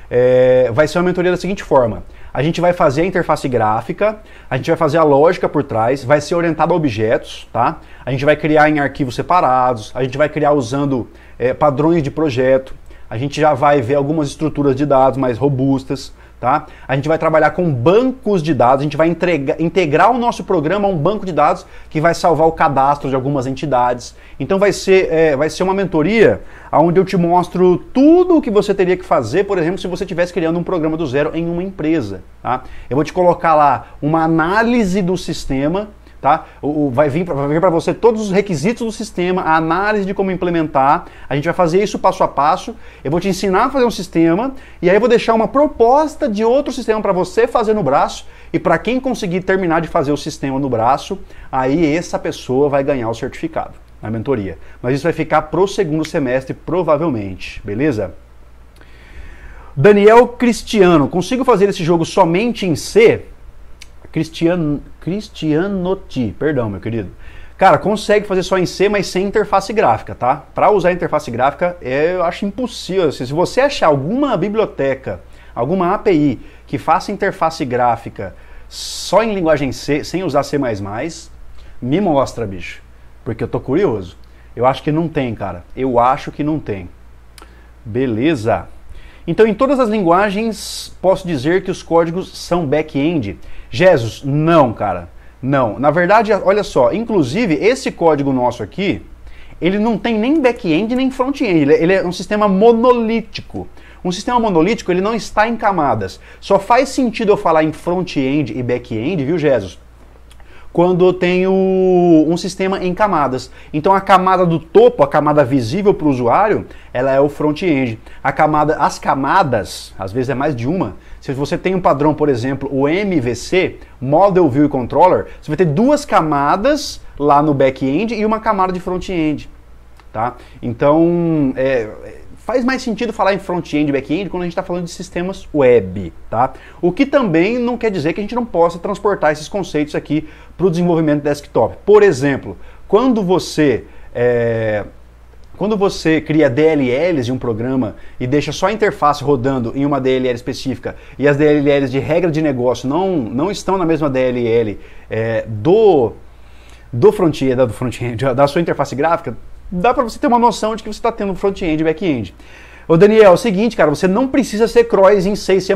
É, vai ser uma mentoria da seguinte forma: a gente vai fazer a interface gráfica, a gente vai fazer a lógica por trás, vai ser orientado a objetos, tá? A gente vai criar em arquivos separados, a gente vai criar usando é, padrões de projeto, a gente já vai ver algumas estruturas de dados mais robustas, tá? A gente vai trabalhar com bancos de dados, a gente vai entregar, integrar o nosso programa a um banco de dados que vai salvar o cadastro de algumas entidades. Então vai ser, é, vai ser uma mentoria onde eu te mostro tudo o que você teria que fazer, por exemplo, se você estivesse criando um programa do zero em uma empresa, tá? Eu vou te colocar lá uma análise do sistema, tá? O, o vai vir para você todos os requisitos do sistema, a análise de como implementar. A gente vai fazer isso passo a passo. Eu vou te ensinar a fazer um sistema e aí eu vou deixar uma proposta de outro sistema para você fazer no braço. E para quem conseguir terminar de fazer o sistema no braço, aí essa pessoa vai ganhar o certificado na mentoria. Mas isso vai ficar pro segundo semestre, provavelmente, beleza? Daniel Cristiano, consigo fazer esse jogo somente em C? Cristian, Cristianotti, perdão, meu querido. Cara, consegue fazer só em C, mas sem interface gráfica, tá? Para usar interface gráfica, é, eu acho impossível. Assim, se você achar alguma biblioteca, alguma API que faça interface gráfica só em linguagem C, sem usar C++, me mostra, bicho. Porque eu tô curioso. Eu acho que não tem, cara. Eu acho que não tem. Beleza. Então, em todas as linguagens, posso dizer que os códigos são back-end. Jesus, não, cara. Não. Na verdade, olha só, inclusive esse código nosso aqui, ele não tem nem back-end nem front-end. Ele é, é um sistema monolítico. Um sistema monolítico, ele não está em camadas. Só faz sentido eu falar em front-end e back-end, viu, Jesus? quando eu tenho um sistema em camadas. Então a camada do topo, a camada visível para o usuário, ela é o front-end. A camada, as camadas, às vezes é mais de uma. Se você tem um padrão, por exemplo, o MVC, Model View Controller, você vai ter duas camadas lá no back-end e uma camada de front-end, tá? Então é, faz mais sentido falar em front-end e back-end quando a gente está falando de sistemas web, tá? O que também não quer dizer que a gente não possa transportar esses conceitos aqui para o desenvolvimento desktop. Por exemplo, quando você é, quando você cria DLLs de um programa e deixa só a interface rodando em uma DLL específica e as DLLs de regra de negócio não, não estão na mesma DLL é, eh, do do front-end, da, do front da sua interface gráfica, dá para você ter uma noção de que você está tendo front-end e back-end. Ô Daniel, é o seguinte, cara, você não precisa ser cross em C e C++,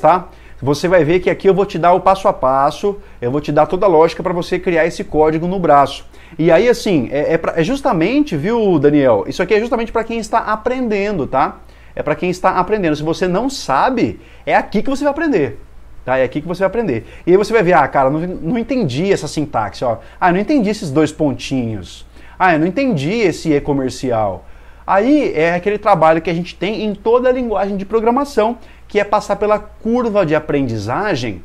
tá? Você vai ver que aqui eu vou te dar o passo a passo, eu vou te dar toda a lógica para você criar esse código no braço. E aí, assim, é, é, pra, é justamente, viu, Daniel? Isso aqui é justamente para quem está aprendendo, tá? É para quem está aprendendo. Se você não sabe, é aqui que você vai aprender. Tá? É aqui que você vai aprender. E aí você vai ver, ah, cara, não, não entendi essa sintaxe, ó. Ah, não entendi esses dois pontinhos. Ah, eu não entendi esse E comercial. Aí é aquele trabalho que a gente tem em toda a linguagem de programação, que é passar pela curva de aprendizagem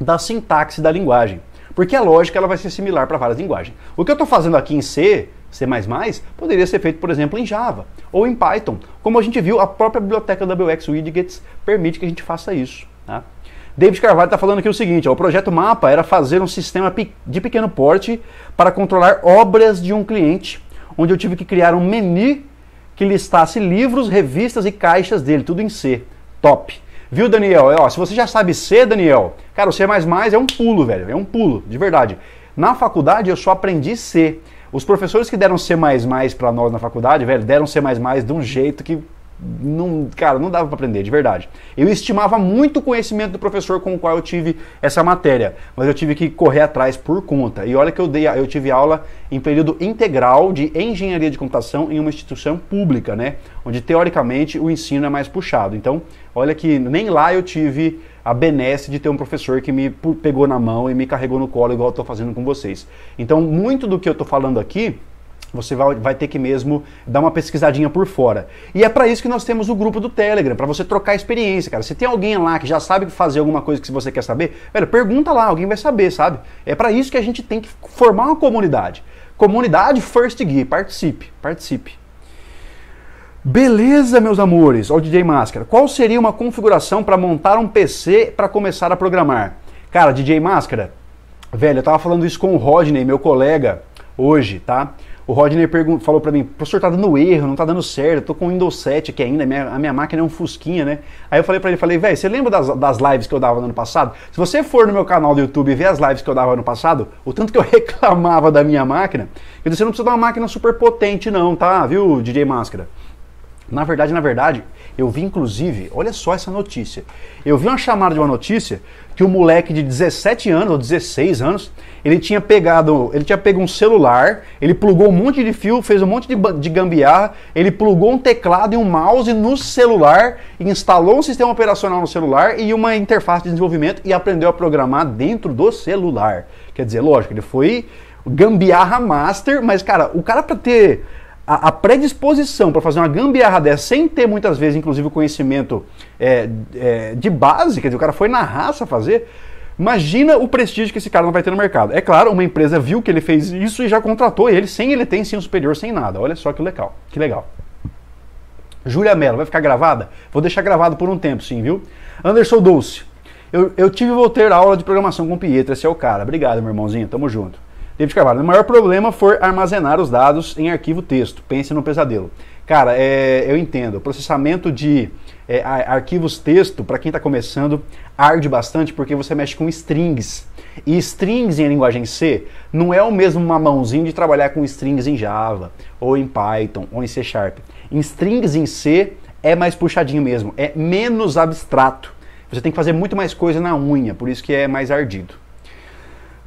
da sintaxe da linguagem. Porque a lógica ela vai ser similar para várias linguagens. O que eu estou fazendo aqui em C, C++, poderia ser feito, por exemplo, em Java ou em Python. Como a gente viu, a própria biblioteca WX Widgets permite que a gente faça isso. Tá? David Carvalho está falando aqui o seguinte: ó, o projeto Mapa era fazer um sistema de pequeno porte para controlar obras de um cliente, onde eu tive que criar um menu que listasse livros, revistas e caixas dele, tudo em C. Top. Viu, Daniel? É, ó, se você já sabe C, Daniel, cara, o C é um pulo, velho. É um pulo, de verdade. Na faculdade eu só aprendi C. Os professores que deram C para nós na faculdade, velho, deram C de um jeito que não, cara, não dava para aprender, de verdade. Eu estimava muito o conhecimento do professor com o qual eu tive essa matéria, mas eu tive que correr atrás por conta. E olha que eu dei, eu tive aula em período integral de engenharia de computação em uma instituição pública, né? Onde teoricamente o ensino é mais puxado. Então, olha que nem lá eu tive a benesse de ter um professor que me pegou na mão e me carregou no colo igual eu tô fazendo com vocês. Então, muito do que eu tô falando aqui você vai, vai ter que mesmo dar uma pesquisadinha por fora. E é para isso que nós temos o grupo do Telegram, para você trocar experiência, cara. Se tem alguém lá que já sabe fazer alguma coisa que você quer saber, velho, pergunta lá, alguém vai saber, sabe? É para isso que a gente tem que formar uma comunidade. Comunidade First Gui, participe, participe. Beleza, meus amores. o DJ Máscara. Qual seria uma configuração para montar um PC para começar a programar? Cara, DJ Máscara, velho, eu tava falando isso com o Rodney, meu colega, hoje, tá? O Rodney falou para mim, professor, tá dando erro, não tá dando certo, tô com o Windows 7 aqui ainda, a minha, a minha máquina é um fusquinha, né? Aí eu falei para ele, falei, velho, você lembra das, das lives que eu dava no ano passado? Se você for no meu canal do YouTube e ver as lives que eu dava no ano passado, o tanto que eu reclamava da minha máquina, eu disse, você não precisa de uma máquina super potente não, tá? Viu, DJ Máscara? Na verdade, na verdade, eu vi inclusive, olha só essa notícia. Eu vi uma chamada de uma notícia que o moleque de 17 anos ou 16 anos, ele tinha pegado, ele tinha pego um celular, ele plugou um monte de fio, fez um monte de, de gambiarra, ele plugou um teclado e um mouse no celular, instalou um sistema operacional no celular e uma interface de desenvolvimento e aprendeu a programar dentro do celular. Quer dizer, lógico, ele foi gambiarra master, mas cara, o cara para ter a, a predisposição para fazer uma gambiarra dessa, sem ter muitas vezes, inclusive, o conhecimento é, é, de base, quer dizer, o cara foi na raça fazer, Imagina o prestígio que esse cara não vai ter no mercado. É claro, uma empresa viu que ele fez isso e já contratou ele sem ele ter ensino superior, sem nada. Olha só que legal. Que legal. Júlia Mello, vai ficar gravada? Vou deixar gravado por um tempo, sim, viu? Anderson Dulce, eu, eu tive e vou ter aula de programação com o Pietro, esse é o cara. Obrigado, meu irmãozinho, tamo junto. David Carvalho, o maior problema for armazenar os dados em arquivo texto. Pense no pesadelo. Cara, é, eu entendo. O processamento de é, arquivos texto, para quem está começando, arde bastante porque você mexe com strings. E strings em linguagem C não é o mesmo mamãozinho de trabalhar com strings em Java, ou em Python, ou em C Sharp. Em strings em C é mais puxadinho mesmo, é menos abstrato. Você tem que fazer muito mais coisa na unha, por isso que é mais ardido.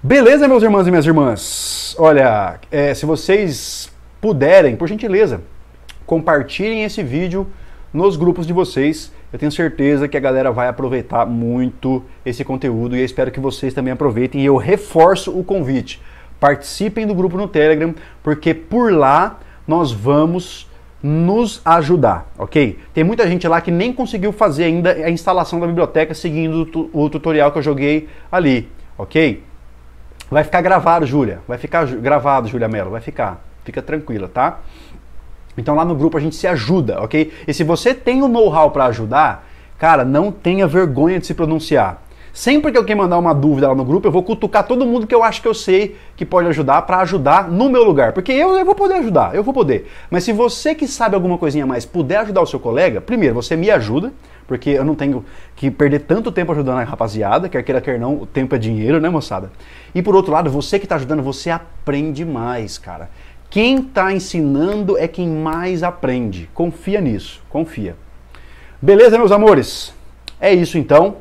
Beleza, meus irmãos e minhas irmãs? Olha, é, se vocês puderem, por gentileza, compartilhem esse vídeo nos grupos de vocês. Eu tenho certeza que a galera vai aproveitar muito esse conteúdo e eu espero que vocês também aproveitem. E eu reforço o convite: participem do grupo no Telegram, porque por lá nós vamos nos ajudar, ok? Tem muita gente lá que nem conseguiu fazer ainda a instalação da biblioteca seguindo o tutorial que eu joguei ali, ok? Vai ficar gravado, Júlia. Vai ficar gravado, Júlia Mello. Vai ficar. Fica tranquila, tá? Então lá no grupo a gente se ajuda, ok? E se você tem o um know-how para ajudar, cara, não tenha vergonha de se pronunciar. Sempre que alguém mandar uma dúvida lá no grupo, eu vou cutucar todo mundo que eu acho que eu sei que pode ajudar para ajudar no meu lugar. Porque eu, eu, vou poder ajudar, eu vou poder. Mas se você que sabe alguma coisinha mais puder ajudar o seu colega, primeiro, você me ajuda, porque eu não tenho que perder tanto tempo ajudando a rapaziada, quer queira, quer não, o tempo é dinheiro, né, moçada? E por outro lado, você que está ajudando, você aprende mais, cara. Quem está ensinando é quem mais aprende. Confia nisso, confia. Beleza, meus amores? É isso então.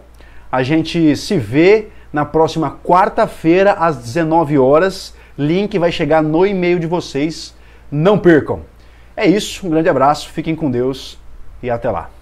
A gente se vê na próxima quarta-feira às 19 horas. Link vai chegar no e-mail de vocês. Não percam. É isso, um grande abraço, fiquem com Deus e até lá.